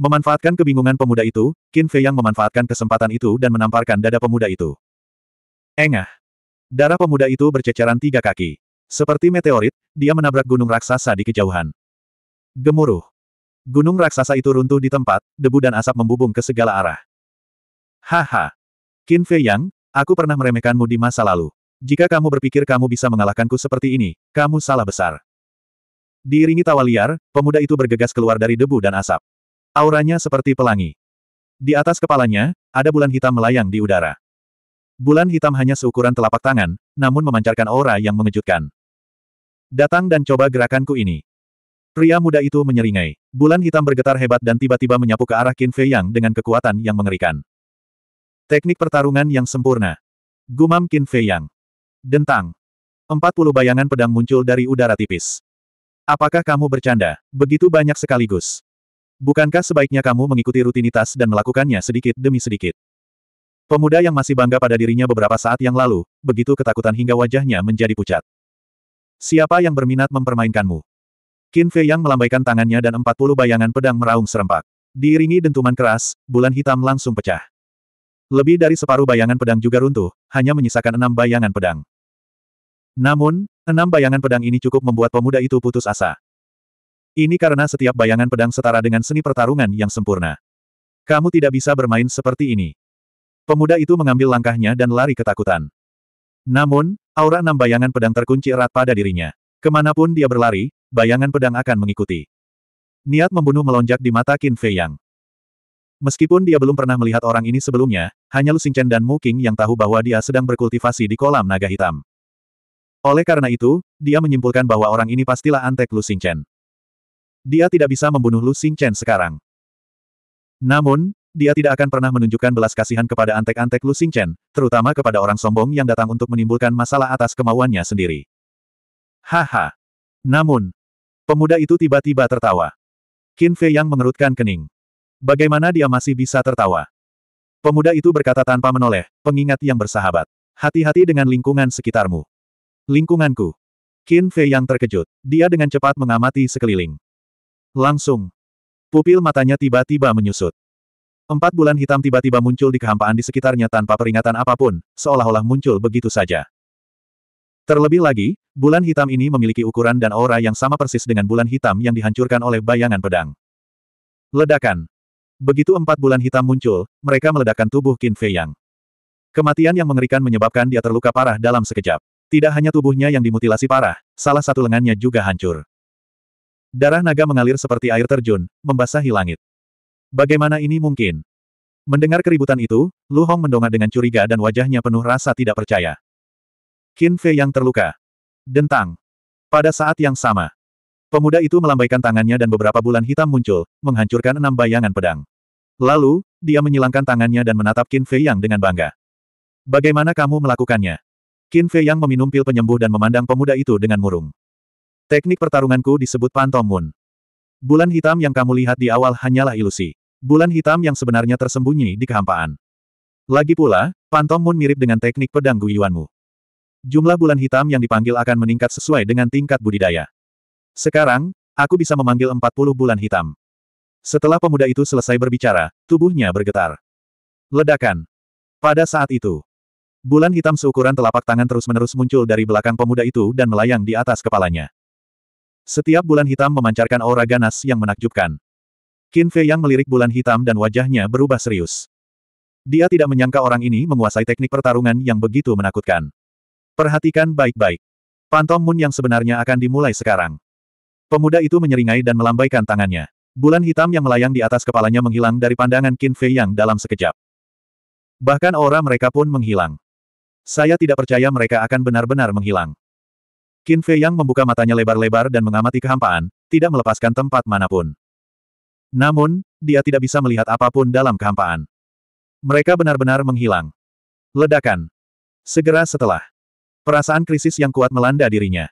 Memanfaatkan kebingungan pemuda itu, Qin Fei Yang memanfaatkan kesempatan itu dan menamparkan dada pemuda itu. Engah. Darah pemuda itu berceceran tiga kaki. Seperti meteorit, dia menabrak gunung raksasa di kejauhan. Gemuruh. Gunung raksasa itu runtuh di tempat, debu dan asap membubung ke segala arah. Haha. Qin Fei Yang, aku pernah meremehkanmu di masa lalu. Jika kamu berpikir kamu bisa mengalahkanku seperti ini, kamu salah besar. Diiringi tawa liar, pemuda itu bergegas keluar dari debu dan asap. Auranya seperti pelangi. Di atas kepalanya, ada bulan hitam melayang di udara. Bulan hitam hanya seukuran telapak tangan, namun memancarkan aura yang mengejutkan. Datang dan coba gerakanku ini. Pria muda itu menyeringai. Bulan hitam bergetar hebat dan tiba-tiba menyapu ke arah Qin Fei Yang dengan kekuatan yang mengerikan. Teknik pertarungan yang sempurna. Gumam Qin Fei Yang. Dentang. Empat puluh bayangan pedang muncul dari udara tipis. Apakah kamu bercanda? Begitu banyak sekaligus. Bukankah sebaiknya kamu mengikuti rutinitas dan melakukannya sedikit demi sedikit? Pemuda yang masih bangga pada dirinya beberapa saat yang lalu, begitu ketakutan hingga wajahnya menjadi pucat. Siapa yang berminat mempermainkanmu? Qin Fei yang melambaikan tangannya dan empat puluh bayangan pedang meraung serempak. Diiringi dentuman keras, bulan hitam langsung pecah. Lebih dari separuh bayangan pedang juga runtuh, hanya menyisakan enam bayangan pedang. Namun, enam bayangan pedang ini cukup membuat pemuda itu putus asa. Ini karena setiap bayangan pedang setara dengan seni pertarungan yang sempurna. Kamu tidak bisa bermain seperti ini. Pemuda itu mengambil langkahnya dan lari ketakutan. Namun, aura enam bayangan pedang terkunci erat pada dirinya. Kemanapun dia berlari, bayangan pedang akan mengikuti. Niat membunuh melonjak di mata Qin Fei Yang. Meskipun dia belum pernah melihat orang ini sebelumnya, hanya Lu Xingchen dan Mu King yang tahu bahwa dia sedang berkultivasi di kolam naga hitam. Oleh karena itu, dia menyimpulkan bahwa orang ini pastilah antek Lu Xingchen. Dia tidak bisa membunuh Lu Chen sekarang. Namun, dia tidak akan pernah menunjukkan belas kasihan kepada antek-antek Lu Chen, terutama kepada orang sombong yang datang untuk menimbulkan masalah atas kemauannya sendiri. Haha. Namun, pemuda itu tiba-tiba tertawa. Qin Fei yang mengerutkan kening. Bagaimana dia masih bisa tertawa? Pemuda itu berkata tanpa menoleh, pengingat yang bersahabat. Hati-hati dengan lingkungan sekitarmu. Lingkunganku. Qin Fei yang terkejut. Dia dengan cepat mengamati sekeliling. Langsung. Pupil matanya tiba-tiba menyusut. Empat bulan hitam tiba-tiba muncul di kehampaan di sekitarnya tanpa peringatan apapun, seolah-olah muncul begitu saja. Terlebih lagi, bulan hitam ini memiliki ukuran dan aura yang sama persis dengan bulan hitam yang dihancurkan oleh bayangan pedang. Ledakan. Begitu empat bulan hitam muncul, mereka meledakkan tubuh Qin Fei Yang. Kematian yang mengerikan menyebabkan dia terluka parah dalam sekejap. Tidak hanya tubuhnya yang dimutilasi parah, salah satu lengannya juga hancur. Darah naga mengalir seperti air terjun, membasahi langit. Bagaimana ini mungkin? Mendengar keributan itu, Lu Hong mendongak dengan curiga dan wajahnya penuh rasa tidak percaya. Qin Fei yang terluka. Dentang. Pada saat yang sama, pemuda itu melambaikan tangannya dan beberapa bulan hitam muncul, menghancurkan enam bayangan pedang. Lalu, dia menyilangkan tangannya dan menatap Qin Fei Yang dengan bangga. Bagaimana kamu melakukannya? Qin Fei Yang meminum pil penyembuh dan memandang pemuda itu dengan murung. Teknik pertarunganku disebut Pantomun. Bulan hitam yang kamu lihat di awal hanyalah ilusi. Bulan hitam yang sebenarnya tersembunyi di kehampaan. Lagi pula, Pantomun mirip dengan teknik pedang guyuanmu. Jumlah bulan hitam yang dipanggil akan meningkat sesuai dengan tingkat budidaya. Sekarang, aku bisa memanggil 40 bulan hitam. Setelah pemuda itu selesai berbicara, tubuhnya bergetar. Ledakan. Pada saat itu, bulan hitam seukuran telapak tangan terus-menerus muncul dari belakang pemuda itu dan melayang di atas kepalanya. Setiap bulan hitam memancarkan aura ganas yang menakjubkan. Qin Fei yang melirik bulan hitam dan wajahnya berubah serius. Dia tidak menyangka orang ini menguasai teknik pertarungan yang begitu menakutkan. Perhatikan baik-baik. Pantom Moon yang sebenarnya akan dimulai sekarang. Pemuda itu menyeringai dan melambaikan tangannya. Bulan hitam yang melayang di atas kepalanya menghilang dari pandangan Qin Fei yang dalam sekejap. Bahkan aura mereka pun menghilang. Saya tidak percaya mereka akan benar-benar menghilang. Qin Fei Yang membuka matanya lebar-lebar dan mengamati kehampaan, tidak melepaskan tempat manapun. Namun, dia tidak bisa melihat apapun dalam kehampaan. Mereka benar-benar menghilang. Ledakan. Segera setelah. Perasaan krisis yang kuat melanda dirinya.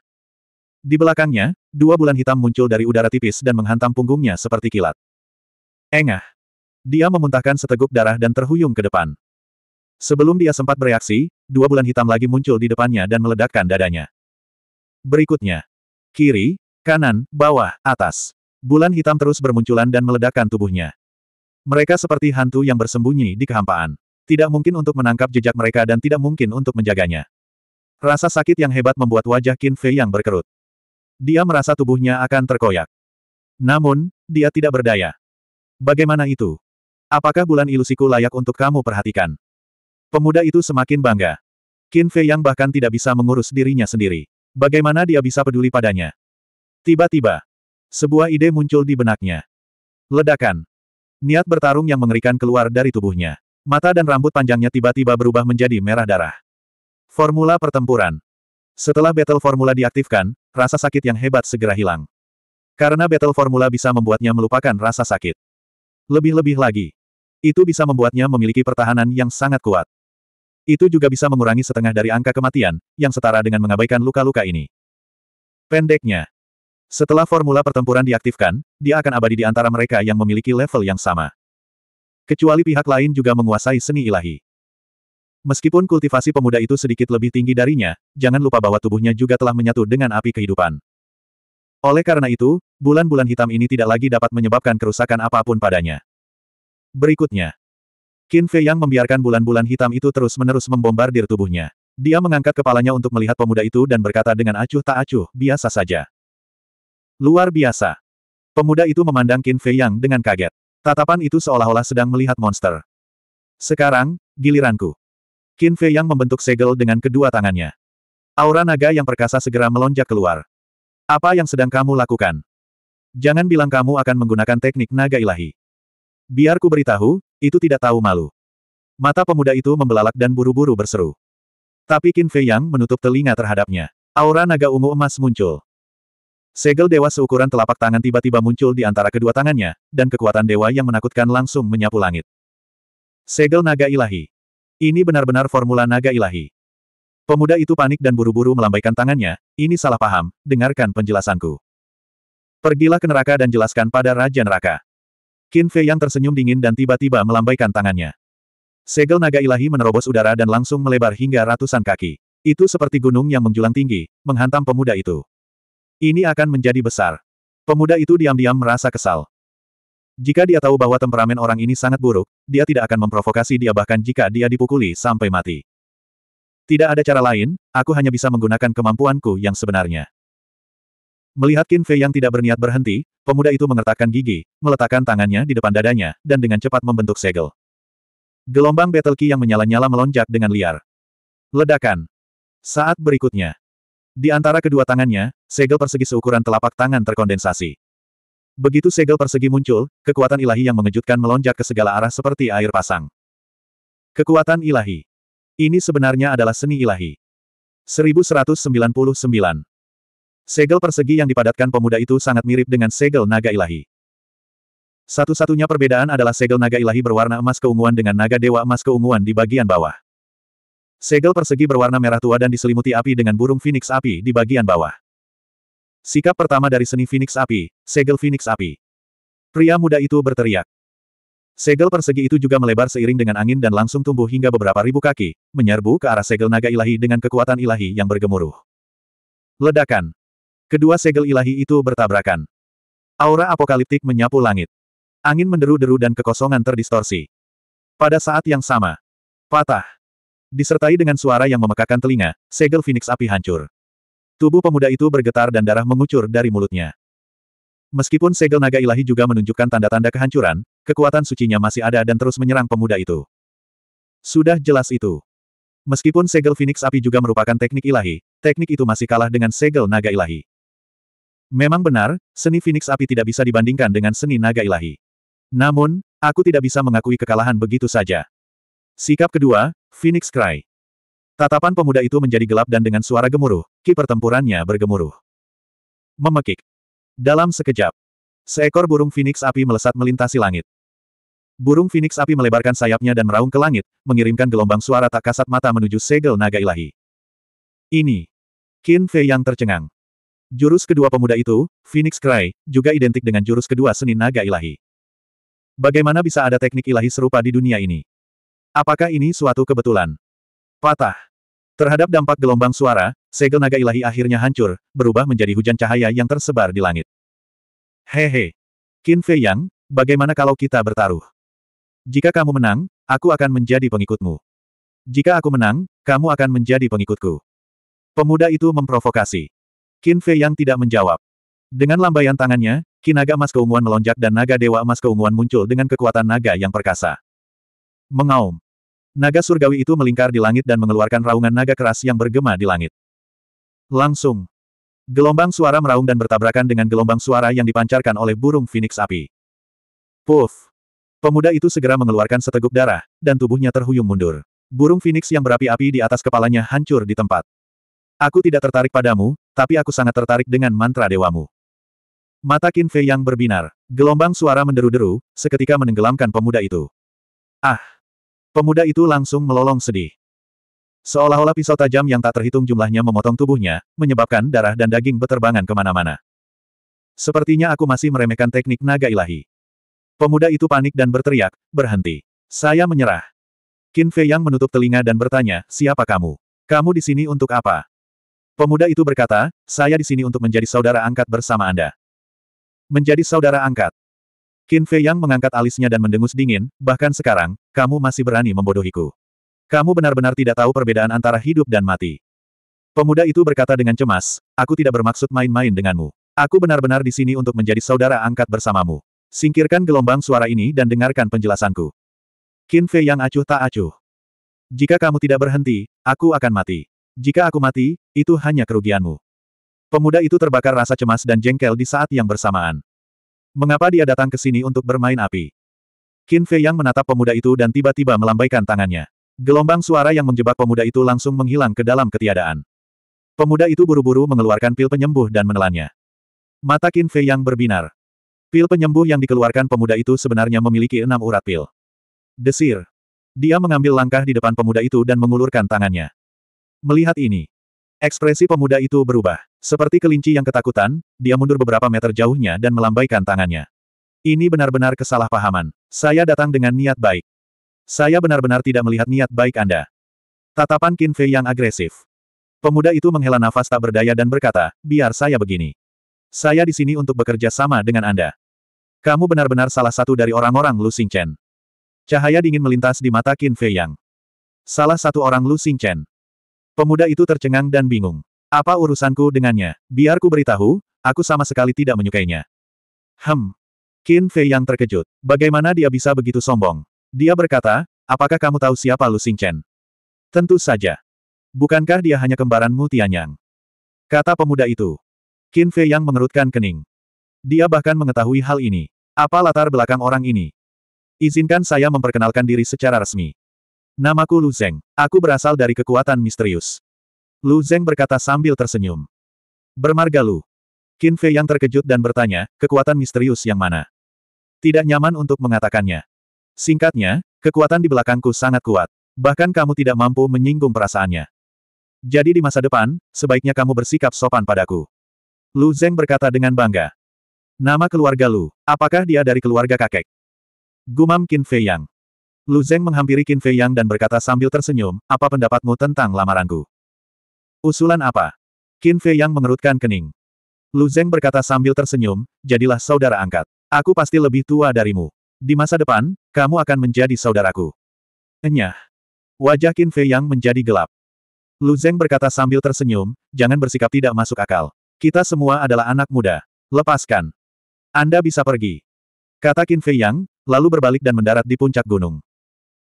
Di belakangnya, dua bulan hitam muncul dari udara tipis dan menghantam punggungnya seperti kilat. Engah. Dia memuntahkan seteguk darah dan terhuyung ke depan. Sebelum dia sempat bereaksi, dua bulan hitam lagi muncul di depannya dan meledakkan dadanya. Berikutnya. Kiri, kanan, bawah, atas. Bulan hitam terus bermunculan dan meledakkan tubuhnya. Mereka seperti hantu yang bersembunyi di kehampaan. Tidak mungkin untuk menangkap jejak mereka dan tidak mungkin untuk menjaganya. Rasa sakit yang hebat membuat wajah Qin Fei yang berkerut. Dia merasa tubuhnya akan terkoyak. Namun, dia tidak berdaya. Bagaimana itu? Apakah bulan ilusiku layak untuk kamu perhatikan? Pemuda itu semakin bangga. Qin Fei yang bahkan tidak bisa mengurus dirinya sendiri. Bagaimana dia bisa peduli padanya? Tiba-tiba, sebuah ide muncul di benaknya. Ledakan. Niat bertarung yang mengerikan keluar dari tubuhnya. Mata dan rambut panjangnya tiba-tiba berubah menjadi merah darah. Formula pertempuran. Setelah battle formula diaktifkan, rasa sakit yang hebat segera hilang. Karena battle formula bisa membuatnya melupakan rasa sakit. Lebih-lebih lagi, itu bisa membuatnya memiliki pertahanan yang sangat kuat. Itu juga bisa mengurangi setengah dari angka kematian, yang setara dengan mengabaikan luka-luka ini. Pendeknya, setelah formula pertempuran diaktifkan, dia akan abadi di antara mereka yang memiliki level yang sama. Kecuali pihak lain juga menguasai seni ilahi. Meskipun kultivasi pemuda itu sedikit lebih tinggi darinya, jangan lupa bahwa tubuhnya juga telah menyatu dengan api kehidupan. Oleh karena itu, bulan-bulan hitam ini tidak lagi dapat menyebabkan kerusakan apapun padanya. Berikutnya, Qin Fei yang membiarkan bulan-bulan hitam itu terus-menerus membombardir tubuhnya. Dia mengangkat kepalanya untuk melihat pemuda itu dan berkata dengan acuh tak acuh, biasa saja. Luar biasa. Pemuda itu memandang Qin Fei Yang dengan kaget. Tatapan itu seolah-olah sedang melihat monster. Sekarang, giliranku. Qin Fei Yang membentuk segel dengan kedua tangannya. Aura naga yang perkasa segera melonjak keluar. Apa yang sedang kamu lakukan? Jangan bilang kamu akan menggunakan teknik naga ilahi. Biar ku beritahu, itu tidak tahu malu. Mata pemuda itu membelalak dan buru-buru berseru. Tapi Qin Fei Yang menutup telinga terhadapnya. Aura naga ungu emas muncul. Segel dewa seukuran telapak tangan tiba-tiba muncul di antara kedua tangannya, dan kekuatan dewa yang menakutkan langsung menyapu langit. Segel naga ilahi. Ini benar-benar formula naga ilahi. Pemuda itu panik dan buru-buru melambaikan tangannya, ini salah paham, dengarkan penjelasanku. Pergilah ke neraka dan jelaskan pada Raja Neraka. Qin Fei yang tersenyum dingin dan tiba-tiba melambaikan tangannya. Segel naga ilahi menerobos udara dan langsung melebar hingga ratusan kaki. Itu seperti gunung yang menjulang tinggi, menghantam pemuda itu. Ini akan menjadi besar. Pemuda itu diam-diam merasa kesal. Jika dia tahu bahwa temperamen orang ini sangat buruk, dia tidak akan memprovokasi dia bahkan jika dia dipukuli sampai mati. Tidak ada cara lain, aku hanya bisa menggunakan kemampuanku yang sebenarnya. Melihat Qin Fei yang tidak berniat berhenti, pemuda itu mengertakkan gigi, meletakkan tangannya di depan dadanya, dan dengan cepat membentuk segel. Gelombang battle yang menyala-nyala melonjak dengan liar. Ledakan. Saat berikutnya. Di antara kedua tangannya, segel persegi seukuran telapak tangan terkondensasi. Begitu segel persegi muncul, kekuatan ilahi yang mengejutkan melonjak ke segala arah seperti air pasang. Kekuatan ilahi. Ini sebenarnya adalah seni ilahi. 1199. Segel persegi yang dipadatkan pemuda itu sangat mirip dengan segel naga ilahi. Satu-satunya perbedaan adalah segel naga ilahi berwarna emas keunguan dengan naga dewa emas keunguan di bagian bawah. Segel persegi berwarna merah tua dan diselimuti api dengan burung phoenix api di bagian bawah. Sikap pertama dari seni phoenix api, segel phoenix api. Pria muda itu berteriak. Segel persegi itu juga melebar seiring dengan angin dan langsung tumbuh hingga beberapa ribu kaki, menyerbu ke arah segel naga ilahi dengan kekuatan ilahi yang bergemuruh. Ledakan. Kedua segel ilahi itu bertabrakan. Aura apokaliptik menyapu langit. Angin menderu-deru dan kekosongan terdistorsi. Pada saat yang sama, patah. Disertai dengan suara yang memekakan telinga, segel Phoenix api hancur. Tubuh pemuda itu bergetar dan darah mengucur dari mulutnya. Meskipun segel naga ilahi juga menunjukkan tanda-tanda kehancuran, kekuatan sucinya masih ada dan terus menyerang pemuda itu. Sudah jelas itu. Meskipun segel Phoenix api juga merupakan teknik ilahi, teknik itu masih kalah dengan segel naga ilahi. Memang benar, seni Phoenix api tidak bisa dibandingkan dengan seni naga ilahi. Namun, aku tidak bisa mengakui kekalahan begitu saja. Sikap kedua, Phoenix Cry. Tatapan pemuda itu menjadi gelap dan dengan suara gemuruh, ki pertempurannya bergemuruh. Memekik. Dalam sekejap, seekor burung Phoenix api melesat melintasi langit. Burung Phoenix api melebarkan sayapnya dan meraung ke langit, mengirimkan gelombang suara tak kasat mata menuju segel naga ilahi. Ini. Qin Fei yang tercengang. Jurus kedua pemuda itu, Phoenix Cry, juga identik dengan jurus kedua seni naga ilahi. Bagaimana bisa ada teknik ilahi serupa di dunia ini? Apakah ini suatu kebetulan? Patah. Terhadap dampak gelombang suara, segel naga ilahi akhirnya hancur, berubah menjadi hujan cahaya yang tersebar di langit. Hehe. Qin Fei Yang, bagaimana kalau kita bertaruh? Jika kamu menang, aku akan menjadi pengikutmu. Jika aku menang, kamu akan menjadi pengikutku. Pemuda itu memprovokasi. Qin Fei yang tidak menjawab. Dengan lambaian tangannya, kinaga emas keunguan melonjak dan naga dewa emas keunguan muncul dengan kekuatan naga yang perkasa. Mengaum. Naga surgawi itu melingkar di langit dan mengeluarkan raungan naga keras yang bergema di langit. Langsung. Gelombang suara meraung dan bertabrakan dengan gelombang suara yang dipancarkan oleh burung phoenix api. Puff. Pemuda itu segera mengeluarkan seteguk darah, dan tubuhnya terhuyung mundur. Burung phoenix yang berapi-api di atas kepalanya hancur di tempat. Aku tidak tertarik padamu, tapi aku sangat tertarik dengan mantra dewamu. Mata Qin Fei yang berbinar, gelombang suara menderu-deru, seketika menenggelamkan pemuda itu. Ah! Pemuda itu langsung melolong sedih. Seolah-olah pisau tajam yang tak terhitung jumlahnya memotong tubuhnya, menyebabkan darah dan daging beterbangan kemana-mana. Sepertinya aku masih meremehkan teknik naga ilahi. Pemuda itu panik dan berteriak, berhenti. Saya menyerah. Qin Fei yang menutup telinga dan bertanya, siapa kamu? Kamu di sini untuk apa? Pemuda itu berkata, saya di sini untuk menjadi saudara angkat bersama Anda. Menjadi saudara angkat. Qin Fei Yang mengangkat alisnya dan mendengus dingin, bahkan sekarang, kamu masih berani membodohiku. Kamu benar-benar tidak tahu perbedaan antara hidup dan mati. Pemuda itu berkata dengan cemas, aku tidak bermaksud main-main denganmu. Aku benar-benar di sini untuk menjadi saudara angkat bersamamu. Singkirkan gelombang suara ini dan dengarkan penjelasanku. Qin Fei Yang acuh tak acuh. Jika kamu tidak berhenti, aku akan mati. Jika aku mati, itu hanya kerugianmu. Pemuda itu terbakar rasa cemas dan jengkel di saat yang bersamaan. Mengapa dia datang ke sini untuk bermain api? Qin Fei yang menatap pemuda itu dan tiba-tiba melambaikan tangannya. Gelombang suara yang menjebak pemuda itu langsung menghilang ke dalam ketiadaan. Pemuda itu buru-buru mengeluarkan pil penyembuh dan menelannya. Mata Qin Fei yang berbinar. Pil penyembuh yang dikeluarkan pemuda itu sebenarnya memiliki enam urat pil. Desir. Dia mengambil langkah di depan pemuda itu dan mengulurkan tangannya. Melihat ini, ekspresi pemuda itu berubah. Seperti kelinci yang ketakutan, dia mundur beberapa meter jauhnya dan melambaikan tangannya. Ini benar-benar kesalahpahaman. Saya datang dengan niat baik. Saya benar-benar tidak melihat niat baik Anda. Tatapan Qin Fei yang agresif. Pemuda itu menghela nafas tak berdaya dan berkata, biar saya begini. Saya di sini untuk bekerja sama dengan Anda. Kamu benar-benar salah satu dari orang-orang Lu Chen. Cahaya dingin melintas di mata Qin Fei Yang. Salah satu orang Lu Chen. Pemuda itu tercengang dan bingung. Apa urusanku dengannya? Biar ku beritahu, aku sama sekali tidak menyukainya. Hem. Qin Fei yang terkejut. Bagaimana dia bisa begitu sombong? Dia berkata, apakah kamu tahu siapa Lu Xingchen? Tentu saja. Bukankah dia hanya kembaranmu Tianyang? Kata pemuda itu. Qin Fei yang mengerutkan kening. Dia bahkan mengetahui hal ini. Apa latar belakang orang ini? Izinkan saya memperkenalkan diri secara resmi. Namaku Lu Zeng. Aku berasal dari kekuatan misterius. Lu Zeng berkata sambil tersenyum. Bermarga Lu. Qin Fei yang terkejut dan bertanya, kekuatan misterius yang mana? Tidak nyaman untuk mengatakannya. Singkatnya, kekuatan di belakangku sangat kuat. Bahkan kamu tidak mampu menyinggung perasaannya. Jadi di masa depan, sebaiknya kamu bersikap sopan padaku. Lu Zeng berkata dengan bangga. Nama keluarga Lu, apakah dia dari keluarga kakek? Gumam Qin Fei Yang. Lu Zeng menghampiri Qin Fei Yang dan berkata sambil tersenyum, apa pendapatmu tentang lamaranku? Usulan apa? Qin Fei Yang mengerutkan kening. Lu Zeng berkata sambil tersenyum, jadilah saudara angkat. Aku pasti lebih tua darimu. Di masa depan, kamu akan menjadi saudaraku. Enyah. Wajah Qin Fei Yang menjadi gelap. Lu Zeng berkata sambil tersenyum, jangan bersikap tidak masuk akal. Kita semua adalah anak muda. Lepaskan. Anda bisa pergi. Kata Qin Fei Yang, lalu berbalik dan mendarat di puncak gunung.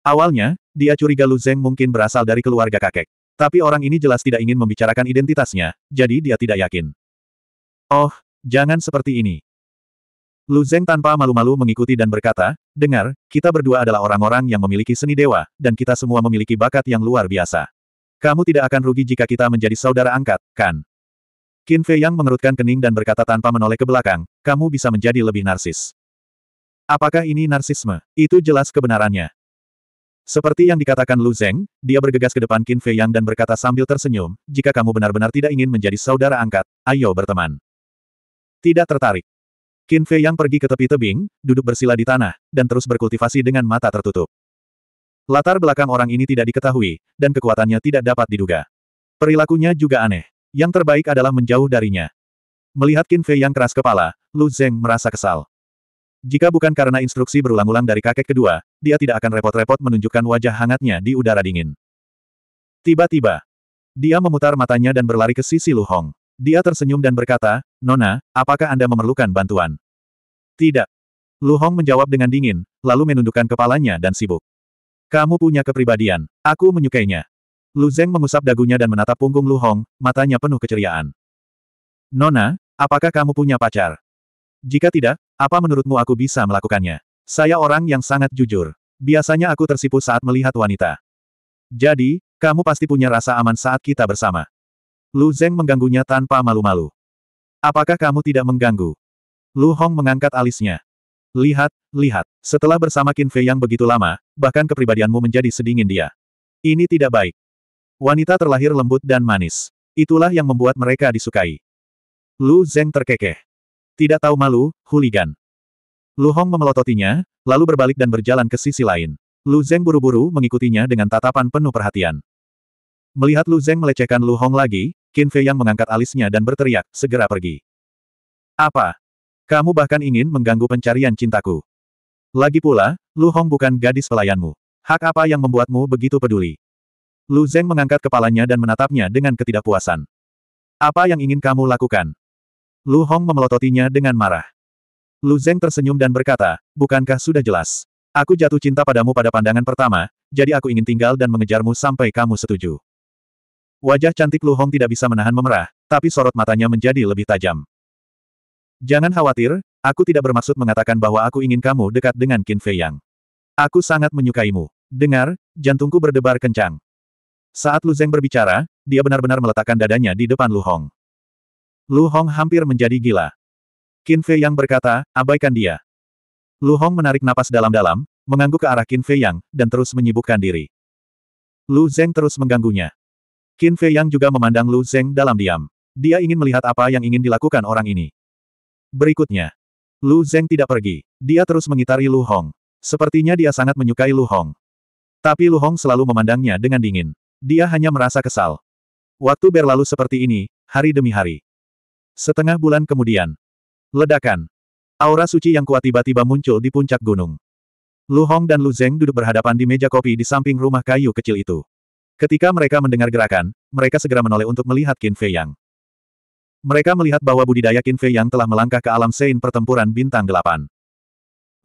Awalnya, dia curiga Lu Zeng mungkin berasal dari keluarga kakek. Tapi orang ini jelas tidak ingin membicarakan identitasnya, jadi dia tidak yakin. Oh, jangan seperti ini. Lu Zeng tanpa malu-malu mengikuti dan berkata, Dengar, kita berdua adalah orang-orang yang memiliki seni dewa, dan kita semua memiliki bakat yang luar biasa. Kamu tidak akan rugi jika kita menjadi saudara angkat, kan? Qin Fei Yang mengerutkan kening dan berkata tanpa menoleh ke belakang, kamu bisa menjadi lebih narsis. Apakah ini narsisme? Itu jelas kebenarannya. Seperti yang dikatakan Lu Zeng, dia bergegas ke depan Qin Fei Yang dan berkata sambil tersenyum, jika kamu benar-benar tidak ingin menjadi saudara angkat, ayo berteman. Tidak tertarik. Qin Fei Yang pergi ke tepi tebing, duduk bersila di tanah, dan terus berkultivasi dengan mata tertutup. Latar belakang orang ini tidak diketahui, dan kekuatannya tidak dapat diduga. Perilakunya juga aneh. Yang terbaik adalah menjauh darinya. Melihat Qin Fei Yang keras kepala, Lu Zeng merasa kesal. Jika bukan karena instruksi berulang-ulang dari kakek kedua, dia tidak akan repot-repot menunjukkan wajah hangatnya di udara dingin. Tiba-tiba, dia memutar matanya dan berlari ke sisi Lu Hong. Dia tersenyum dan berkata, Nona, apakah Anda memerlukan bantuan? Tidak. Lu Hong menjawab dengan dingin, lalu menundukkan kepalanya dan sibuk. Kamu punya kepribadian. Aku menyukainya. Lu Zeng mengusap dagunya dan menatap punggung Lu Hong, matanya penuh keceriaan. Nona, apakah kamu punya pacar? Jika tidak, apa menurutmu aku bisa melakukannya? Saya orang yang sangat jujur. Biasanya aku tersipu saat melihat wanita. Jadi, kamu pasti punya rasa aman saat kita bersama. Lu Zeng mengganggunya tanpa malu-malu. Apakah kamu tidak mengganggu? Lu Hong mengangkat alisnya. Lihat, lihat. Setelah bersama Qin Fei yang begitu lama, bahkan kepribadianmu menjadi sedingin dia. Ini tidak baik. Wanita terlahir lembut dan manis. Itulah yang membuat mereka disukai. Lu Zeng terkekeh. Tidak tahu malu, huligan. Lu Hong memelototinya, lalu berbalik dan berjalan ke sisi lain. Lu Zeng buru-buru mengikutinya dengan tatapan penuh perhatian. Melihat Lu Zeng melecehkan Lu Hong lagi, Qin Fei yang mengangkat alisnya dan berteriak, segera pergi. Apa? Kamu bahkan ingin mengganggu pencarian cintaku. Lagi pula, Lu Hong bukan gadis pelayanmu. Hak apa yang membuatmu begitu peduli? Lu Zeng mengangkat kepalanya dan menatapnya dengan ketidakpuasan. Apa yang ingin kamu lakukan? Lu Hong memelototinya dengan marah. Lu Zeng tersenyum dan berkata, bukankah sudah jelas? Aku jatuh cinta padamu pada pandangan pertama, jadi aku ingin tinggal dan mengejarmu sampai kamu setuju. Wajah cantik Lu Hong tidak bisa menahan memerah, tapi sorot matanya menjadi lebih tajam. Jangan khawatir, aku tidak bermaksud mengatakan bahwa aku ingin kamu dekat dengan Qin Fei Yang. Aku sangat menyukaimu. Dengar, jantungku berdebar kencang. Saat Lu Zeng berbicara, dia benar-benar meletakkan dadanya di depan Lu Hong. Lu Hong hampir menjadi gila. Qin Fei Yang berkata, abaikan dia. Lu Hong menarik napas dalam-dalam, mengangguk ke arah Qin Fei Yang, dan terus menyibukkan diri. Lu Zeng terus mengganggunya. Qin Fei Yang juga memandang Lu Zeng dalam diam. Dia ingin melihat apa yang ingin dilakukan orang ini. Berikutnya. Lu Zeng tidak pergi. Dia terus mengitari Lu Hong. Sepertinya dia sangat menyukai Lu Hong. Tapi Lu Hong selalu memandangnya dengan dingin. Dia hanya merasa kesal. Waktu berlalu seperti ini, hari demi hari. Setengah bulan kemudian. Ledakan. Aura suci yang kuat tiba-tiba muncul di puncak gunung. Lu Hong dan Lu Zeng duduk berhadapan di meja kopi di samping rumah kayu kecil itu. Ketika mereka mendengar gerakan, mereka segera menoleh untuk melihat Qin Fei Yang. Mereka melihat bahwa budidaya Qin Fei Yang telah melangkah ke alam sein pertempuran bintang delapan.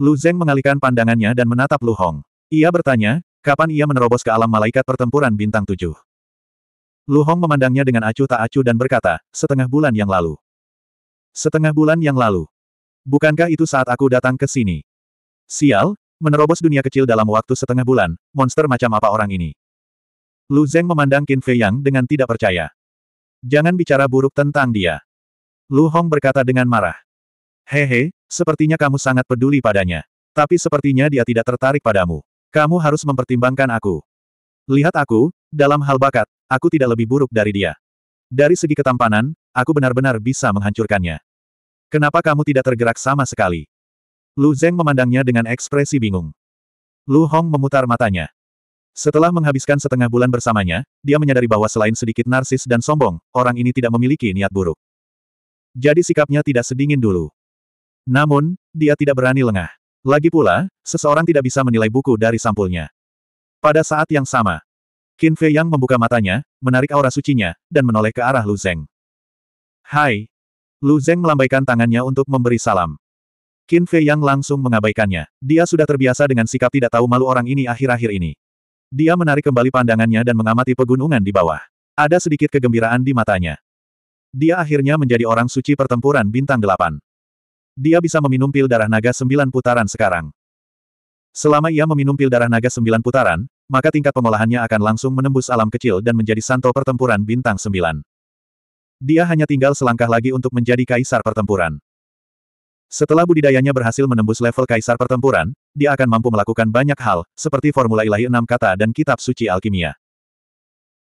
Lu Zeng mengalihkan pandangannya dan menatap Lu Hong. Ia bertanya, kapan ia menerobos ke alam malaikat pertempuran bintang tujuh? Lu Hong memandangnya dengan acuh tak acuh dan berkata, setengah bulan yang lalu. Setengah bulan yang lalu. Bukankah itu saat aku datang ke sini? Sial, menerobos dunia kecil dalam waktu setengah bulan, monster macam apa orang ini? Lu Zeng memandang Qin Fei Yang dengan tidak percaya. Jangan bicara buruk tentang dia. Lu Hong berkata dengan marah. Hehe, sepertinya kamu sangat peduli padanya. Tapi sepertinya dia tidak tertarik padamu. Kamu harus mempertimbangkan aku. Lihat aku, dalam hal bakat, aku tidak lebih buruk dari dia. Dari segi ketampanan, aku benar-benar bisa menghancurkannya. Kenapa kamu tidak tergerak sama sekali? Lu Zeng memandangnya dengan ekspresi bingung. Lu Hong memutar matanya. Setelah menghabiskan setengah bulan bersamanya, dia menyadari bahwa selain sedikit narsis dan sombong, orang ini tidak memiliki niat buruk. Jadi sikapnya tidak sedingin dulu. Namun, dia tidak berani lengah. Lagi pula, seseorang tidak bisa menilai buku dari sampulnya. Pada saat yang sama, Qin Fei Yang membuka matanya, menarik aura sucinya, dan menoleh ke arah Lu Zeng. Hai! Lu Zeng melambaikan tangannya untuk memberi salam. Qin Fei Yang langsung mengabaikannya. Dia sudah terbiasa dengan sikap tidak tahu malu orang ini akhir-akhir ini. Dia menarik kembali pandangannya dan mengamati pegunungan di bawah. Ada sedikit kegembiraan di matanya. Dia akhirnya menjadi orang suci pertempuran bintang delapan. Dia bisa meminum pil darah naga sembilan putaran sekarang. Selama ia meminum pil darah naga sembilan putaran, maka tingkat pengolahannya akan langsung menembus alam kecil dan menjadi santo pertempuran bintang sembilan. Dia hanya tinggal selangkah lagi untuk menjadi kaisar pertempuran. Setelah budidayanya berhasil menembus level kaisar pertempuran, dia akan mampu melakukan banyak hal, seperti formula ilahi enam kata dan kitab suci alkimia.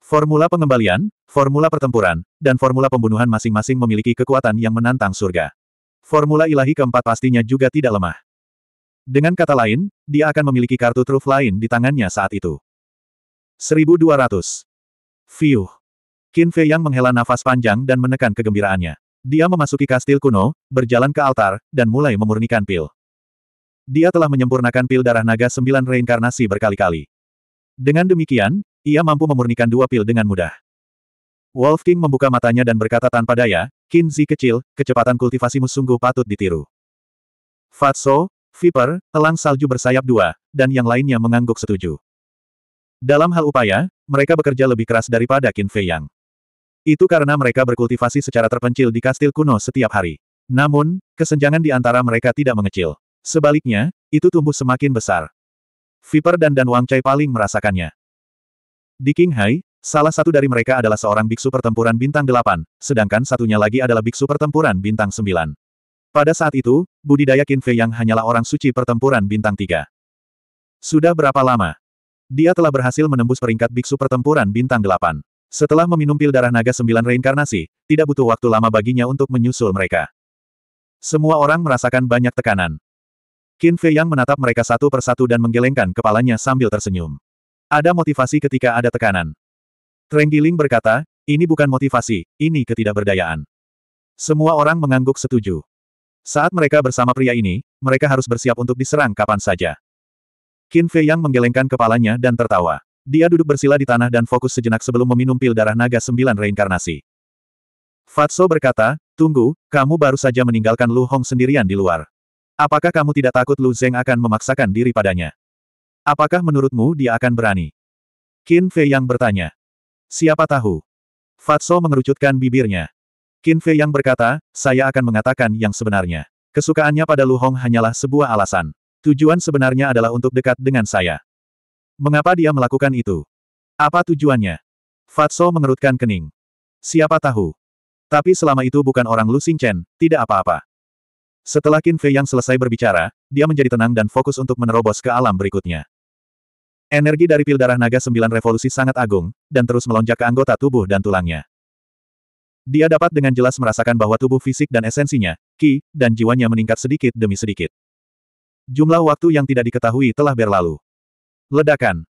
Formula pengembalian, formula pertempuran, dan formula pembunuhan masing-masing memiliki kekuatan yang menantang surga. Formula ilahi keempat pastinya juga tidak lemah. Dengan kata lain, dia akan memiliki kartu truf lain di tangannya saat itu. 1200. Fiuh. Qin Fei Yang menghela nafas panjang dan menekan kegembiraannya. Dia memasuki kastil kuno, berjalan ke altar, dan mulai memurnikan pil. Dia telah menyempurnakan pil darah naga sembilan reinkarnasi berkali-kali. Dengan demikian, ia mampu memurnikan dua pil dengan mudah. Wolf King membuka matanya dan berkata tanpa daya, Qin Zi kecil, kecepatan kultivasimu sungguh patut ditiru. Fatso, Viper, elang salju bersayap dua, dan yang lainnya mengangguk setuju. Dalam hal upaya, mereka bekerja lebih keras daripada Qin Fei Yang. Itu karena mereka berkultivasi secara terpencil di kastil kuno setiap hari. Namun, kesenjangan di antara mereka tidak mengecil. Sebaliknya, itu tumbuh semakin besar. Viper dan Dan Wang Chai paling merasakannya. Di Qinghai, salah satu dari mereka adalah seorang biksu pertempuran bintang delapan, sedangkan satunya lagi adalah biksu pertempuran bintang sembilan. Pada saat itu, budidaya Qin Fei yang hanyalah orang suci pertempuran bintang tiga. Sudah berapa lama? Dia telah berhasil menembus peringkat biksu pertempuran bintang delapan. Setelah meminum pil darah naga sembilan reinkarnasi, tidak butuh waktu lama baginya untuk menyusul mereka. Semua orang merasakan banyak tekanan. Qin Fei yang menatap mereka satu persatu dan menggelengkan kepalanya sambil tersenyum. Ada motivasi ketika ada tekanan. Treng Giling berkata, ini bukan motivasi, ini ketidakberdayaan. Semua orang mengangguk setuju. Saat mereka bersama pria ini, mereka harus bersiap untuk diserang kapan saja. Qin Fei Yang menggelengkan kepalanya dan tertawa. Dia duduk bersila di tanah dan fokus sejenak sebelum meminum pil darah naga sembilan reinkarnasi. Fatso berkata, Tunggu, kamu baru saja meninggalkan Lu Hong sendirian di luar. Apakah kamu tidak takut Lu Zeng akan memaksakan diri padanya? Apakah menurutmu dia akan berani? Qin Fei Yang bertanya. Siapa tahu? Fatso mengerucutkan bibirnya. Qin Fei yang berkata, saya akan mengatakan yang sebenarnya. Kesukaannya pada Lu Hong hanyalah sebuah alasan. Tujuan sebenarnya adalah untuk dekat dengan saya. Mengapa dia melakukan itu? Apa tujuannya? Fatso mengerutkan kening. Siapa tahu? Tapi selama itu bukan orang Lu Xingchen, tidak apa-apa. Setelah Qin Fei yang selesai berbicara, dia menjadi tenang dan fokus untuk menerobos ke alam berikutnya. Energi dari pil darah naga sembilan revolusi sangat agung, dan terus melonjak ke anggota tubuh dan tulangnya. Dia dapat dengan jelas merasakan bahwa tubuh fisik dan esensinya, ki, dan jiwanya meningkat sedikit demi sedikit. Jumlah waktu yang tidak diketahui telah berlalu. Ledakan.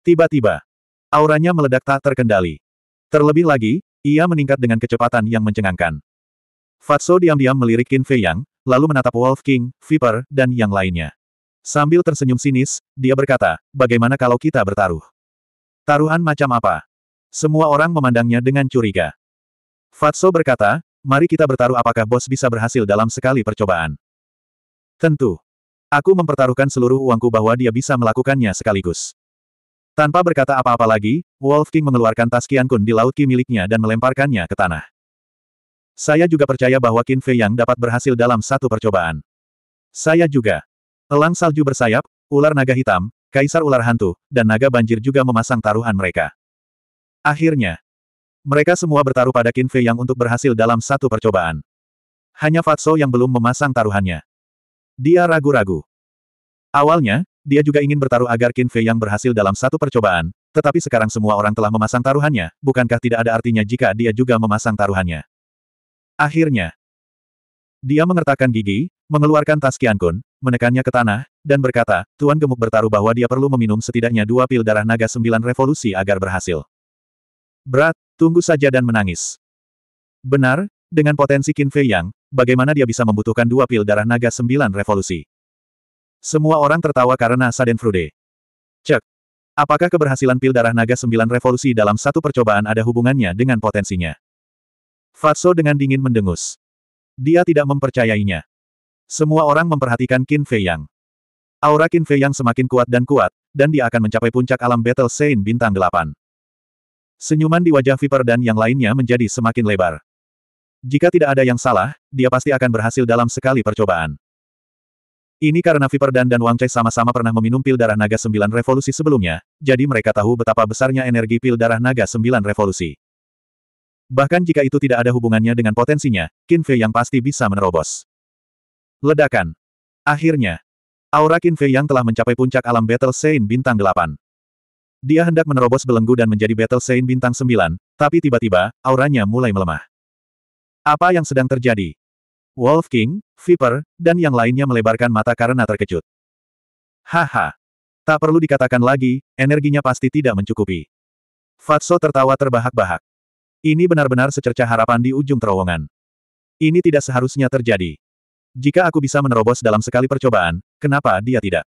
Tiba-tiba. Auranya meledak tak terkendali. Terlebih lagi, ia meningkat dengan kecepatan yang mencengangkan. Fatso diam-diam melirik Qin Fei Yang, lalu menatap Wolf King, Viper, dan yang lainnya. Sambil tersenyum sinis, dia berkata, bagaimana kalau kita bertaruh? Taruhan macam apa? Semua orang memandangnya dengan curiga. Fatso berkata, mari kita bertaruh apakah bos bisa berhasil dalam sekali percobaan. Tentu. Aku mempertaruhkan seluruh uangku bahwa dia bisa melakukannya sekaligus. Tanpa berkata apa-apa lagi, Wolf King mengeluarkan tas Kian Kun di laut Ki miliknya dan melemparkannya ke tanah. Saya juga percaya bahwa Qin Fei Yang dapat berhasil dalam satu percobaan. Saya juga. Elang salju bersayap, ular naga hitam, kaisar ular hantu, dan naga banjir juga memasang taruhan mereka. Akhirnya, mereka semua bertaruh pada Qin Fei Yang untuk berhasil dalam satu percobaan. Hanya Fatso yang belum memasang taruhannya. Dia ragu-ragu. Awalnya, dia juga ingin bertaruh agar Qin Fei Yang berhasil dalam satu percobaan, tetapi sekarang semua orang telah memasang taruhannya, bukankah tidak ada artinya jika dia juga memasang taruhannya? Akhirnya, dia mengertakkan gigi, mengeluarkan tas Kun, menekannya ke tanah, dan berkata, Tuan Gemuk bertaruh bahwa dia perlu meminum setidaknya dua pil darah naga sembilan revolusi agar berhasil. Berat, Tunggu saja dan menangis. Benar, dengan potensi Qin Fei Yang, bagaimana dia bisa membutuhkan dua pil darah naga sembilan revolusi? Semua orang tertawa karena Saden Frude. Cek. Apakah keberhasilan pil darah naga sembilan revolusi dalam satu percobaan ada hubungannya dengan potensinya? Fatso dengan dingin mendengus. Dia tidak mempercayainya. Semua orang memperhatikan Qin Fei Yang. Aura Qin Fei Yang semakin kuat dan kuat, dan dia akan mencapai puncak alam Battle Sein bintang 8. Senyuman di wajah Viper dan yang lainnya menjadi semakin lebar. Jika tidak ada yang salah, dia pasti akan berhasil dalam sekali percobaan. Ini karena Viper dan dan Wang Chai sama-sama pernah meminum pil darah naga sembilan revolusi sebelumnya, jadi mereka tahu betapa besarnya energi pil darah naga sembilan revolusi. Bahkan jika itu tidak ada hubungannya dengan potensinya, Qin Fei yang pasti bisa menerobos. Ledakan. Akhirnya. Aura Qin Fei yang telah mencapai puncak alam Battle Saint bintang 8. Dia hendak menerobos belenggu dan menjadi Battle Saint bintang sembilan, tapi tiba-tiba, auranya mulai melemah. Apa yang sedang terjadi? Wolf King, Viper, dan yang lainnya melebarkan mata karena terkejut. Haha. Tak perlu dikatakan lagi, energinya pasti tidak mencukupi. Fatso tertawa terbahak-bahak. Ini benar-benar secerca harapan di ujung terowongan. Ini tidak seharusnya terjadi. Jika aku bisa menerobos dalam sekali percobaan, kenapa dia tidak?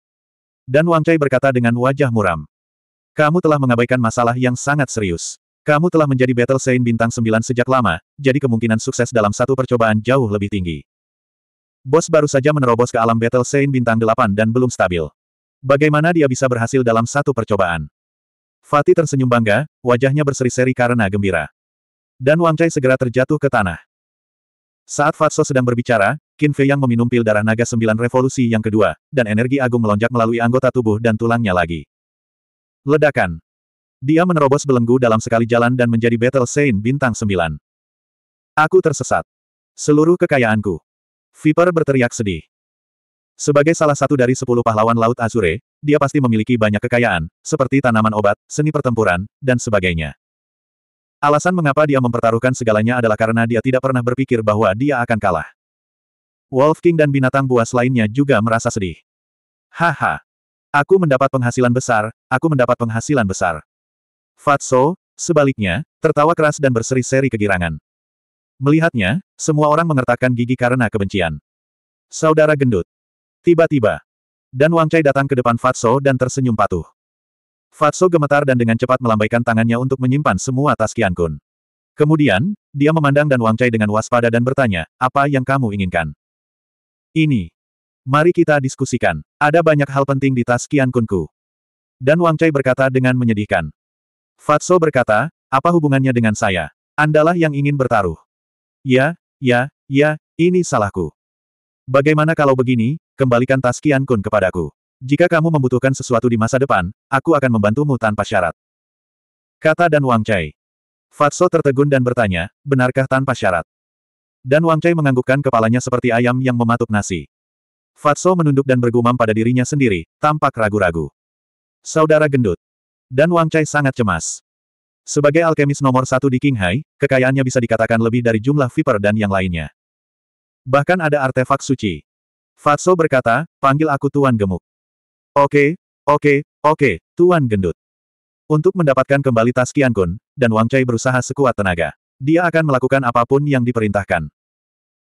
Dan Wang Chai berkata dengan wajah muram. Kamu telah mengabaikan masalah yang sangat serius. Kamu telah menjadi Battle Saint bintang 9 sejak lama, jadi kemungkinan sukses dalam satu percobaan jauh lebih tinggi. Bos baru saja menerobos ke alam Battle Saint bintang 8 dan belum stabil. Bagaimana dia bisa berhasil dalam satu percobaan? Fatih tersenyum bangga, wajahnya berseri-seri karena gembira. Dan Wang Chai segera terjatuh ke tanah. Saat Fatso sedang berbicara, Qin Fei yang meminum pil darah naga sembilan revolusi yang kedua, dan energi agung melonjak melalui anggota tubuh dan tulangnya lagi. Ledakan. Dia menerobos belenggu dalam sekali jalan dan menjadi Battle Saint bintang 9. Aku tersesat. Seluruh kekayaanku. Viper berteriak sedih. Sebagai salah satu dari sepuluh pahlawan Laut Azure, dia pasti memiliki banyak kekayaan, seperti tanaman obat, seni pertempuran, dan sebagainya. Alasan mengapa dia mempertaruhkan segalanya adalah karena dia tidak pernah berpikir bahwa dia akan kalah. Wolf King dan binatang buas lainnya juga merasa sedih. Haha, Aku mendapat penghasilan besar, aku mendapat penghasilan besar. Fatso, sebaliknya, tertawa keras dan berseri-seri kegirangan. Melihatnya, semua orang mengertakkan gigi karena kebencian. Saudara gendut. Tiba-tiba. Dan Wang Chai datang ke depan Fatso dan tersenyum patuh. Fatso gemetar dan dengan cepat melambaikan tangannya untuk menyimpan semua tas kian kun. Kemudian, dia memandang dan Wang Chai dengan waspada dan bertanya, apa yang kamu inginkan? Ini. Mari kita diskusikan. Ada banyak hal penting di tas Kian Kunku. Dan Wang Chai berkata dengan menyedihkan. Fatso berkata, apa hubungannya dengan saya? Andalah yang ingin bertaruh. Ya, ya, ya, ini salahku. Bagaimana kalau begini, kembalikan tas Kian Kun kepadaku. Jika kamu membutuhkan sesuatu di masa depan, aku akan membantumu tanpa syarat. Kata Dan Wang Chai. Fatso tertegun dan bertanya, benarkah tanpa syarat? Dan Wang Chai menganggukkan kepalanya seperti ayam yang mematuk nasi. Fatso menunduk dan bergumam pada dirinya sendiri, tampak ragu-ragu. Saudara gendut. Dan Wang Chai sangat cemas. Sebagai alkemis nomor satu di Qinghai, kekayaannya bisa dikatakan lebih dari jumlah Viper dan yang lainnya. Bahkan ada artefak suci. Fatso berkata, panggil aku Tuan Gemuk. Oke, oke, oke, Tuan Gendut. Untuk mendapatkan kembali tas Kian Kun, dan Wang Chai berusaha sekuat tenaga. Dia akan melakukan apapun yang diperintahkan.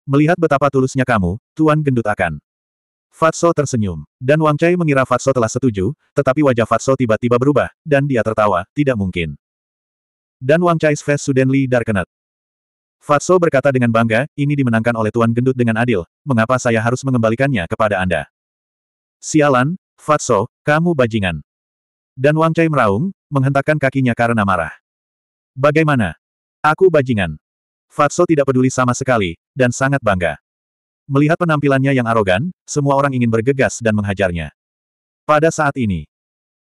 Melihat betapa tulusnya kamu, Tuan Gendut akan Fatso tersenyum, dan Wang Chai mengira Fatso telah setuju, tetapi wajah Fatso tiba-tiba berubah, dan dia tertawa, tidak mungkin. Dan Wang Chai's face suddenly darkened. Fatso berkata dengan bangga, ini dimenangkan oleh Tuan Gendut dengan adil, mengapa saya harus mengembalikannya kepada Anda? Sialan, Fatso, kamu bajingan. Dan Wang Chai meraung, menghentakkan kakinya karena marah. Bagaimana? Aku bajingan. Fatso tidak peduli sama sekali, dan sangat bangga. Melihat penampilannya yang arogan, semua orang ingin bergegas dan menghajarnya. Pada saat ini,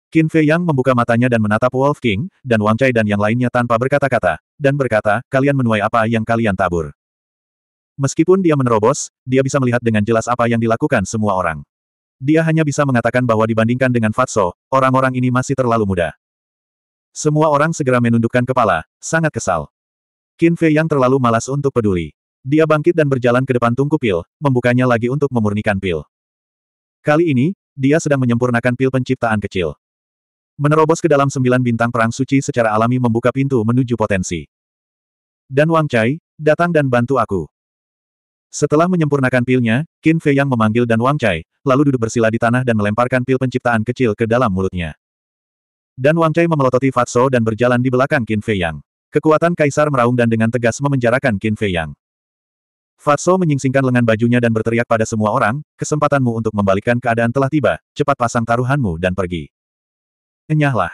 Qin Fei Yang membuka matanya dan menatap Wolf King, dan Wang Chai dan yang lainnya tanpa berkata-kata, dan berkata, kalian menuai apa yang kalian tabur. Meskipun dia menerobos, dia bisa melihat dengan jelas apa yang dilakukan semua orang. Dia hanya bisa mengatakan bahwa dibandingkan dengan Fatso, orang-orang ini masih terlalu muda. Semua orang segera menundukkan kepala, sangat kesal. Qin Fei Yang terlalu malas untuk peduli. Dia bangkit dan berjalan ke depan tungku pil, membukanya lagi untuk memurnikan pil. Kali ini, dia sedang menyempurnakan pil penciptaan kecil. Menerobos ke dalam sembilan bintang perang suci secara alami membuka pintu menuju potensi. Dan Wang Chai, datang dan bantu aku. Setelah menyempurnakan pilnya, Qin Fei Yang memanggil dan Wang Chai, lalu duduk bersila di tanah dan melemparkan pil penciptaan kecil ke dalam mulutnya. Dan Wang Chai memelototi Fatso dan berjalan di belakang Qin Fei Yang. Kekuatan Kaisar meraung dan dengan tegas memenjarakan Qin Fei Yang. Fatso menyingsingkan lengan bajunya dan berteriak pada semua orang, kesempatanmu untuk membalikkan keadaan telah tiba, cepat pasang taruhanmu dan pergi. Enyahlah.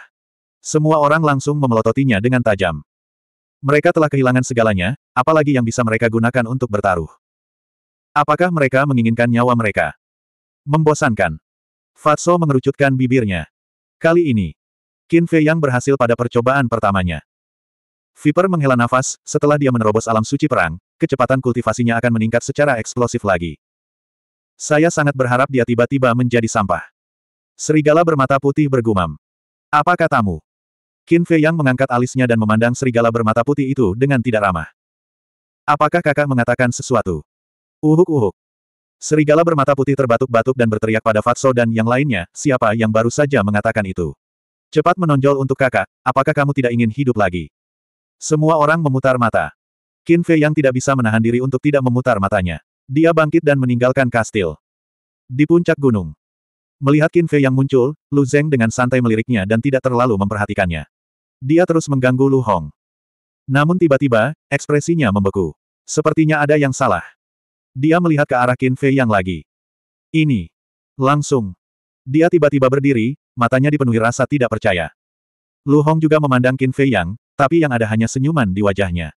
Semua orang langsung memelototinya dengan tajam. Mereka telah kehilangan segalanya, apalagi yang bisa mereka gunakan untuk bertaruh. Apakah mereka menginginkan nyawa mereka? Membosankan. Fatso mengerucutkan bibirnya. Kali ini, Qin Fei yang berhasil pada percobaan pertamanya. Viper menghela nafas, setelah dia menerobos alam suci perang, kecepatan kultivasinya akan meningkat secara eksplosif lagi. Saya sangat berharap dia tiba-tiba menjadi sampah. Serigala bermata putih bergumam. Apa katamu? Qin Fei Yang mengangkat alisnya dan memandang serigala bermata putih itu dengan tidak ramah. Apakah kakak mengatakan sesuatu? Uhuk-uhuk. Serigala bermata putih terbatuk-batuk dan berteriak pada Fatso dan yang lainnya, siapa yang baru saja mengatakan itu. Cepat menonjol untuk kakak, apakah kamu tidak ingin hidup lagi? Semua orang memutar mata. Qin Fei yang tidak bisa menahan diri untuk tidak memutar matanya. Dia bangkit dan meninggalkan kastil. Di puncak gunung. Melihat Qin Fei yang muncul, Lu Zeng dengan santai meliriknya dan tidak terlalu memperhatikannya. Dia terus mengganggu Lu Hong. Namun tiba-tiba, ekspresinya membeku. Sepertinya ada yang salah. Dia melihat ke arah Qin Fei yang lagi. Ini. Langsung. Dia tiba-tiba berdiri, matanya dipenuhi rasa tidak percaya. Lu Hong juga memandang Qin Fei Yang, tapi yang ada hanya senyuman di wajahnya.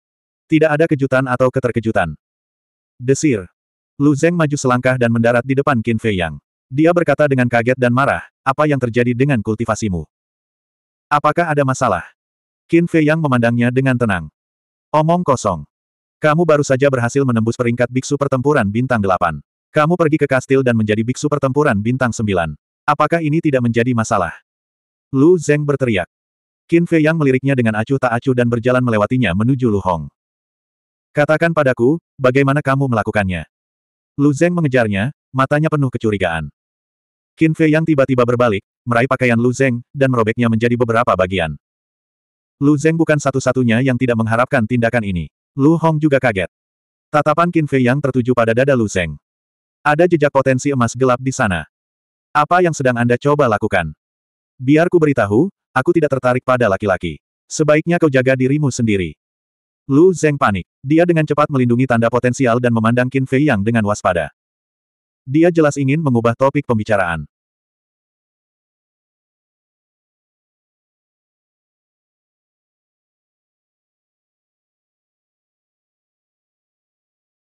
Tidak ada kejutan atau keterkejutan. Desir. Lu Zeng maju selangkah dan mendarat di depan Qin Fei Yang. Dia berkata dengan kaget dan marah, apa yang terjadi dengan kultivasimu? Apakah ada masalah? Qin Fei Yang memandangnya dengan tenang. Omong kosong. Kamu baru saja berhasil menembus peringkat biksu pertempuran bintang delapan. Kamu pergi ke kastil dan menjadi biksu pertempuran bintang sembilan. Apakah ini tidak menjadi masalah? Lu Zeng berteriak. Qin Fei Yang meliriknya dengan acuh tak acuh dan berjalan melewatinya menuju Lu Hong. Katakan padaku, bagaimana kamu melakukannya? Lu Zeng mengejarnya, matanya penuh kecurigaan. Qin Fei yang tiba-tiba berbalik, meraih pakaian Lu Zeng, dan merobeknya menjadi beberapa bagian. Lu Zeng bukan satu-satunya yang tidak mengharapkan tindakan ini. Lu Hong juga kaget. Tatapan Qin Fei yang tertuju pada dada Lu Zeng. Ada jejak potensi emas gelap di sana. Apa yang sedang Anda coba lakukan? Biar ku beritahu, aku tidak tertarik pada laki-laki. Sebaiknya kau jaga dirimu sendiri. Lu Zeng panik. Dia dengan cepat melindungi tanda potensial dan memandang Qin Fei Yang dengan waspada. Dia jelas ingin mengubah topik pembicaraan.